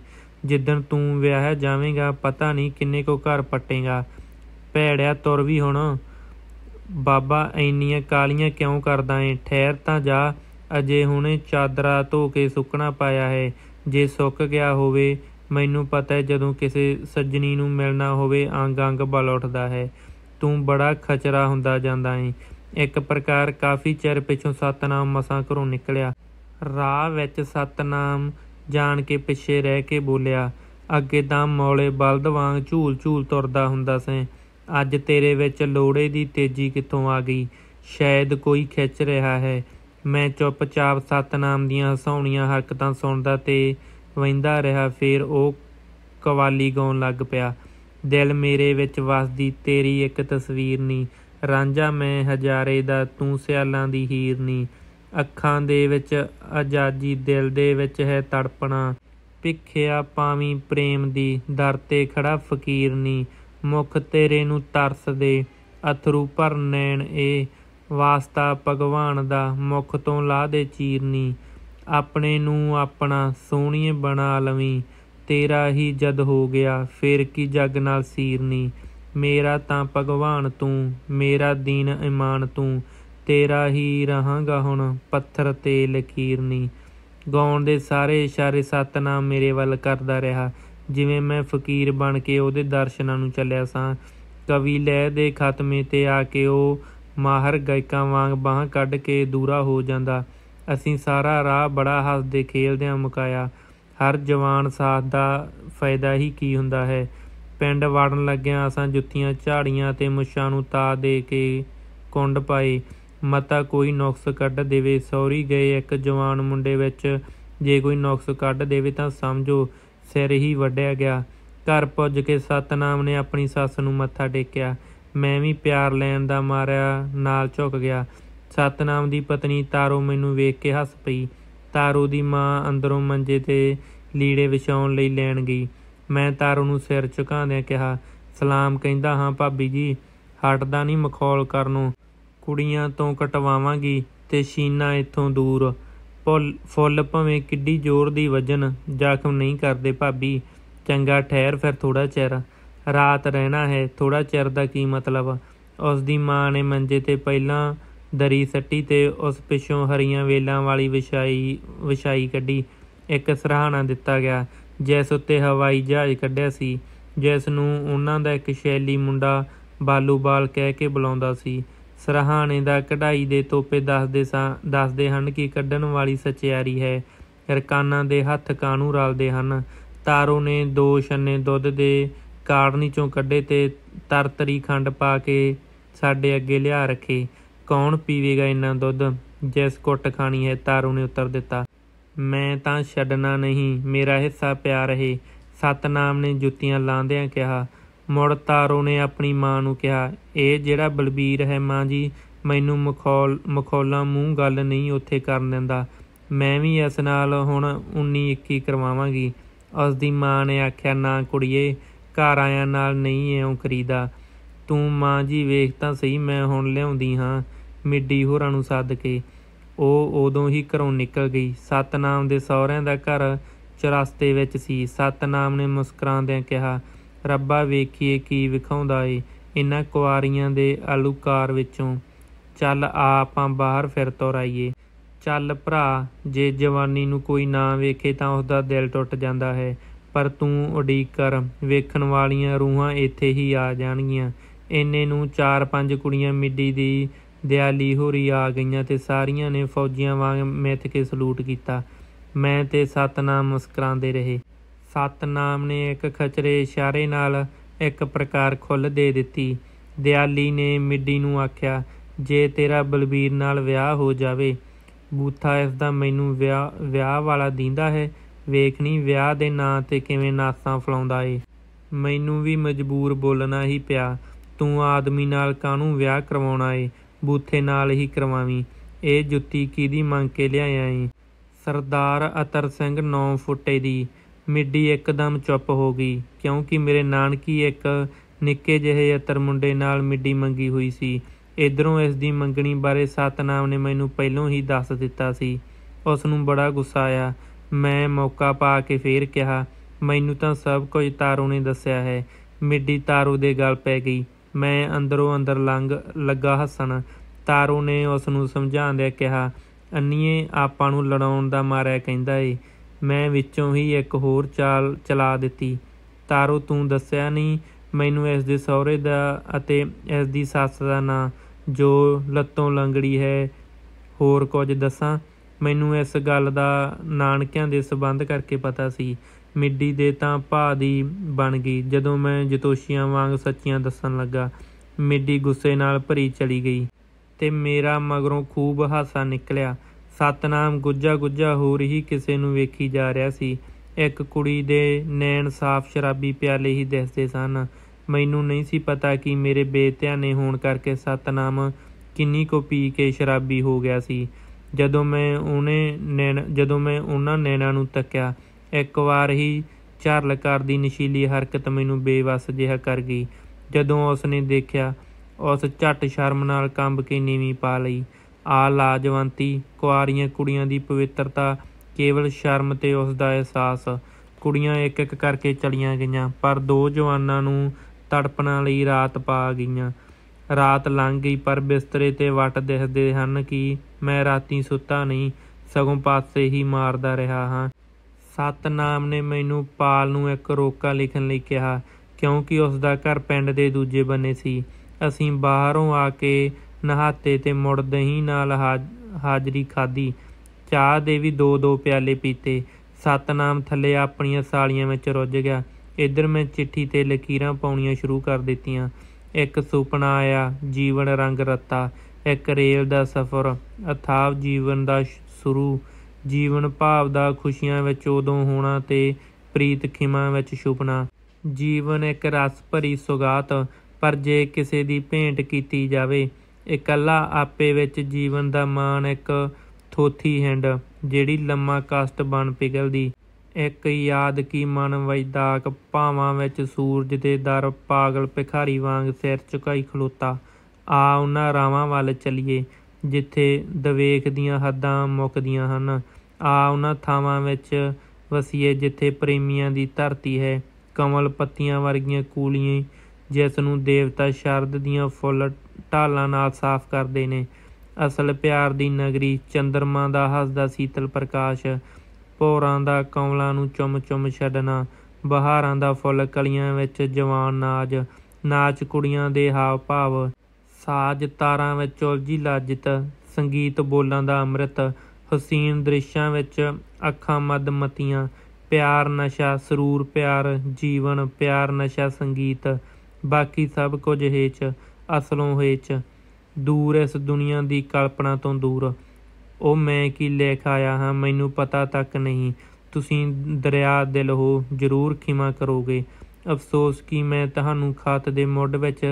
ਜਿੱਦਣ ਤੂੰ ਵਿਆਹਿਆ ਜਾਵੇਂਗਾ ਪਤਾ ਨਹੀਂ ਕਿੰਨੇ ਕੋ ਘਰ ਪੱਟੇਗਾ ਭੈੜਿਆ ਤੁਰ ਵੀ ਹੁਣ ਬਾਬਾ ਐਨੀਆਂ ਕਾਲੀਆਂ ਕਿਉਂ ਕਰਦਾ ਏ ਠਹਿਰ ਤਾਂ ਜਾ ਅਜੇ ਹੁਣੇ ਚਾਦਰਾ ਧੋ ਕੇ ਸੁੱਕਣਾ ਪਾਇਆ ਹੈ ਜੇ ਸੁੱਕ ਗਿਆ ਹੋਵੇ ਮੈਨੂੰ ਪਤਾ ਹੈ ਜਦੋਂ ਕਿਸੇ ਸੱਜਣੀ ਨੂੰ ਮਿਲਣਾ ਹੋਵੇ ਅੰਗ ਅੰਗ ਬਲ ਉੱਠਦਾ ਹੈ ਤੂੰ ਬੜਾ ਖਚਰਾ ਹੁੰਦਾ ਜਾਂਦਾ ਏ ਇੱਕ ਪ੍ਰਕਾਰ ਕਾਫੀ ਚਿਰ ਪਿਛੋਂ ਸਤਨਾਮ ਮਸਾਂ ਘਰੋਂ ਨਿਕਲਿਆ ਰਾਹ ਵਿੱਚ ਸਤਨਾਮ ਜਾਣ ਕੇ ਪਿੱਛੇ ਰਹਿ ਕੇ ਬੋਲਿਆ ਅੱਗੇ ਤਾਂ ਮੌਲੇ ਬਲਦ ਵਾਂਗ ਝੂਲ ਝੂਲ ਤੁਰਦਾ ਹੁੰਦਾ ਸੈਂ ਅੱਜ ਤੇਰੇ ਵਿੱਚ ਲੋੜੇ ਦੀ ਤੇਜ਼ੀ ਕਿੱਥੋਂ ਆ ਗਈ ਸ਼ਾਇਦ ਕੋਈ ਖਿੱਚ ਰਿਹਾ ਹੈ ਮੈਂ ਚੁੱਪਚਾਪ ਸਤਨਾਮ ਦੀਆਂ ਹਸਾਉਣੀਆਂ ਹਰਕਤਾਂ ਸੁਣਦਾ ਤੇ ਵੈਂਦਾ ਰਿਹਾ ਫੇਰ ਉਹ ਕਵਾਲੀ ਗਾਉਣ ਲੱਗ ਪਿਆ ਦਿਲ ਮੇਰੇ ਵਿੱਚ ਵਸਦੀ ਤੇਰੀ ਇੱਕ ਤਸਵੀਰ ਨਹੀਂ ਰਾਂਝਾ ਮੈਂ ਹਜ਼ਾਰੇ ਦਾ ਤੂੰ ਸਿਆਲਾਂ ਦੀ ਹੀਰ ਨਹੀਂ ਅੱਖਾਂ ਦੇ ਵਿੱਚ ਆਜ਼ਾਦੀ ਦਿਲ ਦੇ ਵਿੱਚ ਹੈ ਤੜਪਣਾ ਭਿੱਖਿਆ ਪਾਵੀ ਪ੍ਰੇਮ ਦੀ ਦਰ ਤੇ ਖੜਾ ਫਕੀਰ ਨਹੀਂ ਮੁਖ ਤੇਰੇ ਨੂੰ ਤਰਸਦੇ ਅਥਰੂ ਭਰ ਨੈਣ ਏ ਵਾਸਤਾ ਭਗਵਾਨ ਦਾ ਮੁਖ ਤੋਂ ਲਾ ਦੇ ਚੀਰਨੀ ਆਪਣੇ ਨੂੰ ਆਪਣਾ ਸੋਹਣੀ ਬਣਾ ਲਵੀਂ ਤੇਰਾ ਹੀ ਜਦ ਹੋ ਗਿਆ ਫੇਰ ਕੀ ਜਗ ਨਾਲ ਸੀਰਨੀ ਮੇਰਾ ਤਾਂ ਭਗਵਾਨ ਤੂੰ ਮੇਰਾ ਦੀਨ ਇਮਾਨ ਤੂੰ ਤੇਰਾ ਹੀ ਰਹਾਂਗਾ ਹੁਣ ਪੱਥਰ ਤੇ ਲਕੀਰਨੀ ਗਾਉਣ ਦੇ ਸਾਰੇ ਇਸ਼ਾਰੇ ਸਤਨਾਮ ਮੇਰੇ ਵੱਲ ਕਰਦਾ ਰਿਹਾ ਜਿਵੇਂ ਮੈਂ ਫਕੀਰ ਬਣ ਕੇ ਉਹਦੇ ਦਰਸ਼ਨਾਂ ਨੂੰ ਚੱਲਿਆ ਸਾਂ ਕਵੀ ਲੈ ਦੇ ਖਤਮੇ ਤੇ ਆ ਕੇ ਉਹ ਮਾਹਰ ਗਾਇਕਾਂ ਵਾਂਗ ਬਾਹਾਂ ਕੱਢ ਕੇ ਦੂਰਾ ਹੋ ਜਾਂਦਾ ਅਸੀਂ ਸਾਰਾ ਰਾਹ ਬੜਾ ਹੱਸਦੇ ਖੇਲਦਿਆਂ ਮੁਕਾਇਆ ਹਰ ਜਵਾਨ ਸਾਥ ਦਾ ਫਾਇਦਾ ਹੀ ਕੀ ਹੁੰਦਾ ਹੈ ਪਿੰਡ ਵੜਨ ਲੱਗਿਆਂ ਅਸਾਂ ਜੁੱਤੀਆਂ ਝਾੜੀਆਂ ਤੇ ਮੁੱਛਾਂ ਨੂੰ ਤਾ ਦੇ ਕੇ ਕੁੰਡ ਪਾਏ ਮਤਾ ਕੋਈ ਨੁਕਸ ਕੱਢ ਦੇਵੇ ਸੌਰੀ ਗਏ ਇੱਕ ਜਵਾਨ ਮੁੰਡੇ ਵਿੱਚ ਜੇ ਕੋਈ ਨੁਕਸ ਕੱਢ ਦੇਵੇ ਤਾਂ ਸਮਝੋ ਸਿਰ ਹੀ ਵੱਡਿਆ ਗਿਆ ਘਰ ਪੁੱਜ ਕੇ ਸਤਨਾਮ ਨੇ ਆਪਣੀ ਸੱਸ ਨੂੰ ਮੱਥਾ ਟੇਕਿਆ ਮੈਂ ਵੀ ਪਿਆਰ ਲੈਣ ਦਾ ਮਾਰਿਆ ਨਾਲ ਝੁਕ ਗਿਆ ਸਤਨਾਮ ਦੀ ਪਤਨੀ ਤਾਰੋ ਮੈਨੂੰ ਵੇਖ ਕੇ ਹੱਸ ਪਈ ਤਾਰੋ ਦੀ ਮਾਂ ਅੰਦਰੋਂ ਮੰਜੇ ਤੇ ਲੀੜੇ ਵਿਛਾਉਣ ਲਈ ਲੈਣ ਗਈ ਮੈਂ ਤਾਰੋ ਨੂੰ ਸਿਰ ਝੁਕਾਉਂਦਿਆਂ ਕਿਹਾ ਸਲਾਮ ਕਹਿੰਦਾ ਹਾਂ ਭਾਬੀ ਜੀ ਹਟਦਾ ਨਹੀਂ ਮਖੌਲ ਕਰਨੋਂ ਕੁੜੀਆਂ ਤੋਂ ਕਟਵਾਵਾਂਗੀ ਤੇ ਸ਼ੀਨਾ ਇੱਥੋਂ ਦੂਰ ਫੁੱਲ ਭਵੇਂ ਕਿੱਡੀ ਜ਼ੋਰ ਦੀ ਵਜਨ ਜ਼ਖਮ ਨਹੀਂ ਕਰਦੇ ਭਾਬੀ ਚੰਗਾ ਠਹਿਰ ਫਿਰ ਥੋੜਾ ਚਿਰ ਰਾਤ ਰਹਿਣਾ ਹੈ ਥੋੜਾ ਚਿਰ ਦਾ ਕੀ ਮਤਲਬ ਉਸ ਦੀ ਮਾਂ ਨੇ ਮੰਜੇ ਤੇ ਪਹਿਲਾਂ ਦਰੀ ਸੱਟੀ ਤੇ ਉਸ ਪਿਛੋਂ ਹਰੀਆਂ ਵੇਲਾਂ ਵਾਲੀ ਵਿਛਾਈ ਵਿਛਾਈ ਕੱਢੀ ਇੱਕ ਸਰਾਹਣਾ ਦਿੱਤਾ ਗਿਆ ਜਿਸ ਉੱਤੇ ਹਵਾਈ ਜਹਾਜ਼ ਕੱਢਿਆ ਸੀ ਜਿਸ ਨੂੰ ਉਹਨਾਂ ਦਾ ਇੱਕ ਸ਼ੈਲੀ ਮੁੰਡਾ ਬਾਲੂਬਾਲ ਕਹਿ ਕੇ ਬੁਲਾਉਂਦਾ ਸੀ ਸਰਹਾਣੇ ਦਾ ਕਢਾਈ ਦੇ ਤੋਪੇ ਦੱਸਦੇ ਸਾਂ ਦੱਸਦੇ ਹਨ ਕਿ ਕੱਢਣ ਵਾਲੀ ਸਚਿਆਰੀ ਹੈ ਰਕਾਨਾਂ ਦੇ ਹੱਥ ਕਾਣੂ ਰਲਦੇ ਹਨ ਤਾਰੋ ਨੇ ਦੋ ਛੰਨੇ ਦੁੱਧ ਦੇ ਕਾੜਨੀ ਚੋਂ ਕੱਢੇ ਤੇ ਤਰਤਰੀ ਖੰਡ ਪਾ ਕੇ ਸਾਡੇ ਅੱਗੇ ਲਿਆ ਰੱਖੇ ਕੌਣ ਪੀਵੇਗਾ ਇੰਨਾ ਦੁੱਧ ਜਿਸ ਕੁੱਟ ਖਾਣੀ ਹੈ ਤਾਰੂ ਨੇ ਉੱਤਰ ਦਿੱਤਾ ਮੈਂ ਤਾਂ ਛੱਡਣਾ ਨਹੀਂ ਮੇਰਾ ਹਿੱਸਾ ਪਿਆ ਰਹੇ ਸਤਨਾਮ ਨੇ ਜੁੱਤੀਆਂ ਲਾਂਦਿਆਂ ਕਿਹਾ ਮੁੜ ਤਾਰੂ ਨੇ ਆਪਣੀ ਮਾਂ ਨੂੰ ਕਿਹਾ ਇਹ ਜਿਹੜਾ ਬਲਬੀਰ ਹੈ ਮਾਂ ਜੀ ਮੈਨੂੰ ਮਖੌਲ ਮਖੌਲਾ ਮੂੰਹ ਗੱਲ ਨਹੀਂ ਉੱਥੇ ਕਰਨ ਦਿੰਦਾ ਮੈਂ ਵੀ ਇਸ ਨਾਲ ਹੁਣ 19 21 ਕਰਵਾਵਾਂਗੀ ਉਸ ਦੀ ਮਾਂ ਨੇ ਆਖਿਆ ਨਾ ਕੁੜੀਏ ਘਰ ਆਇਆਂ ਨਾਲ ਨਹੀਂ ਐਉਂ ਕਰੀਦਾ ਤੂੰ ਮਾਂ ਜੀ ਵੇਖ ਤਾਂ ਸਹੀ ਮੈਂ ਹੁਣ ਲਿਆਉਂਦੀ ਹਾਂ ਮਿੱਡੀ ਹੋਰਾਂ ਨੂੰ ਸੱਦ ਕੇ ਉਹ ਉਦੋਂ ਹੀ ਘਰੋਂ ਨਿਕਲ ਗਈ ਸਤਨਾਮ ਦੇ ਸਹੁਰਿਆਂ ਦਾ ਘਰ ਚਰਸਤੇ ਵਿੱਚ ਸੀ ਸਤਨਾਮ ਨੇ ਮੁਸਕਰਾਉਂਦਿਆਂ ਕਿਹਾ ਰੱਬਾ ਵੇਖੀਏ ਕੀ ਵਿਖਾਉਂਦਾ ਏ ਇਹਨਾਂ ਕੁਆਰੀਆਂ ਦੇ ਆਲੂਕਾਰ ਵਿੱਚੋਂ ਚੱਲ ਆਪਾਂ ਬਾਹਰ ਫਿਰ ਤੋਰਾਈਏ ਚੱਲ ਭਰਾ ਜੇ ਜਵਾਨੀ ਨੂੰ ਕੋਈ ਨਾ ਵੇਖੇ ਤਾਂ ਉਹਦਾ ਦਿਲ ਟੁੱਟ ਜਾਂਦਾ ਹੈ ਪਰ ਤੂੰ ਉਡੀਕ ਕਰ ਵੇਖਣ ਵਾਲੀਆਂ ਰੂਹਾਂ ਇੱਥੇ ਹੀ ਆ ਜਾਣਗੀਆਂ ਇੰਨੇ ਨੂੰ ਚਾਰ ਪੰਜ ਕੁੜੀਆਂ ਮਿੱਡੀ ਦੀ ਦਿਆਲੀ ਹੋਰੀ ਆ ਗਈਆਂ ਤੇ ਸਾਰੀਆਂ ਨੇ ਫੌਜੀਆਂ ਵਾਂਗ ਮਿੱਥ ਕੇ ਸਲੂਟ ਕੀਤਾ ਮੈਂ ਤੇ ਸਤਨਾਮ ਮੁਸਕਰਾਉਂਦੇ ਰਹੇ ਸਤਨਾਮ ਨੇ ਇੱਕ ਖਚਰੇ ਇਸ਼ਾਰੇ ਨਾਲ ਇੱਕ ਪ੍ਰਕਾਰ ਖੁੱਲ੍ਹ ਦੇ ਦਿੱਤੀ ਦਿਆਲੀ ਨੇ ਮਿੱਡੀ ਨੂੰ ਆਖਿਆ ਜੇ ਤੇਰਾ ਬਲਬੀਰ ਨਾਲ ਵਿਆਹ ਹੋ ਜਾਵੇ ਬੂਥਾ ਇਸ ਦਾ ਮੈਨੂੰ ਵਿਆਹ ਵਿਆਹ ਵਾਲਾ ਦਿੰਦਾ ਹੈ ਵੇਖਣੀ ਵਿਆਹ ਦੇ ਨਾਂ ਤੇ ਕਿਵੇਂ ਨਾਸਾਂ ਫਲਾਉਂਦਾ ਏ ਮੈਨੂੰ ਵੀ ਮਜਬੂਰ ਬੋਲਣਾ ਹੀ ਪਿਆ ਤੂੰ ਆਦਮੀ ਨਾਲ ਕਾਹਨੂੰ ਵਿਆਹ ਕਰਵਾਉਣਾ ਏ ਬੂਥੇ ਨਾਲ ਹੀ ਕਰਵਾਵੀਂ ਇਹ ਜੁੱਤੀ ਕਿਹਦੀ ਮੰਗ ਕੇ ਲਿਆਇਆ ਏ ਸਰਦਾਰ ਅਤਰ ਸਿੰਘ 9 ਫੁੱਟੇ ਦੀ ਮਿੱਡੀ ਇੱਕਦਮ ਚੁੱਪ ਹੋ ਗਈ ਕਿਉਂਕਿ ਮੇਰੇ ਨਾਨਕੀ ਇੱਕ ਨਿੱਕੇ ਜਿਹੇ ਅਤਰ ਮੁੰਡੇ ਨਾਲ ਮਿੱਡੀ ਮੰਗੀ ਹੋਈ ਸੀ ਇਧਰੋਂ ਇਸ ਦੀ ਮੰਗਣੀ ਬਾਰੇ ਸਤਨਾਮ ਨੇ ਮੈਨੂੰ ਪਹਿਲਾਂ ਹੀ ਦੱਸ ਦਿੱਤਾ ਸੀ ਉਸ ਨੂੰ ਬੜਾ ਗੁੱਸਾ ਆਇਆ ਮੈਂ ਮੌਕਾ ਪਾ ਕੇ ਫੇਰ ਕਿਹਾ ਮੈਨੂੰ ਤਾਂ ਸਭ ਕੁਝ ਤਾਰੂ ਨੇ ਦੱਸਿਆ ਹੈ ਮਿੱਡੀ ਤਾਰੂ ਦੇ ਗਲ ਪੈ ਗਈ ਮੈਂ ਅੰਦਰੋਂ ਅੰਦਰ ਲੰਗ ਲੱਗਾ ਹੱਸਣ ਤਾਰੂ ਨੇ ਉਸ ਨੂੰ ਸਮਝਾਉਂਦਿਆਂ ਕਿਹਾ ਅੰਨੀਏ ਆਪਾਂ ਨੂੰ ਲੜਾਉਣ ਦਾ ਮਾਰਿਆ ਕਹਿੰਦਾ ਏ ਮੈਂ ਵਿੱਚੋਂ ਹੀ ਇੱਕ ਹੋਰ ਚਾਲ ਚਲਾ ਦਿੱਤੀ ਤਾਰੋ ਤੂੰ ਦੱਸਿਆ ਨਹੀਂ ਮੈਨੂੰ ਇਸ ਦੇ ਸਹੁਰੇ ਦਾ ਅਤੇ ਇਸ ਦੀ ਸੱਸ ਦਾ ਨਾਂ ਜੋ ਲੱਤੋਂ ਲੰਗੜੀ ਹੈ ਹੋਰ ਕੁਝ ਦੱਸਾਂ ਮੈਨੂੰ ਇਸ ਗੱਲ ਦਾ ਨਾਨਕਿਆਂ ਦੇ ਸਬੰਧ ਕਰਕੇ ਪਤਾ ਸੀ ਮਿੱਡੀ ਦੇ ਤਾਂ ਭਾ ਦੀ ਬਣ ਗਈ ਜਦੋਂ ਮੈਂ ਜਤੋਸ਼ੀਆਂ ਵਾਂਗ ਸੱਚੀਆਂ ਦੱਸਣ ਲੱਗਾ ਮਿੱਡੀ ਗੁੱਸੇ ਨਾਲ ਭਰੀ ਚਲੀ ਗਈ ਤੇ ਮੇਰਾ ਮਗਰੋਂ ਖੂਬ ਹਾਸਾ ਨਿਕਲਿਆ ਸਤਨਾਮ ਗੁੱਜਾ ਗੁੱਜਾ ਹੋ ਰਹੀ ਕਿਸੇ ਨੂੰ ਵੇਖੀ ਜਾ ਰਿਹਾ ਸੀ ਇੱਕ ਕੁੜੀ ਦੇ ਨੈਣ ਸਾਫ਼ ਸ਼ਰਾਬੀ ਪਿਆਲੇ ਹੀ ਦਿਸਦੇ ਸਨ ਮੈਨੂੰ ਨਹੀਂ ਸੀ ਪਤਾ ਕਿ ਮੇਰੇ ਬੇਤਿਆਨੇ ਹੋਣ ਕਰਕੇ ਸਤਨਾਮ ਕਿੰਨੀ ਕੋ ਪੀ ਕੇ ਸ਼ਰਾਬੀ ਹੋ ਗਿਆ ਸੀ ਜਦੋਂ ਮੈਂ ਉਹਨੇ ਨੈਣ ਜਦੋਂ ਮੈਂ ਉਹਨਾਂ ਨੈਣਾਂ ਨੂੰ ਤੱਕਿਆ ਇੱਕ ਵਾਰ ਹੀ ਚਰਲ ਦੀ ਨਸ਼ੀਲੀ ਹਰਕਤ ਮੈਨੂੰ ਬੇਵਸ ਜਿਹਾ ਕਰ ਗਈ ਜਦੋਂ ਉਸਨੇ ਦੇਖਿਆ ਉਸ ਝੱਟ ਸ਼ਰਮ ਨਾਲ ਕੰਬ ਕੇ ਨੀਵੀਂ ਪਾ ਲਈ ਆ ਲਾਜਵੰਤੀ ਕੁਆਰੀਆਂ ਕੁੜੀਆਂ ਦੀ ਪਵਿੱਤਰਤਾ ਕੇਵਲ ਸ਼ਰਮ ਤੇ ਉਸ ਦਾ ਅਹਿਸਾਸ ਕੁੜੀਆਂ ਇੱਕ ਇੱਕ ਕਰਕੇ ਚਲੀਆਂ ਗਈਆਂ ਪਰ ਦੋ ਜਵਾਨਾਂ ਨੂੰ ਤੜਪਣਾ ਲਈ ਰਾਤ ਪਾ ਗਈਆਂ ਰਾਤ ਲੰਘ ਗਈ ਪਰ ਬਿਸਤਰੇ ਤੇ ਵਟ ਦਿਖਦੇ ਹਨ ਕਿ ਮੈਂ ਰਾਤੀ ਸੁੱਤਾ ਨਹੀਂ ਸਗੋਂ ਪਾਸੇ ਹੀ ਮਾਰਦਾ ਰਿਹਾ ਹਾਂ ਸਤਨਾਮ ਨੇ ਮੈਨੂੰ ਪਾਲ ਨੂੰ ਇੱਕ ਰੋਕਾ ਲਿਖਣ ਲਈ ਕਿਹਾ ਕਿਉਂਕਿ ਉਸ ਦਾ ਘਰ ਪਿੰਡ ਦੇ ਦੂਜੇ ਬੰਨੇ ਸੀ ਅਸੀਂ ਬਾਹਰੋਂ ਆ ਕੇ ਨਹਾਤੇ ਤੇ ਮੁੜ ਦਹੀਂ ਨਾਲ ਹਾਜ਼ਰੀ ਖਾਦੀ ਚਾਹ ਦੇ ਵੀ ਦੋ ਦੋ ਪਿਆਲੇ ਪੀਤੇ ਸਤਨਾਮ ਥੱਲੇ ਆਪਣੀਆਂ ਸਾਲੀਆਂ ਵਿੱਚ ਰੁੱਝ ਗਿਆ ਇਧਰ ਮੈਂ ਚਿੱਠੀ ਤੇ ਲਕੀਰਾਂ ਪਾਉਣੀਆਂ ਸ਼ੁਰੂ ਕਰ ਦਿੱਤੀਆਂ ਇੱਕ ਸੁਪਨਾ ਆਇਆ ਜੀਵਨ ਰੰਗ ਰਤਾ ਇੱਕ ਰੇਲ ਦਾ ਸਫ਼ਰ ਅਥਾਵ ਜੀਵਨ ਦਾ ਸ਼ੁਰੂ ਜੀਵਨ ਭਾਵ ਦਾ ਖੁਸ਼ੀਆਂ ਵਿੱਚ ਉਦੋਂ ਹੋਣਾ ਤੇ ਪ੍ਰੀਤ ਖਿਮਾ ਵਿੱਚ ਛੁਪਣਾ ਜੀਵਨ ਇੱਕ ਰਸ ਭਰੀ ਸੁਗਾਤ ਪਰ ਜੇ ਕਿਸੇ ਦੀ ਭੇਂਟ ਕੀਤੀ ਜਾਵੇ ਇਕੱਲਾ ਆਪੇ ਵਿੱਚ ਜੀਵਨ ਦਾ ਮਾਣ ਇੱਕ ਥੋਥੀ ਹਿੰਡ ਜਿਹੜੀ ਲੰਮਾ ਕਸ਼ਟ ਬਣ ਪਿਗਲਦੀ ਇੱਕ ਯਾਦ ਕੀ ਮਨ ਵਜਦਾਕ ਭਾਵਾਂ ਵਿੱਚ ਸੂਰਜ ਦੇ ਦਰ ਪਾਗਲ ਭਿਖਾਰੀ ਵਾਂਗ ਸਿਰ ਝੁਕਾਈ ਖਲੋਤਾ ਆ ਉਹਨਾਂ ਰਾਵਾਂ ਵੱਲ ਚਲੀਏ ਜਿੱਥੇ ਦਵੇਖ ਦੀਆਂ ਹੱਦਾਂ ਮੁੱਕਦੀਆਂ ਹਨ ਆ ਉਹਨਾਂ ਥਾਵਾਂ ਵਿੱਚ ਵਸੀਏ ਜਿੱਥੇ ਪ੍ਰੇਮੀਆਂ ਦੀ ਧਰਤੀ ਹੈ ਕਮਲ ਪੱਤੀਆਂ ਵਰਗੀਆਂ ਕੂਲੀਆਂ ਜਿਸ ਨੂੰ ਦੇਵਤਾ ਸ਼ਰਦ ਦੀਆਂ ਫੁੱਲ ਢਾਲਾਂ ਨਾਲ ਸਾਫ਼ ਕਰਦੇ ਨੇ ਅਸਲ ਪਿਆਰ ਦੀ ਨਗਰੀ ਚੰਦਰਮਾ ਦਾ ਹੱਸਦਾ ਸੀਤਲ ਪ੍ਰਕਾਸ਼ ਪੋਰਾਂ ਦਾ ਕਮਲਾਂ ਨੂੰ ਚੁੰਮ-ਚੁੰਮ ਛੱਡਣਾ ਬਹਾਰਾਂ ਦਾ ਫੁੱਲ ਕਲੀਆਂ ਵਿੱਚ ਜਵਾਨ ਨਾਜ ਨਾਚ ਕੁੜੀਆਂ ਦੇ ਹਾਵ ਭਾਵ ਸਾਜ ਤਾਰਾਂ ਵਿੱਚ ਉਲਝੀ ਲਾਜਿਤ ਸੰਗੀਤ ਬੋਲਾਂ ਦਾ ਅੰਮ੍ਰਿਤ ਹਸੀਨ ਦ੍ਰਿਸ਼ਾਂ ਵਿੱਚ ਅੱਖਾਂ ਮਦ ਮਤੀਆਂ ਪਿਆਰ ਨਸ਼ਾ ਸਰੂਰ ਪਿਆਰ ਜੀਵਨ ਪਿਆਰ ਨਸ਼ਾ ਸੰਗੀਤ ਬਾਕੀ ਸਭ ਕੁਝ ਹੇਚ ਅਸਲੋਂ ਚ ਦੂਰ ਇਸ ਦੁਨੀਆ ਦੀ ਕਲਪਨਾ ਤੋਂ ਦੂਰ ਉਹ ਮੈਂ ਕੀ ਲੇਖ ਆਇਆ ਹਾਂ ਮੈਨੂੰ ਪਤਾ ਤੱਕ ਨਹੀਂ ਤੁਸੀਂ ਦਰਿਆ ਦਿਲ ਹੋ ਜ਼ਰੂਰ ਖਿਮਾ ਕਰੋਗੇ ਅਫਸੋਸ ਕਿ ਮੈਂ ਤੁਹਾਨੂੰ ਖਾਤ ਦੇ ਮੁੱਢ ਵਿੱਚ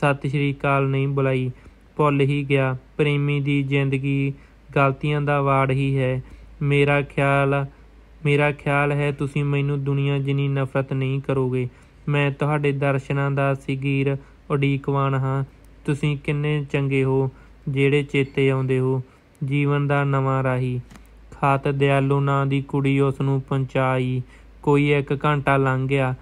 ਸਤਿ ਸ਼੍ਰੀ ਅਕਾਲ ਨਹੀਂ ਬੁਲਾਈ ਭੁੱਲ ਹੀ ਗਿਆ ਪ੍ਰੇਮੀ ਦੀ ਜ਼ਿੰਦਗੀ ਗਲਤੀਆਂ ਦਾ ਵਾੜ ਹੀ ਹੈ ਮੇਰਾ ਖਿਆਲ ਮੇਰਾ ਖਿਆਲ ਹੈ ਤੁਸੀਂ ਮੈਨੂੰ ਦੁਨੀਆ ਜਿੰਨੀ ਨਫ਼ਰਤ ਨਹੀਂ ਕਰੋਗੇ ਮੈਂ ਤੁਹਾਡੇ ਦਰਸ਼ਨਾਂ ਦਾ ਸਿਗੀਰ ਉਡੀਕਵਾਨ ਹਾਂ ਤੁਸੀਂ ਕਿੰਨੇ ਚੰਗੇ ਹੋ ਜਿਹੜੇ ਚੇਤੇ ਆਉਂਦੇ ਹੋ ਜੀਵਨ ਦਾ ਨਵਾਂ ਰਾਹੀ ਖਾਤ ਦਿਆਲੂ ਨਾਂ ਦੀ ਕੁੜੀ ਉਸ ਨੂੰ ਪਹੁੰਚਾਈ ਕੋਈ ਇੱਕ ਘੰਟਾ ਲੰਘ ਗਿਆ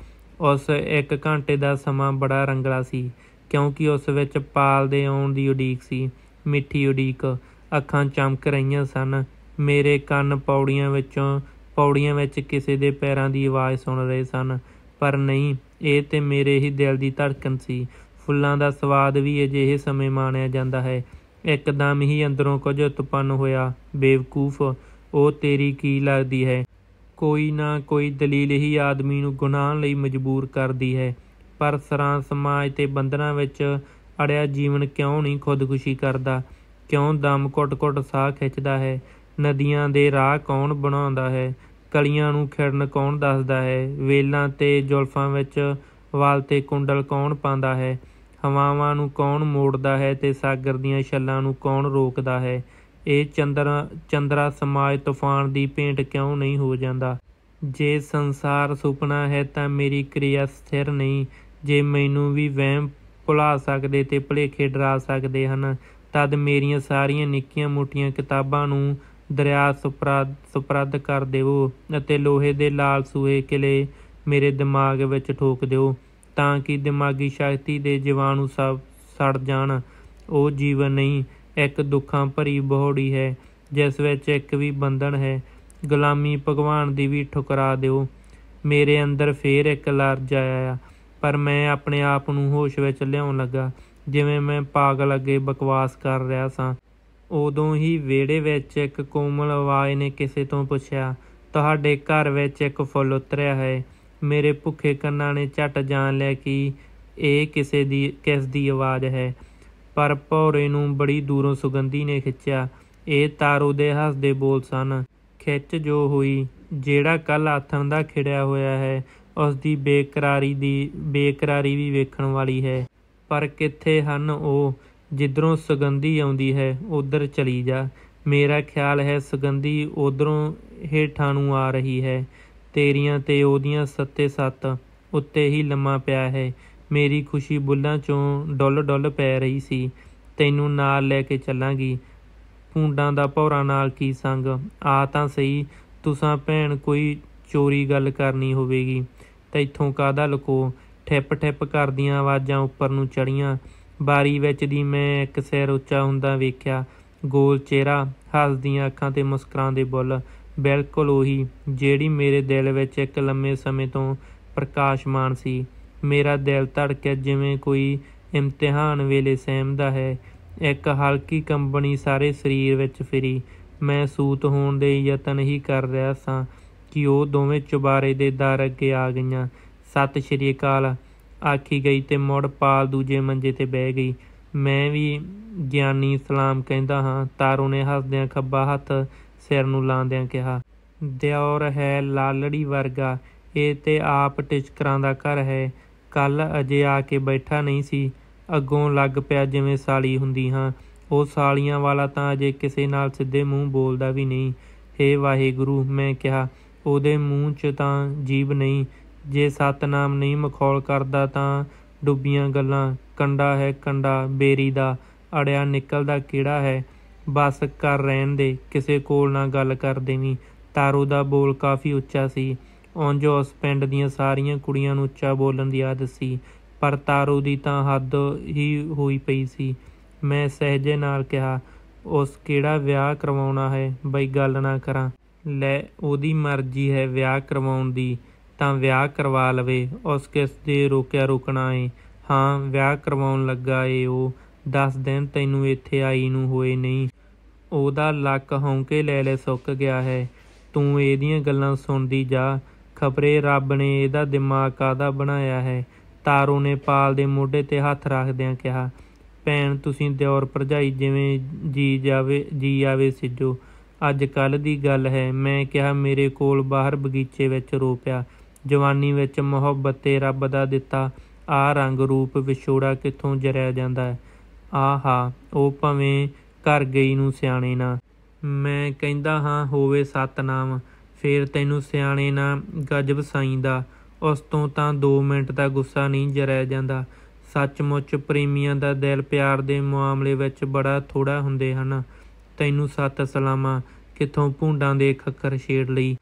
ਉਸ ਇੱਕ ਘੰਟੇ ਦਾ ਸਮਾਂ ਬੜਾ ਰੰਗਲਾ ਸੀ ਕਿਉਂਕਿ ਉਸ ਵਿੱਚ ਪਾਲ ਦੇ ਆਉਣ ਦੀ ਉਡੀਕ ਸੀ ਮਿੱਠੀ ਉਡੀਕ ਅੱਖਾਂ ਚਮਕ ਰਹੀਆਂ ਸਨ ਮੇਰੇ ਕੰਨ ਪੌੜੀਆਂ ਵਿੱਚੋਂ ਪੌੜੀਆਂ ਵਿੱਚ ਕਿਸੇ ਦੇ ਪੈਰਾਂ ਦੀ ਆਵਾਜ਼ ਸੁਣ ਰਹੇ ਸਨ ਪਰ ਨਹੀਂ ਇਹ ਤੇ ਮੇਰੇ ਹੀ ਦਿਲ ਦੀ ਧੜਕਨ ਸੀ ਫੁੱਲਾਂ ਦਾ ਸਵਾਦ ਵੀ ਅਜਿਹੇ ਸਮੇਂ ਮਾਣਿਆ ਜਾਂਦਾ ਹੈ ਇੱਕਦਮ ਹੀ ਅੰਦਰੋਂ ਕੁਝ ਉਤਪੰਨ ਹੋਇਆ ਬੇਵਕੂਫ ਉਹ ਤੇਰੀ ਕੀ ਲੱਗਦੀ ਹੈ ਕੋਈ ਨਾ ਕੋਈ ਦਲੀਲ ਹੀ ਆਦਮੀ ਨੂੰ ਗੁਨਾਹ ਲਈ ਮਜਬੂਰ ਕਰਦੀ ਹੈ ਪਰ ਸਰਾਂ ਸਮਾਜ ਤੇ ਬੰਧਨਾਂ ਵਿੱਚ ਅੜਿਆ ਜੀਵਨ ਕਿਉਂ ਨਹੀਂ ਖੁਦਕੁਸ਼ੀ ਕਰਦਾ ਕਿਉਂ ਦਮ ਘਟ-ਘਟ ਸਾਹ ਖਿੱਚਦਾ ਹੈ ਨਦੀਆਂ ਦੇ ਰਾਹ ਕੌਣ ਬਣਾਉਂਦਾ ਹੈ ਕਲੀਆਂ ਨੂੰ ਖਿੜਨ ਕੌਣ ਦੱਸਦਾ ਹੈ ਵੇਲਾਂ ਤੇ ਜ਼ੁਲਫਾਂ ਵਿੱਚ ਵਾਲ ਤੇ ਕੁੰਡਲ ਕੌਣ ਪਾਉਂਦਾ ਹੈ ਹਵਾਵਾਂ ਨੂੰ ਕੌਣ ਮੋੜਦਾ ਹੈ ਤੇ ਸਾਗਰ ਦੀਆਂ ਛੱਲਾਂ ਨੂੰ ਕੌਣ ਰੋਕਦਾ ਹੈ ਇਹ ਚੰਦਰ ਚੰਦਰਾ ਸਮਾਜ ਤੂਫਾਨ ਦੀ ਭੇਂਟ ਕਿਉਂ ਨਹੀਂ ਹੋ ਜਾਂਦਾ ਜੇ ਸੰਸਾਰ ਸੁਪਨਾ ਹੈ ਤਾਂ ਮੇਰੀ ਕਿਰਿਆ ਸਥਿਰ ਨਹੀਂ ਜੇ ਮੈਨੂੰ ਵੀ ਵਹਿਮ ਭੁਲਾ ਸਕਦੇ ਤੇ ਭਲੇਖੇ ਡਰਾ ਸਕਦੇ ਹਨ ਤਦ ਮੇਰੀਆਂ ਸਾਰੀਆਂ ਨਿੱਕੀਆਂ ਮੋਟੀਆਂ ਕਿਤਾਬਾਂ ਨੂੰ ਦਰਿਆ ਸੁਪਰਦ ਸੁਪਰਦ ਕਰ ਦਿਓ ਅਤੇ ਲੋਹੇ ਦੇ ਲਾਲ ਸੂਏ ਕਿਲੇ ਮੇਰੇ ਦਿਮਾਗ ਵਿੱਚ ਠੋਕ ਦਿਓ ਤਾਂ ਕਿ ਦਿਮਾਗੀ ਸ਼ਕਤੀ ਦੇ ਜੀਵਾਣੂ ਸਭ ਸੜ ਜਾਣ ਉਹ ਜੀਵਨ ਨਹੀਂ ਇੱਕ ਦੁੱਖਾਂ ਭਰੀ ਬਹੋੜੀ ਹੈ ਜਿਸ ਵਿੱਚ ਇੱਕ ਵੀ ਬੰਧਨ ਹੈ ਗੁਲਾਮੀ ਭਗਵਾਨ ਦੀ ਵੀ ਠੁਕਰਾ ਦਿਓ ਮੇਰੇ ਅੰਦਰ ਫੇਰ ਇੱਕ ਲਾਰਜ ਆਇਆ ਪਰ ਮੈਂ ਆਪਣੇ ਆਪ ਨੂੰ ਹੋਸ਼ ਵਿੱਚ ਲਿਆਉਣ ਲੱਗਾ ਜਿਵੇਂ ਮੈਂ ਪਾਗਲ ਅੱਗੇ ਬਕਵਾਸ ਕਰ ਰਿਹਾ ਸਾਂ ਉਦੋਂ ਹੀ ਵਿਹੜੇ ਵਿੱਚ ਇੱਕ ਕੋਮਲ ਆਵਾਜ਼ ਨੇ ਕਿਸੇ ਤੋਂ ਪੁੱਛਿਆ ਤੁਹਾਡੇ ਘਰ ਵਿੱਚ ਇੱਕ ਫੁੱਲ ਉਤਰਿਆ ਹੈ ਮੇਰੇ ਭੁੱਖੇ ਕੰਨਾਂ ਨੇ ਝਟ ਜਾਣ ਲਿਆ ਕਿ ਇਹ ਕਿਸੇ ਦੀ ਕਿਸ ਦੀ ਆਵਾਜ਼ ਹੈ ਪਰ ਭੌਰੇ ਨੂੰ ਬੜੀ ਦੂਰੋਂ ਸੁਗੰਧੀ ਨੇ ਖਿੱਚਿਆ ਇਹ ਤਾਰੂ ਦੇ ਹੱਸਦੇ ਬੋਲ ਸਨ ਖਿੱਚ ਜੋ ਹੋਈ ਜਿਹੜਾ ਕੱਲ ਆਥਣ ਦਾ ਖਿੜਿਆ ਹੋਇਆ ਹੈ ਉਸ ਦੀ ਬੇਕਰਾਰੀ ਦੀ ਬੇਕਰਾਰੀ ਵੀ ਵੇਖਣ ਵਾਲੀ ਹੈ ਪਰ ਕਿੱਥੇ ਹਨ ਉਹ ਜਿੱਧਰੋਂ ਸੁਗੰਧੀ ਆਉਂਦੀ ਹੈ ਉਧਰ ਚਲੀ ਜਾ ਮੇਰਾ ਖਿਆਲ ਹੈ ਸੁਗੰਧੀ ਉਧਰੋਂ ਹੀ ਠਾਣੂ ਆ ਰਹੀ ਹੈ ਤੇਰੀਆਂ ਤੇ ਉਹਦੀਆਂ ਸੱਤੇ ਸੱਤ ਉੱਤੇ ਹੀ ਲੰਮਾ ਪਿਆ ਹੈ ਮੇਰੀ ਖੁਸ਼ੀ ਬੁੱਲਾਂ ਚੋਂ ਡੁੱਲ ਡੁੱਲ ਪੈ ਰਹੀ ਸੀ ਤੈਨੂੰ ਨਾਲ ਲੈ ਕੇ ਚੱਲਾਂਗੀ ਪੁੰਡਾਂ ਦਾ ਭੌਰਾ ਨਾਲ ਕੀ ਸੰਗ ਆ ਤਾਂ ਸਹੀ ਤੁਸਾਂ ਭੈਣ ਕੋਈ ਚੋਰੀ ਗੱਲ ਕਰਨੀ ਹੋਵੇਗੀ ਤੈਥੋਂ ਕਾਦਾ ਲੁਕੋ ਠਿੱਪ ਠਿੱਪ ਕਰਦੀਆਂ ਆਵਾਜ਼ਾਂ ਉੱਪਰ ਨੂੰ ਚੜੀਆਂ ਬਾਰੀ ਵਿੱਚ ਦੀ ਮੈਂ ਇੱਕ ਸਿਰ ਉੱਚਾ ਹੁੰਦਾ ਵੇਖਿਆ ਗੋਲ ਚਿਹਰਾ ਹੱਸਦੀਆਂ ਅੱਖਾਂ ਤੇ ਮੁਸਕਰਾਉਂਦੇ ਬੁੱਲ ਬਿਲਕੁਲ ਉਹੀ ਜਿਹੜੀ ਮੇਰੇ ਦਿਲ ਵਿੱਚ ਇੱਕ ਲੰਮੇ ਸਮੇਂ ਤੋਂ ਪ੍ਰਕਾਸ਼ਮਾਨ ਸੀ ਮੇਰਾ ਦਿਲ ਧੜਕਿਆ ਜਿਵੇਂ ਕੋਈ ਇਮਤਿਹਾਨ ਵੇਲੇ ਸਹਿਮਦਾ ਹੈ ਇੱਕ ਹਲਕੀ ਕੰਬਣੀ ਸਾਰੇ ਸਰੀਰ ਵਿੱਚ ਫਿਰੀ ਮੈਂ ਸੂਤ ਹੋਣ ਦੇ ਯਤਨ ਹੀ ਕਰ ਰਿਹਾ ਸਾਂ ਕਿ ਉਹ ਦੋਵੇਂ ਚੁਬਾਰੇ ਦੇ ਦਰ ਅੱਗੇ ਆ ਗਈਆਂ ਸਤਿ ਸ਼੍ਰੀ ਅਕਾਲ ਆਖੀ ਗਈ ਤੇ ਮੁੜ ਪਾਲ ਦੂਜੇ ਮੰਜੇ ਤੇ ਬਹਿ ਗਈ ਮੈਂ ਵੀ ਗਿਆਨੀ ਸਲਾਮ ਕਹਿੰਦਾ ਹਾਂ ਤਾਰੂ ਨੇ ਹੱਸਦਿਆਂ ਖੱਬਾ ਹੱਥ ਸਿਰ ਨੂੰ ਲਾਉਂਦਿਆਂ ਕਿਹਾ ਦਿਉਰ ਹੈ ਲਾਲੜੀ ਵਰਗਾ ਇਹ ਤੇ ਆਪ ਟਿਚਕਰਾਂ ਦਾ ਘਰ ਹੈ ਕੱਲ ਅਜੇ ਆ ਕੇ ਬੈਠਾ ਨਹੀਂ ਸੀ ਅੱਗੋਂ ਲੱਗ ਪਿਆ ਜਿਵੇਂ ਸਾਲੀ ਹੁੰਦੀ ਹਾਂ ਉਹ ਸਾਲੀਆਂ ਵਾਲਾ ਤਾਂ ਅਜੇ ਕਿਸੇ ਨਾਲ ਸਿੱਧੇ ਮੂੰਹ ਬੋਲਦਾ ਵੀ ਨਹੀਂ ਹੇ ਵਾਹਿਗੁਰੂ ਮੈਂ ਕਿਹਾ ਉਹਦੇ ਮੂੰਹ 'ਚ ਤਾਂ ਜੀਬ ਨਹੀਂ ਜੇ ਸਤਨਾਮ ਨਹੀਂ ਮਖੌਲ ਕਰਦਾ ਤਾਂ ਡੁੱਬੀਆਂ ਗੱਲਾਂ ਕੰਡਾ ਹੈ ਕੰਡਾ ਬੇਰੀ ਦਾ ਅੜਿਆ ਨਿਕਲਦਾ ਕਿਹੜਾ ਹੈ ਬਸ ਕਰ ਰਹਿਣ ਦੇ ਕਿਸੇ ਕੋਲ ਨਾ ਗੱਲ ਕਰ ਦੇਣੀ ਤਾਰੂ ਦਾ ਬੋਲ ਕਾਫੀ ਉੱਚਾ ਸੀ ਉਂਝ ਉਸ ਪਿੰਡ ਦੀਆਂ ਸਾਰੀਆਂ ਕੁੜੀਆਂ ਨੂੰ ਉੱਚਾ ਬੋਲਣ ਦੀ ਆਦਤ ਸੀ ਪਰ ਤਾਰੂ ਦੀ ਤਾਂ ਹੱਦ ਹੀ ਹੋਈ ਪਈ ਸੀ ਮੈਂ ਸਹਜੇ ਨਾਲ ਕਿਹਾ ਉਸ ਕਿਹੜਾ ਵਿਆਹ ਕਰਵਾਉਣਾ ਹੈ ਬਈ ਗੱਲ ਨਾ ਕਰਾਂ ਲੈ ਉਹਦੀ ਮਰਜ਼ੀ ਹੈ ਵਿਆਹ ਕਰਵਾਉਣ ਦੀ ਤਾਂ ਵਿਆਹ ਕਰਵਾ ਲਵੇ ਉਸ ਕਿਸ ਦੇ ਰੋਕਿਆ ਰੁਕਣਾ ਏ ਹਾਂ ਵਿਆਹ ਕਰਵਾਉਣ ਲੱਗਾ ਏ ਉਹ 10 ਦਿਨ ਤੈਨੂੰ ਇੱਥੇ ਆਈ ਨੂੰ ਹੋਏ ਨਹੀਂ ਉਹਦਾ ਲੱਕ ਹੌਂਕੇ ਲੈ ਲੈ ਸੁੱਕ ਗਿਆ ਹੈ ਤੂੰ ਇਹਦੀਆਂ ਗੱਲਾਂ ਸੁਣਦੀ ਜਾ ਖਬਰੇ ਰੱਬ ਨੇ ਇਹਦਾ ਦਿਮਾਗ ਕਾਦਾ ਬਣਾਇਆ ਹੈ ਤਾਰੂ ਨੇ ਪਾਲ ਦੇ ਮੋਢੇ ਤੇ ਹੱਥ ਰੱਖਦਿਆਂ ਕਿਹਾ ਭੈਣ ਤੁਸੀਂ ਦਿਉਰ ਪਰਜਾਈ ਜਿਵੇਂ ਜੀ ਜਾਵੇ ਜੀ ਆਵੇ ਸਿੱਜੋ ਅੱਜ ਕੱਲ ਦੀ ਗੱਲ ਹੈ ਮੈਂ ਕਿਹਾ ਮੇਰੇ ਕੋਲ ਬਾਹਰ ਬਗੀਚੇ ਵਿੱਚ ਰੋ ਪਿਆ ਜਵਾਨੀ ਵਿੱਚ ਮੁਹੱਬਤ ਤੇ ਰੱਬ ਦਾ ਦਿੱਤਾ ਆ ਰੰਗ ਰੂਪ ਵਿਛੋੜਾ ਕਿੱਥੋਂ ਜਰਿਆ ਜਾਂਦਾ ਹੈ ਆਹਾ ਉਹ ਭਵੇਂ ਕਰ ਗਈ ਨੂੰ ਸਿਆਣੇ ਨਾ ਮੈਂ ਕਹਿੰਦਾ ਹਾਂ ਹੋਵੇ ਸਤਨਾਮ ਫੇਰ ਤੈਨੂੰ ਸਿਆਣੇ ਨਾ ਗਜਬ ਸਾਈਂ ਦਾ ਉਸ ਤੋਂ ਤਾਂ 2 ਮਿੰਟ ਦਾ ਗੁੱਸਾ ਨਹੀਂ ਜਰਿਆ ਜਾਂਦਾ ਸੱਚਮੁੱਚ ਪ੍ਰੇਮੀਆਂ ਦਾ ਦਿਲ ਪਿਆਰ ਦੇ ਮਾਮਲੇ ਵਿੱਚ ਬੜਾ ਥੋੜਾ ਹੁੰਦੇ ਹਨ ਤੈਨੂੰ ਸਤ ਸਲਾਮਾਂ ਕਿਥੋਂ ਭੁੰਡਾਂ ਦੇ ਖੱਕਰ ਛੇੜ ਲਈ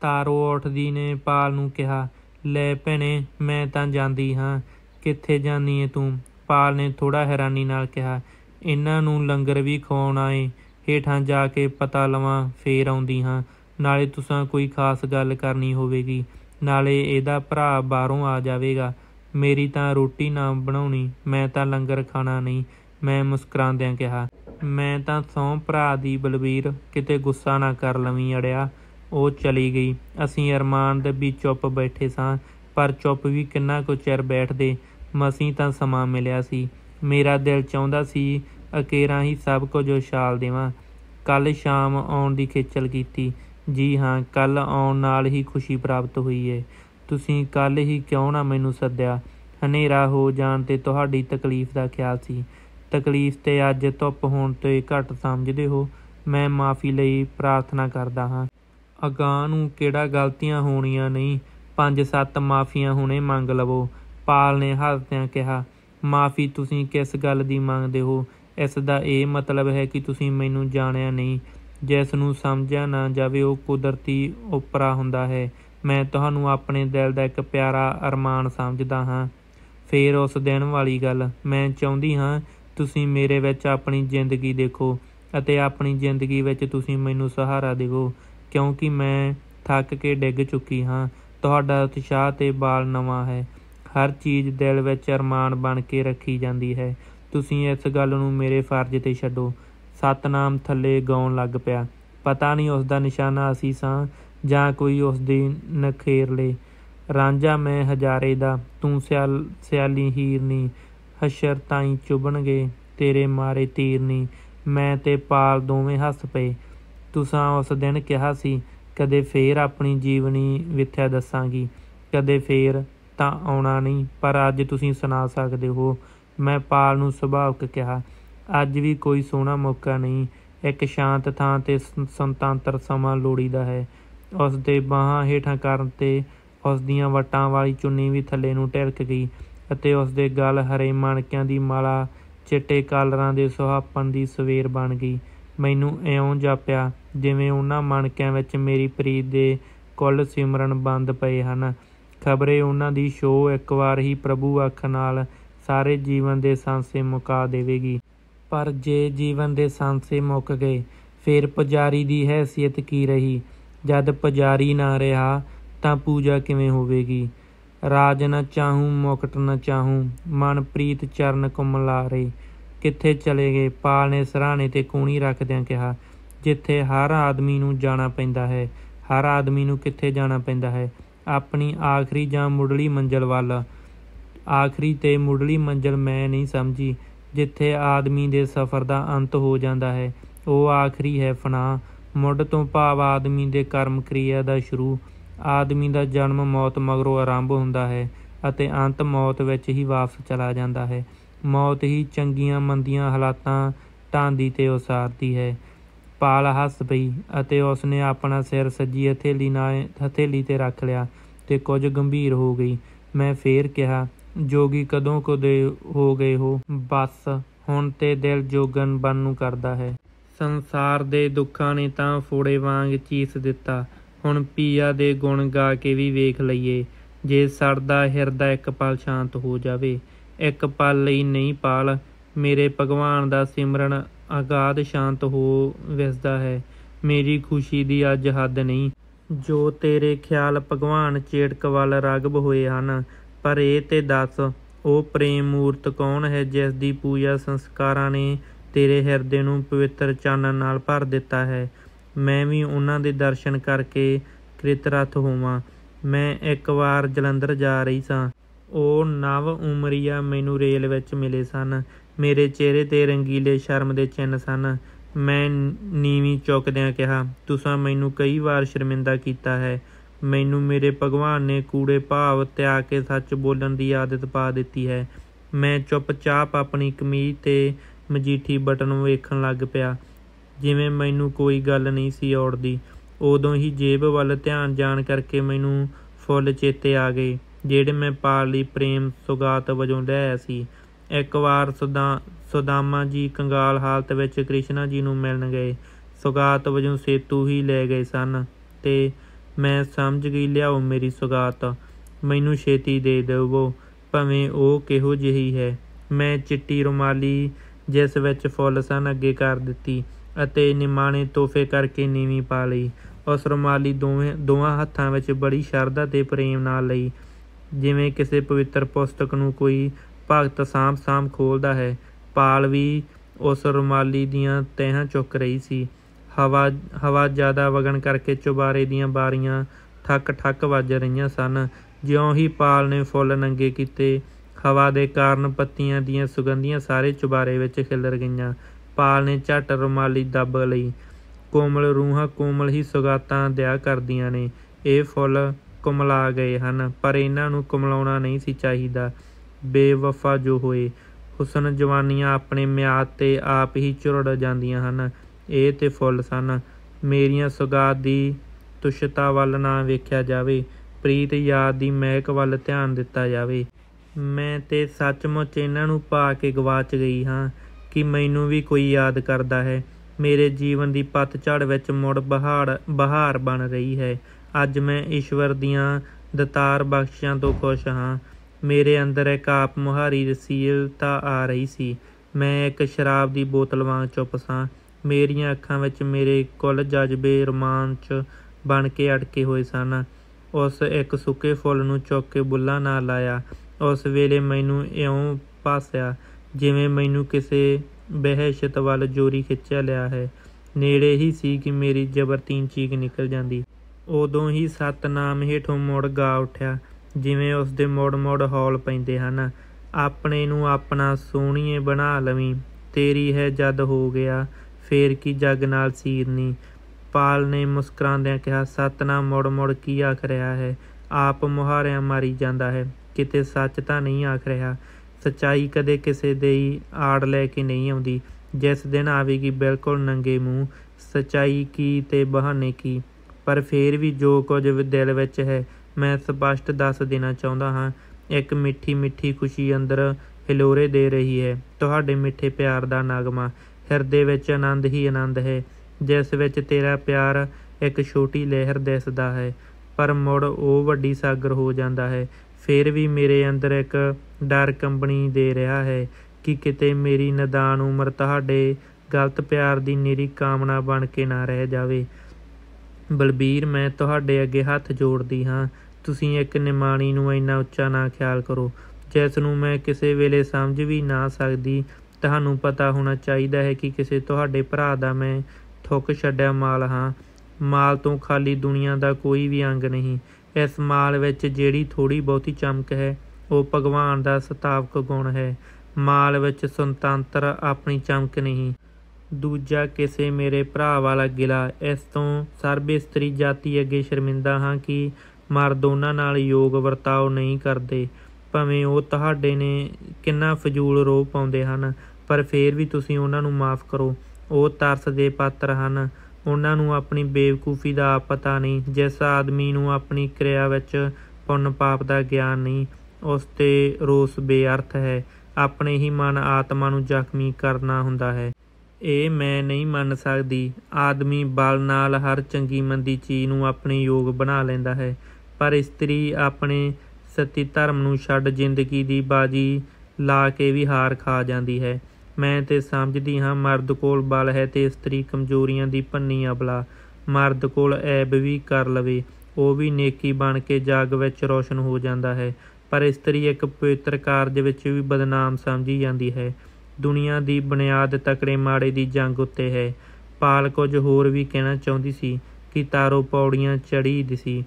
ਤਾਰੋ ਉੱਠਦੀ ਨੇ ਪਾਲ ਨੂੰ ਕਿਹਾ ਲੈ ਭੈਣੇ ਮੈਂ ਤਾਂ ਜਾਂਦੀ ਹਾਂ ਕਿੱਥੇ ਜਾਨੀ ਏ ਤੂੰ ਪਾਲ ਨੇ ਥੋੜਾ ਹੈਰਾਨੀ ਨਾਲ ਕਿਹਾ ਇਹਨਾਂ ਨੂੰ ਲੰਗਰ ਵੀ ਖਵਾਉਣਾ ਏ ਹੇਠਾਂ ਜਾ ਕੇ ਪਤਾ ਲਵਾਂ ਫੇਰ ਆਉਂਦੀ ਹਾਂ ਨਾਲੇ ਤੁਸਾਂ ਕੋਈ ਖਾਸ ਗੱਲ ਕਰਨੀ ਹੋਵੇਗੀ ਨਾਲੇ ਇਹਦਾ ਭਰਾ ਬਾਹਰੋਂ ਆ ਜਾਵੇਗਾ ਮੇਰੀ ਤਾਂ ਰੋਟੀ ਨਾ ਬਣਾਉਣੀ ਮੈਂ ਤਾਂ ਲੰਗਰ ਖਾਣਾ ਨਹੀਂ ਮੈਂ ਮੁਸਕਰਾਉਂਦਿਆਂ ਕਿਹਾ ਮੈਂ ਤਾਂ ਸੌ ਭਰਾ ਦੀ ਬਲਬੀਰ ਕਿਤੇ ਗੁੱਸਾ ਨਾ ਕਰ ਲਵੀਂ ਅੜਿਆ ਉਹ ਚਲੀ ਗਈ ਅਸੀਂ ਅਰਮਾਨ ਦੇ ਵੀ ਚੁੱਪ ਬੈਠੇ ਸਾਂ ਪਰ ਚੁੱਪ ਵੀ ਕਿੰਨਾ ਕੁ ਚਿਰ ਬੈਠਦੇ ਮਸੀਂ ਤਾਂ ਸਮਾਂ ਮਿਲਿਆ ਸੀ ਮੇਰਾ ਦਿਲ ਚਾਹੁੰਦਾ ਸੀ ਅਕੇਰਾ ਹੀ ਸਭ ਕੁਝ ਛਾਲ ਦੇਵਾਂ ਕੱਲ ਸ਼ਾਮ ਆਉਣ ਦੀ ਖੇਚਲ ਕੀਤੀ ਜੀ ਹਾਂ ਕੱਲ ਆਉਣ ਨਾਲ ਹੀ ਖੁਸ਼ੀ ਪ੍ਰਾਪਤ ਹੋਈ ਏ ਤੁਸੀਂ ਕੱਲ ਹੀ ਕਿਉਂ ਨਾ ਮੈਨੂੰ ਸੱਦਿਆ ਹਨੇਰਾ ਹੋ ਜਾਣ ਤੇ ਤੁਹਾਡੀ ਤਕਲੀਫ ਦਾ ਖਿਆਲ ਸੀ ਤਕਲੀਫ ਤੇ ਅੱਜ ਧੁੱਪ ਹੋਣ ਤੇ ਘੱਟ ਸਮਝਦੇ ਹੋ ਮੈਂ ਮਾਫੀ ਲਈ ਪ੍ਰਾਰਥਨਾ ਕਰਦਾ ਹਾਂ ਅਗਾਂ ਨੂੰ ਕਿਹੜਾ ਗਲਤੀਆਂ ਹੋਣੀਆਂ ਨਹੀਂ ਪੰਜ ਸੱਤ ਮਾਫੀਆਂ ਹੁਣੇ ਮੰਗ ਲਵੋ ਪਾਲ ਨੇ ਹੱਸਦਿਆਂ ਕਿਹਾ ਮਾਫੀ ਤੁਸੀਂ ਕਿਸ ਗੱਲ ਦੀ ਮੰਗਦੇ ਹੋ ਇਸ ਦਾ ਇਹ ਮਤਲਬ ਹੈ ਕਿ ਤੁਸੀਂ ਮੈਨੂੰ ਜਾਣਿਆ ਨਹੀਂ ਜਿਸ ਨੂੰ ਸਮਝਿਆ ਨਾ ਜਾਵੇ ਉਹ ਕੁਦਰਤੀ ਉਪਰਾ ਹੁੰਦਾ ਹੈ ਮੈਂ ਤੁਹਾਨੂੰ ਆਪਣੇ ਦਿਲ ਦਾ ਇੱਕ ਪਿਆਰਾ ਅਰਮਾਨ ਸਮਝਦਾ ਹਾਂ ਫੇਰ ਉਸ ਦਿਨ ਵਾਲੀ ਗੱਲ ਮੈਂ ਚਾਹੁੰਦੀ ਹਾਂ ਤੁਸੀਂ ਮੇਰੇ ਵਿੱਚ ਆਪਣੀ ਜ਼ਿੰਦਗੀ ਦੇਖੋ ਅਤੇ ਆਪਣੀ ਜ਼ਿੰਦਗੀ ਵਿੱਚ ਤੁਸੀਂ ਮੈਨੂੰ ਸਹਾਰਾ ਦਿਓ ਕਿਉਂਕਿ ਮੈਂ ਥੱਕ ਕੇ ਡਿੱਗ ਚੁੱਕੀ ਹਾਂ ਤੁਹਾਡਾ ਉਤਸ਼ਾਹ ਤੇ ਬਾਲ ਨਵਾਂ ਹੈ ਹਰ ਚੀਜ਼ ਦਿਲ ਵਿੱਚ ਅਰਮਾਨ ਬਣ ਕੇ ਰੱਖੀ ਜਾਂਦੀ ਹੈ ਤੁਸੀਂ ਇਸ ਗੱਲ ਨੂੰ ਮੇਰੇ ਫਰਜ਼ ਤੇ ਛੱਡੋ ਸਤਨਾਮ ਥੱਲੇ ਗਾਉਣ ਲੱਗ ਪਿਆ ਪਤਾ ਨਹੀਂ ਉਸ ਦਾ ਨਿਸ਼ਾਨਾ ਅਸੀਂ ਸਾਂ ਜਾਂ ਕੋਈ ਉਸ ਦੀ ਨਖੇਰਲੇ ਰਾਂਝਾ ਮੈਂ ਹਜ਼ਾਰੇ ਦਾ ਤੂੰ ਸਿਆਲ ਸਿਆਲੀ ਹੀਰਨੀ ਹਸ਼ਰ ਤਾਈਂ ਚੁਬਣਗੇ ਤੇਰੇ ਮਾਰੇ ਤੀਰਨੀ ਮੈਂ ਤੇ ਪਾਲ ਦੋਵੇਂ ਹੱਸ ਪਏ ਤੁਸਾਂ ਉਸ ਦਿਨ ਕਿਹਾ ਸੀ ਕਦੇ ਫੇਰ ਆਪਣੀ ਜੀਵਨੀ ਵਿਥਿਆ ਦੱਸਾਂਗੀ ਕਦੇ ਫੇਰ ਤਾਂ ਆਉਣਾ ਨਹੀਂ ਪਰ ਅੱਜ ਤੁਸੀਂ ਸੁਣਾ ਸਕਦੇ ਹੋ ਮੈਂ ਪਾਲ ਨੂੰ ਸੁਭਾਵਕ ਕਿਹਾ ਅੱਜ ਵੀ ਕੋਈ ਸੋਹਣਾ ਮੌਕਾ ਨਹੀਂ ਇੱਕ ਸ਼ਾਂਤ ਥਾਂ ਤੇ ਸੰਤਾਂਤਰ ਸਮਾਂ ਲੋੜੀਦਾ ਹੈ ਉਸ ਦੇ ਬਾਹਾਂ ਹੇਠਾਂ ਕਰਨ ਤੇ ਉਸ ਦੀਆਂ ਵਟਾਂ ਵਾਲੀ ਚੁੰਨੀ ਵੀ ਥੱਲੇ ਨੂੰ ਟਿਰਕ ਗਈ ਅਤੇ ਉਸ ਦੇ ਗਲ ਹਰੇ ਮਣਕਿਆਂ ਦੀ ਮਾਲਾ ਚਿੱਟੇ ਕਾਲਰਾਂ ਦੇ ਸੁਹਾਪਣ ਦੀ ਸਵੇਰ ਬਣ ਗਈ ਮੈਨੂੰ ਐਉਂ ਜਾਪਿਆ ਜਿਵੇਂ ਉਹਨਾਂ ਮਣਕਿਆਂ ਵਿੱਚ ਮੇਰੀ ਪ੍ਰੀਤ ਦੇ ਕੁੱਲ ਸਿਮਰਨ ਬੰਦ ਪਏ ਹਨ ਖਬਰੇ ਉਹਨਾਂ ਦੀ ਸ਼ੋ ਇੱਕ ਵਾਰ ਹੀ ਪ੍ਰਭੂ ਅੱਖ ਨਾਲ ਸਾਰੇ ਜੀਵਨ ਦੇ ਸੰਸੇ ਮੁਕਾ ਦੇਵੇਗੀ ਪਰ ਜੇ ਜੀਵਨ ਦੇ ਸੰਸੇ ਮੁੱਕ ਗਏ ਫਿਰ ਪੁਜਾਰੀ ਦੀ ਹیثیت ਕੀ ਰਹੀ ਜਦ ਪੁਜਾਰੀ ਨਾ ਰਿਹਾ ਤਾਂ ਪੂਜਾ ਕਿਵੇਂ ਹੋਵੇਗੀ ਰਾਜ ਨਾ ਚਾਹੂੰ ਮੁਕਟ ਨਾ ਚਾਹੂੰ ਮਨਪ੍ਰੀਤ ਚਰਨ ਕੁਮਲਾਰੇ ਕਿੱਥੇ ਚਲੇ ਗਏ ਪਾਲ ਨੇ ਸਰਾਣੇ ਤੇ ਕੂਣੀ ਰੱਖਦਿਆਂ ਕਿਹਾ ਜਿੱਥੇ ਹਰ ਆਦਮੀ ਨੂੰ ਜਾਣਾ ਪੈਂਦਾ ਹੈ ਹਰ ਆਦਮੀ ਨੂੰ ਕਿੱਥੇ ਜਾਣਾ ਪੈਂਦਾ ਹੈ ਆਪਣੀ ਆਖਰੀ ਜਾਂ ਮੁੱਢਲੀ ਮੰਜ਼ਲ ਵੱਲ ਆਖਰੀ ਤੇ ਮੁੱਢਲੀ ਮੰਜ਼ਲ ਮੈਂ ਨਹੀਂ ਸਮਝੀ ਜਿੱਥੇ ਆਦਮੀ ਦੇ ਸਫ਼ਰ ਦਾ ਅੰਤ ਹੋ ਜਾਂਦਾ ਹੈ ਉਹ ਆਖਰੀ ਹੈ ਫਨਾ ਮੁੱਢ ਤੋਂ ਭਾਵ ਆਦਮੀ ਦੇ ਕਰਮ ਕਿਰਿਆ ਦਾ ਸ਼ੁਰੂ ਆਦਮੀ ਦਾ ਜਨਮ ਮੌਤ ਮਗਰੋਂ ਆਰੰਭ ਹੁੰਦਾ ਹੈ ਅਤੇ ਅੰਤ ਮੌਤ ਵਿੱਚ ਹੀ ਵਾਪਸ ਚਲਾ ਜਾਂਦਾ ਹੈ ਮੌਤ ਹੀ ਚੰਗੀਆਂ ਮੰਦੀਆਂ ਹਾਲਾਤਾਂ ਢਾਂਦੀ ਤੇ ਉਸਾਰਦੀ ਹੈ ਪਾਲ ਹੱਸ ਪਈ ਅਤੇ ਨੇ ਆਪਣਾ ਸਿਰ ਸੱਜੀ ਹਥੇਲੀ ਨਾਲ ਹਥੇਲੀ ਤੇ ਰੱਖ ਲਿਆ ਤੇ ਕੁਝ ਗੰਭੀਰ ਹੋ ਗਈ ਮੈਂ ਫੇਰ ਕਿਹਾ ਜੋਗੀ ਕਦੋਂ ਦੇ ਹੋ ਗਏ ਹੋ ਬਸ ਹੁਣ ਤੇ ਦਿਲ ਜੋਗਨ ਬਨ ਨੂੰ ਕਰਦਾ ਹੈ ਸੰਸਾਰ ਦੇ ਦੁੱਖਾਂ ਨੇ ਤਾਂ ਫੋੜੇ ਵਾਂਗ ਚੀਸ ਦਿੱਤਾ ਹੁਣ ਪੀਆ ਦੇ ਗੁਣ ਗਾ ਕੇ ਵੀ ਵੇਖ ਲਈਏ ਜੇ ਸੜਦਾ ਹਿਰਦਾ ਇੱਕ ਪਲ ਸ਼ਾਂਤ ਹੋ ਜਾਵੇ ਇੱਕ ਪਲ ਲਈ ਨਹੀਂ ਪਾਲ ਮੇਰੇ ਭਗਵਾਨ ਦਾ ਸਿਮਰਨ ਆਗਾਦ ਸ਼ਾਂਤ ਹੋ ਵਸਦਾ ਹੈ ਮੇਰੀ ਖੁਸ਼ੀ ਦੀ ਅੱਜ ਹੱਦ ਨਹੀਂ ਜੋ ਤੇਰੇ ਖਿਆਲ ਭਗਵਾਨ ਚੇੜਕ ਵੱਲ ਰਗਬ ਹੋਏ ਹਨ ਪਰ ਇਹ ਤੇ ਦੱਸ ਉਹ ਪ੍ਰੇਮ ਮੂਰਤ ਕੌਣ ਹੈ ਜਿਸ ਦੀ ਪੂਜਾ ਸੰਸਕਾਰਾਂ ਨੇ ਤੇਰੇ ਹਿਰਦੇ ਨੂੰ ਪਵਿੱਤਰ ਚਾਨਣ ਨਾਲ ਭਰ ਦਿੱਤਾ ਹੈ ਮੈਂ ਵੀ ਉਹਨਾਂ ਦੇ ਦਰਸ਼ਨ ਕਰਕੇ ਕ੍ਰਿਤਰਥ ਹੋਵਾਂ ਮੈਂ ਇੱਕ ਵਾਰ ਜਲੰਧਰ ਜਾ ਰਹੀ ਸਾਂ ਉਹ ਨਵ ਉਮਰੀਆ ਮੈਨੂੰ ਰੇਲ ਵਿੱਚ ਮਿਲੇ ਸਨ ਮੇਰੇ ਚਿਹਰੇ ਤੇ ਰੰਗੀਲੇ ਸ਼ਰਮ ਦੇ ਚਿੰਨ ਸਨ ਮੈਂ ਨੀਵੀਂ ਚੁੱਕਦਿਆਂ ਕਿਹਾ ਤੁਸੀਂ ਮੈਨੂੰ ਕਈ ਵਾਰ ਸ਼ਰਮਿੰਦਾ ਕੀਤਾ ਹੈ ਮੈਨੂੰ ਮੇਰੇ ਭਗਵਾਨ ਨੇ ਕੂੜੇ ਭਾਵ ਤਿਆ ਕੇ ਸੱਚ ਬੋਲਣ ਦੀ ਆਦਤ ਪਾ ਦਿੱਤੀ ਹੈ ਮੈਂ ਚੁੱਪਚਾਪ ਆਪਣੀ ਕਮੀਜ਼ ਤੇ ਮਜੀਠੀ ਬਟਨ ਵੇਖਣ ਲੱਗ ਪਿਆ ਜਿਵੇਂ ਮੈਨੂੰ ਕੋਈ ਗੱਲ ਨਹੀਂ ਸੀ ਔੜਦੀ ਉਦੋਂ ਹੀ ਜੇਬ ਵੱਲ ਧਿਆਨ ਜਾਣ ਕਰਕੇ ਮੈਨੂੰ ਫੁੱਲ ਚੇਤੇ ਆ ਗਏ ਜਿਹੜੇ ਮੈਂ ਪਾਲ ਲਈ ਪ੍ਰੇਮ ਸੁਗਾਤ ਵਜੋਂ ਲੈ ਆਇਆ ਸੀ ਇੱਕ ਵਾਰ ਸੁਦਾ ਸੁਦਾਮਾ ਜੀ ਕੰਗਾਲ ਹਾਲਤ ਵਿੱਚ ਕ੍ਰਿਸ਼ਨਾ ਜੀ ਨੂੰ ਮਿਲਣ ਗਏ ਸੁਗਾਤ ਵਜੋਂ ਸੇਤੂ ਹੀ ਲੈ ਗਏ ਸਨ ਤੇ ਮੈਂ ਸਮਝ ਗਈ ਲਿਆਓ ਮੇਰੀ ਸੁਗਾਤ ਮੈਨੂੰ ਛੇਤੀ ਦੇ ਦਿਓ ਭਵੇਂ ਉਹ ਕਿਹੋ ਜਿਹੀ ਹੈ ਮੈਂ ਚਿੱਟੀ ਰੁਮਾਲੀ ਜਿਸ ਵਿੱਚ ਫੁੱਲ ਸਨ ਅੱਗੇ ਕਰ ਦਿੱਤੀ ਅਤੇ ਨਿਮਾਣੇ ਤੋਹਫੇ ਕਰਕੇ ਨੀਵੀਂ ਪਾ ਲਈ ਉਸ ਰੁਮਾਲੀ ਦੋਵੇਂ ਦੋਹਾਂ ਹੱਥਾਂ ਵਿੱਚ ਬੜੀ ਸ਼ਰਧਾ ਤੇ ਪ੍ਰੇਮ ਨਾਲ ਲਈ ਜਿਵੇਂ ਕਿਸੇ ਪਵਿੱਤਰ ਪੁਸਤਕ ਨੂੰ ਕੋਈ ਭਗਤ ਸਾਮ ਸਾਮ ਖੋਲਦਾ ਹੈ ਪਾਲ ਵੀ ਉਸ ਰੁਮਾਲੀ ਦੀਆਂ ਤਹਿਾਂ ਚੁੱਕ ਰਹੀ ਸੀ ਹਵਾ ਹਵਾ ਜ਼ਿਆਦਾ ਵਗਣ ਕਰਕੇ ਚੁਬਾਰੇ ਦੀਆਂ ਬਾਰੀਆਂ ਠੱਕ ਠੱਕ ਵੱਜ ਰਹੀਆਂ ਸਨ ਜਿਉਂ ਹੀ ਪਾਲ ਨੇ ਫੁੱਲ ਨੰਗੇ ਕੀਤੇ ਹਵਾ ਦੇ ਕਾਰਨ ਪੱਤੀਆਂ ਦੀਆਂ ਸੁਗੰਧੀਆਂ ਸਾਰੇ ਚੁਬਾਰੇ ਵਿੱਚ ਖਿਲਰ ਗਈਆਂ ਪਾਲ ਨੇ ਝੱਟ ਰੁਮਾਲੀ ਦੱਬ ਲਈ ਕੋਮਲ ਰੂਹਾਂ ਕੋਮਲ ਹੀ ਸੁਗਾਤਾਂ ਦਿਆ ਕਰਦੀਆਂ ਨੇ ਇਹ ਫੁੱਲ ਕੁਮਲਾ ਗਏ ਹਨ ਪਰ ਇਹਨਾਂ ਨੂੰ ਕੁਮਲਾਉਣਾ ਨਹੀਂ ਸੀ ਚਾਹੀਦਾ ਬੇਵਫਾ ਜੋ ਹੋਏ ਹੁਸਨ ਜਵਾਨੀਆਂ ਆਪਣੇ ਮਿਆਦ ਤੇ ਆਪ ਹੀ ਚੁਰੜ ਜਾਂਦੀਆਂ ਹਨ ਇਹ ਤੇ ਫੁੱਲ ਸਨ ਮੇਰੀਆਂ ਸੁਗਾਤ ਦੀ ਤੁਸ਼ਤਾ ਵੱਲ ਨਾ ਵੇਖਿਆ ਜਾਵੇ ਪ੍ਰੀਤ ਯਾਦ ਦੀ ਮਹਿਕ ਵੱਲ ਧਿਆਨ ਦਿੱਤਾ ਜਾਵੇ ਮੈਂ ਤੇ ਸੱਚਮੁੱਚ ਇਹਨਾਂ ਨੂੰ ਪਾ ਕੇ ਗਵਾਚ ਗਈ ਹਾਂ ਕਿ ਮੈਨੂੰ ਵੀ ਕੋਈ ਯਾਦ ਕਰਦਾ ਹੈ ਮੇਰੇ ਜੀਵਨ ਦੀ ਪਤਝੜ ਵਿੱਚ ਮੁੜ ਬਹਾਰ ਬਹਾਰ ਬਣ ਰਹੀ ਹੈ ਅੱਜ ਮੈਂ ਈਸ਼ਵਰ ਦੀਆਂ ਦਤਾਰ ਬਖਸ਼ਿਆਂ ਤੋਂ ਖੁਸ਼ ਹਾਂ ਮੇਰੇ ਅੰਦਰ ਇੱਕ ਆਪ ਮੁਹਾਰੀ ਰਸੀਲਤਾ ਆ ਰਹੀ ਸੀ ਮੈਂ ਇੱਕ ਸ਼ਰਾਬ ਦੀ ਬੋਤਲ ਵਾਂਗ ਚੁੱਪ ਸਾਂ ਮੇਰੀਆਂ ਅੱਖਾਂ ਵਿੱਚ ਮੇਰੇ ਕੁੱਲ ਜਜ਼ਬੇ ਰੋਮਾਂਚ ਬਣ ਕੇ ਅਟਕੇ ਹੋਏ ਸਨ ਉਸ ਇੱਕ ਸੁੱਕੇ ਫੁੱਲ ਨੂੰ ਚੁੱਕ ਕੇ ਬੁੱਲਾਂ ਨਾਲ ਲਾਇਆ ਉਸ ਵੇਲੇ ਮੈਨੂੰ ਇਉਂ ਪਾਸਿਆ ਜਿਵੇਂ ਮੈਨੂੰ ਕਿਸੇ ਬਹਿਸ਼ਤ ਵੱਲ ਜੋਰੀ ਖਿੱਚਿਆ ਲਿਆ ਹੈ ਨੇੜੇ ਹੀ ਸੀ ਕਿ ਮੇਰੀ ਜ਼ਬਰਤੀਨ ਚੀਕ ਨਿਕਲ ਜਾਂਦੀ ਉਦੋਂ ਹੀ ਸਤਨਾਮ ਹੇਠੋਂ ਮੁੜ ਗਾ ਉੱਠਿਆ ਜਿਵੇਂ ਉਸ ਦੇ ਮੋੜ-ਮੋੜ ਹੌਲ ਪੈਂਦੇ ਹਨ ਆਪਣੇ ਨੂੰ ਆਪਣਾ ਸੋਹਣੀਏ ਬਣਾ ਲਵੀਂ ਤੇਰੀ ਹੈ ਜਦ ਹੋ ਗਿਆ ਫੇਰ ਕੀ ਜਗ ਨਾਲ ਸੀਰਨੀ ਪਾਲ ਨੇ ਮੁਸਕਰਾਉਂਦਿਆਂ ਕਿਹਾ ਸਤਨਾ ਮੋੜ-ਮੋੜ ਕੀ ਆਖ ਰਿਹਾ ਹੈ ਆਪ ਮੁਹਾਰਿਆਂ ਮਾਰੀ ਜਾਂਦਾ ਹੈ ਕਿਤੇ ਸੱਚ ਤਾਂ ਨਹੀਂ ਆਖ ਰਿਹਾ ਸਚਾਈ ਕਦੇ ਕਿਸੇ ਦੇ ਹੀ ਆੜ ਲੈ ਕੇ ਨਹੀਂ ਆਉਂਦੀ ਜਿਸ ਦਿਨ ਆਵੇਗੀ ਬਿਲਕੁਲ ਨੰਗੇ ਮੂੰਹ ਸਚਾਈ ਕੀ ਤੇ ਬਹਾਨੇ ਕੀ ਪਰ ਫੇਰ ਵੀ ਜੋ ਕੁਝ ਦਿਲ ਵਿੱਚ ਹੈ ਮੈਂ ਸਪਸ਼ਟ ਦੱਸ ਦੇਣਾ ਚਾਹੁੰਦਾ ਹਾਂ ਇੱਕ ਮਿੱਠੀ ਮਿੱਠੀ ਖੁਸ਼ੀ ਅੰਦਰ ਹਿਲੋਰੇ ਦੇ ਰਹੀ ਹੈ ਤੁਹਾਡੇ ਮਿੱਠੇ ਪਿਆਰ ਦਾ ਨਾਗਮਾ ਹਿਰਦੇ ਵਿੱਚ ਆਨੰਦ ਹੀ ਆਨੰਦ ਹੈ ਜਿਸ ਵਿੱਚ ਤੇਰਾ ਪਿਆਰ ਇੱਕ ਛੋਟੀ ਲਹਿਰ ਦਿਸਦਾ ਹੈ ਪਰ ਮੁੜ ਉਹ ਵੱਡੀ ਸਾਗਰ ਹੋ ਜਾਂਦਾ ਹੈ ਫਿਰ ਵੀ ਮੇਰੇ ਅੰਦਰ ਇੱਕ ਡਰ ਕੰਬਣੀ ਦੇ ਰਿਹਾ ਹੈ ਕਿ ਕਿਤੇ ਮੇਰੀ ਨਦਾਨ ਉਮਰ ਤੁਹਾਡੇ ਗਲਤ ਪਿਆਰ ਦੀ ਨੀਰੀ ਕਾਮਨਾ ਬਣ ਕੇ ਨਾ ਰਹਿ ਜਾਵੇ ਬਲਬੀਰ ਮੈਂ ਤੁਹਾਡੇ ਅੱਗੇ ਹੱਥ ਜੋੜਦੀ ਹਾਂ ਤੁਸੀਂ ਇੱਕ ਨਿਮਾਣੀ ਨੂੰ ਇੰਨਾ ਉੱਚਾ ਨਾ ਖਿਆਲ ਕਰੋ ਜਿਸ ਨੂੰ ਮੈਂ ਕਿਸੇ ਵੇਲੇ ਸਮਝ ਵੀ ਨਾ ਸਕਦੀ ਤੁਹਾਨੂੰ ਪਤਾ ਹੋਣਾ ਚਾਹੀਦਾ ਹੈ ਕਿ ਕਿਸੇ ਤੁਹਾਡੇ ਭਰਾ ਦਾ ਮੈਂ ਥੁੱਕ ਛੱਡਿਆ ਮਾਲ ਹਾਂ ਮਾਲ ਤੋਂ ਖਾਲੀ ਦੁਨੀਆ ਦਾ ਕੋਈ ਵੀ ਅੰਗ ਨਹੀਂ ਇਸ ਮਾਲ ਵਿੱਚ ਜਿਹੜੀ ਥੋੜੀ ਬਹੁਤੀ ਚਮਕ ਹੈ ਉਹ ਭਗਵਾਨ ਦਾ ਸਤਾਵਕ ਗੁਣ ਹੈ ਮਾਲ ਵਿੱਚ ਸੁਤੰਤਰ ਆਪਣੀ ਚਮਕ ਨਹੀਂ ਦੂਜਾ ਕਿਸੇ ਮੇਰੇ ਭਰਾ ਵਾਲਾ ਗਿਲਾ ਇਸ ਤੋਂ ਸਰਬ ਇਸਤਰੀ ਜਾਤੀ ਅੱਗੇ ਸ਼ਰਮਿੰਦਾ ਹਾਂ ਕਿ ਮਰਦ ਉਹਨਾਂ ਨਾਲ ਯੋਗ ਵਰਤਾਓ ਨਹੀਂ ਕਰਦੇ ਭਾਵੇਂ ਉਹ ਤੁਹਾਡੇ ਨੇ ਕਿੰਨਾ ਫਜ਼ੂਲ ਰੋ ਪਾਉਂਦੇ ਹਨ ਪਰ ਫੇਰ ਵੀ ਤੁਸੀਂ ਉਹਨਾਂ ਨੂੰ ਮਾਫ ਕਰੋ ਉਹ ਤਰਸ ਦੇ ਪਾਤਰ ਹਨ ਉਹਨਾਂ ਨੂੰ ਆਪਣੀ ਬੇਵਕੂਫੀ ਦਾ ਪਤਾ ਨਹੀਂ ਜਿਸ ਆਦਮੀ ਨੂੰ ਆਪਣੀ ਕਿਰਿਆ ਵਿੱਚ ਪੁੰਨ ਪਾਪ ਦਾ ਗਿਆਨ ਨਹੀਂ ਉਸ ਤੇ ਰੋਸ ਬੇਅਰਥ ਹੈ ਆਪਣੇ ਹੀ ਮਨ ਆਤਮਾ ਨੂੰ ਜ਼ਖਮੀ ਕਰਨਾ ਹੁੰਦਾ ਹੈ ਇਹ ਮੈਂ ਨਹੀਂ ਮੰਨ ਸਕਦੀ ਆਦਮੀ ਬਲ ਨਾਲ ਹਰ ਚੰਗੀ ਮੰਦੀ ਚੀਜ਼ ਨੂੰ ਆਪਣੇ ਯੋਗ ਬਣਾ ਲੈਂਦਾ ਹੈ ਪਰ ਇਸਤਰੀ ਆਪਣੇ ਸਤੀ ਧਰਮ ਨੂੰ ਛੱਡ ਜ਼ਿੰਦਗੀ ਦੀ ਬਾਜੀ ਲਾ ਕੇ ਵੀ ਹਾਰ ਖਾ ਜਾਂਦੀ ਹੈ ਮੈਂ ਤੇ ਸਮਝਦੀ ਹਾਂ ਮਰਦ ਕੋਲ ਬਲ ਹੈ ਤੇ ਇਸਤਰੀ ਕਮਜ਼ੋਰੀਆਂ ਦੀ ਪੰਨੀ ਅਬਲਾ ਮਰਦ ਕੋਲ ਐਬ ਵੀ ਕਰ ਲਵੇ ਉਹ ਵੀ ਨੇਕੀ ਬਣ ਕੇ ਜਾਗ ਵਿੱਚ ਰੋਸ਼ਨ ਹੋ ਜਾਂਦਾ ਹੈ ਪਰ ਇਸਤਰੀ ਇੱਕ ਪਵਿੱਤਰ ਕਾਰਜ ਵਿੱਚ ਵੀ ਬਦਨਾਮ ਸਮਝੀ ਜਾਂਦੀ ਹੈ ਦੁਨੀਆ ਦੀ ਬੁਨਿਆਦ ਤਕੜੇ ਮਾੜੇ ਦੀ ਜੰਗ ਉੱਤੇ ਹੈ ਪਾਲ ਕੁਝ ਹੋਰ ਵੀ ਕਹਿਣਾ ਚਾਹੁੰਦੀ ਸੀ ਕਿ ਤਾਰੋ ਪੌੜੀਆਂ ਚੜੀ ਦੀ ਸੀ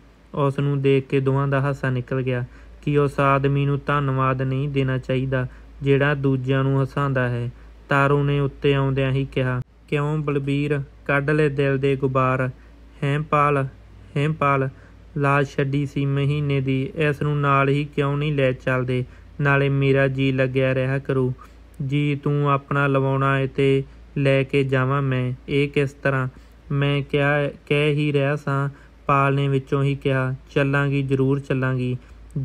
ਉਸ ਨੂੰ ਦੇਖ ਕੇ ਦੋਵਾਂ ਦਾ ਹਾਸਾ ਨਿਕਲ ਗਿਆ ਕਿ ਉਸ ਆਦਮੀ ਨੂੰ ਧੰਨਵਾਦ ਨਹੀਂ ਦੇਣਾ ਚਾਹੀਦਾ ਜਿਹੜਾ ਦੂਜਿਆਂ ਨੂੰ ਹਸਾਉਂਦਾ ਹੈ ਤਾਰੂ ਨੇ ਉੱਤੇ ਆਉਂਦਿਆਂ ਹੀ ਕਿਹਾ ਕਿਉਂ ਬਲਬੀਰ ਕੱਢ ਲੈ ਦਿਲ ਦੇ ਗੁਬਾਰ ਹੈਂਪਾਲ ਹੈਂਪਾਲ ਲਾਸ਼ ਛੱਡੀ ਸੀ ਮਹੀਨੇ ਦੀ ਇਸ ਨੂੰ ਨਾਲ ਹੀ ਕਿਉਂ ਨਹੀਂ ਲੈ ਚੱਲਦੇ ਨਾਲੇ ਮੇਰਾ ਜੀ ਲੱਗਿਆ ਰਿਹਾ ਕਰੂ ਜੀ ਤੂੰ ਆਪਣਾ ਲਵਾਉਣਾ ਏ ਤੇ ਲੈ ਕੇ ਜਾਵਾਂ ਮੈਂ ਇਹ ਕਿਸ ਤਰ੍ਹਾਂ ਮੈਂ ਕਿਹਾ ਕਹਿ ਹੀ ਰਿਹਾ ਸਾਂ ਪਾਲ ਨੇ ਵਿੱਚੋਂ ਹੀ ਕਿਹਾ ਚੱਲਾਂਗੀ ਜ਼ਰੂਰ ਚੱਲਾਂਗੀ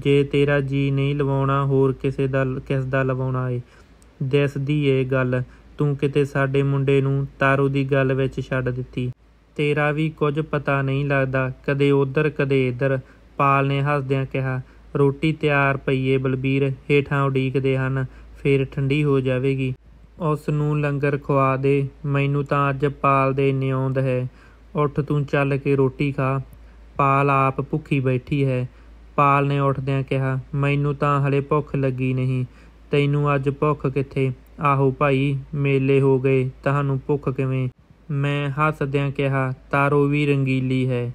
ਜੇ ਤੇਰਾ ਜੀ ਨਹੀਂ ਲਵਾਉਣਾ ਹੋਰ ਕਿਸੇ ਦਾ ਕਿਸ ਦਾ ਲਵਾਉਣਾ ਏ ਦਿਸਦੀ ਏ ਗੱਲ ਤੂੰ ਕਿਤੇ ਸਾਡੇ ਮੁੰਡੇ ਨੂੰ ਤਾਰੂ ਦੀ ਗੱਲ ਵਿੱਚ ਛੱਡ ਦਿੱਤੀ ਤੇਰਾ ਵੀ ਕੁਝ ਪਤਾ ਨਹੀਂ ਲੱਗਦਾ ਕਦੇ ਉਧਰ ਕਦੇ ਇਧਰ ਪਾਲ ਨੇ ਹੱਸਦਿਆਂ ਕਿਹਾ ਰੋਟੀ ਤਿਆਰ ਪਈ ਏ ਬਲਬੀਰ ਹੀਠਾਂ ਉਡੀਕਦੇ ਹਨ ਫੇਰ ਠੰਡੀ ਹੋ ਜਾਵੇਗੀ ਉਸ ਨੂੰ ਲੰਗਰ ਖਵਾ ਦੇ ਮੈਨੂੰ ਤਾਂ ਅੱਜ ਪਾਲ ਦੇ ਨਿਉਂਦ ਹੈ ਉੱਠ ਤੂੰ ਚੱਲ ਕੇ ਰੋਟੀ ਖਾ ਪਾਲ ਆਪ ਭੁੱਖੀ ਬੈਠੀ ਹੈ ਪਾਲ ਨੇ ਉੱਠਦਿਆਂ ਕਿਹਾ ਮੈਨੂੰ ਤਾਂ ਹਲੇ ਭੁੱਖ ਲੱਗੀ ਨਹੀਂ ਤੈਨੂੰ ਅੱਜ ਭੁੱਖ ਕਿੱਥੇ ਆਹੋ ਭਾਈ ਮੇਲੇ ਹੋ ਗਏ ਤੁਹਾਨੂੰ ਭੁੱਖ ਕਿਵੇਂ ਮੈਂ ਹੱਸਦਿਆਂ ਕਿਹਾ ਤਾਰੋ ਵੀ ਰੰਗੀਲੀ ਹੈ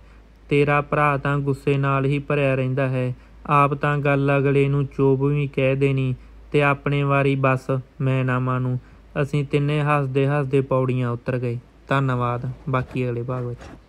ਤੇਰਾ ਭਰਾ ਤਾਂ ਗੁੱਸੇ ਨਾਲ ਹੀ ਭਰਿਆ ਰਹਿੰਦਾ ਹੈ ਆਪ ਤਾਂ ਗੱਲ ਅਗਲੇ ਨੂੰ ਚੋਬ ਵੀ ਕਹਿ ਦੇਣੀ ਤੇ ਆਪਣੇ ਵਾਰੀ ਬਸ ਮੈਂ ਨਾ ਮਾਨੂੰ ਅਸੀਂ ਤਿੰਨੇ ਹੱਸਦੇ ਹੱਸਦੇ ਪੌੜੀਆਂ ਉਤਰ ਗਏ ਧੰਨਵਾਦ ਬਾਕੀ ਅਗਲੇ ਭਾਗ ਵਿੱਚ